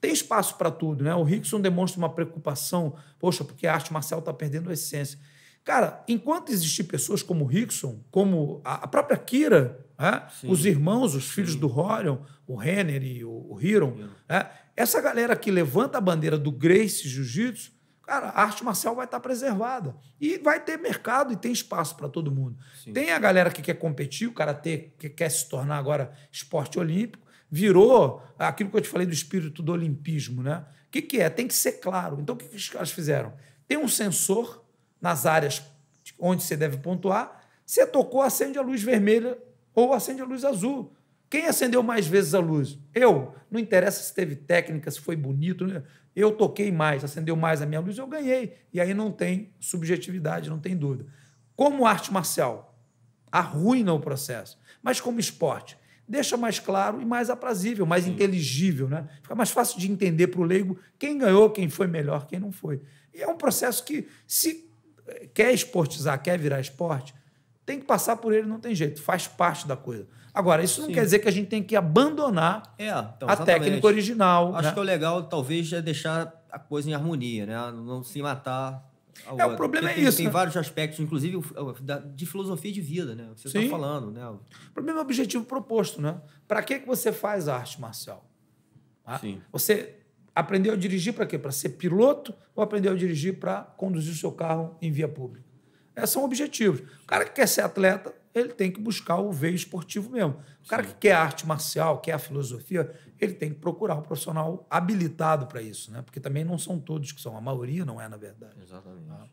tem espaço para tudo, né? O Rickson demonstra uma preocupação, poxa, porque a arte marcial está perdendo a essência. Cara, enquanto existir pessoas como o Rickson, como a própria Kira, né? os irmãos, os filhos do Rorion, o Renner e o Hiron, né? essa galera que levanta a bandeira do Grace Jiu-Jitsu, cara, a arte marcial vai estar tá preservada. E vai ter mercado e tem espaço para todo mundo. Sim. Tem a galera que quer competir, o karatê que quer se tornar agora esporte olímpico, virou aquilo que eu te falei do espírito do olimpismo, né? O que, que é? Tem que ser claro. Então, o que, que os caras fizeram? Tem um sensor nas áreas onde você deve pontuar. Você tocou, acende a luz vermelha ou acende a luz azul. Quem acendeu mais vezes a luz? Eu. Não interessa se teve técnica, se foi bonito. Né? Eu toquei mais, acendeu mais a minha luz, eu ganhei. E aí não tem subjetividade, não tem dúvida. Como arte marcial, arruina o processo. Mas como esporte, deixa mais claro e mais aprazível, mais Sim. inteligível, né? Fica mais fácil de entender para o leigo quem ganhou, quem foi melhor, quem não foi. E é um processo que, se eh, quer esportizar, quer virar esporte, tem que passar por ele, não tem jeito, faz parte da coisa. Agora, isso não Sim. quer dizer que a gente tem que abandonar é, então, a técnica original. Acho né? que é o legal, talvez, é deixar a coisa em harmonia, né? Não se matar é, O problema é isso. Tem né? vários aspectos, inclusive de filosofia de vida, né? O você está falando, né? O problema é o objetivo proposto, né? Para que, que você faz arte marcial? Ah, Sim. Você aprendeu a dirigir para quê? Para ser piloto ou aprendeu a dirigir para conduzir o seu carro em via pública? Esses são objetivos. O cara que quer ser atleta ele tem que buscar o veio esportivo mesmo. O cara Sim. que quer arte marcial, quer a filosofia, ele tem que procurar um profissional habilitado para isso, né? Porque também não são todos que são, a maioria não é, na verdade. Exatamente. Ah.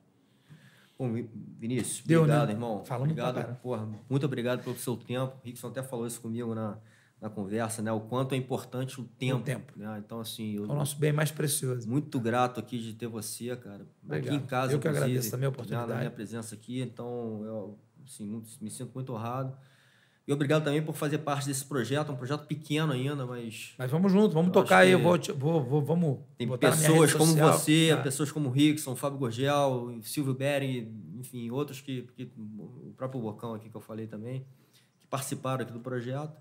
Bom, Vinícius, Deu, né? obrigado, né? irmão. Fala obrigado, porra, muito obrigado pelo seu tempo. O Rickson até falou isso comigo na, na conversa, né? O quanto é importante o tempo. O tempo. Né? Então, assim. Eu, é o nosso bem mais precioso. Muito grato aqui de ter você, cara. Obrigado. Aqui em casa. Eu que agradeço também a né, oportunidade. A minha presença aqui. Então, eu Assim, muito, me sinto muito honrado. E obrigado também por fazer parte desse projeto, é um projeto pequeno ainda, mas. Mas vamos junto, vamos tocar aí, eu vou, vou, vou, vamos. Tem pessoas como social, você, tá? pessoas como o Rickson, Fábio Gorgel, Silvio Beren, enfim, outros que, que. O próprio Bocão aqui que eu falei também, que participaram aqui do projeto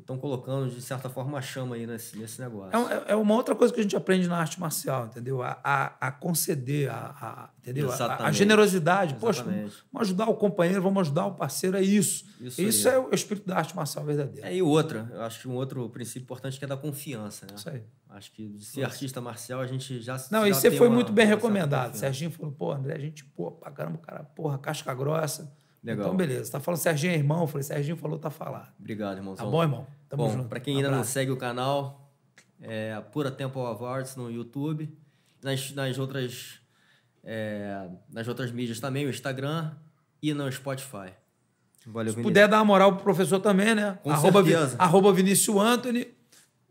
estão colocando, de certa forma, a chama aí nesse, nesse negócio. É, é, é, uma outra coisa que a gente aprende na arte marcial, entendeu? A, a, a conceder, a, a entendeu? A, a, generosidade. Exatamente. Poxa, vamos ajudar o companheiro, vamos ajudar o parceiro, é isso. Isso, isso é o espírito da arte marcial verdadeira. É, e outra, eu acho que um outro princípio importante que é da confiança, né? Isso aí. Acho que de ser artista marcial a gente já Não, já e você foi uma, muito bem recomendado. Serginho falou, pô, André, a gente, pô, pra caramba, o cara, porra, casca grossa Legal. Então, beleza. Tá falando Serginho é irmão? Eu falei, Serginho falou, tá falado. Obrigado, irmão. Tá bom, irmão? Tamo bom, junto. Pra quem ainda Abraço. não segue o canal, é a Pura Tempo of no YouTube. Nas, nas, outras, é, nas outras mídias também, o Instagram e no Spotify. Valeu, Se Vinícius. puder dar uma moral pro professor também, né? Com arroba, certeza. arroba Vinícius Anthony.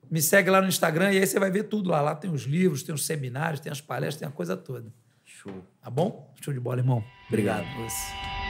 Me segue lá no Instagram e aí você vai ver tudo lá. Lá tem os livros, tem os seminários, tem as palestras, tem a coisa toda. Show. Tá bom? Show de bola, irmão. Obrigado. Obrigado.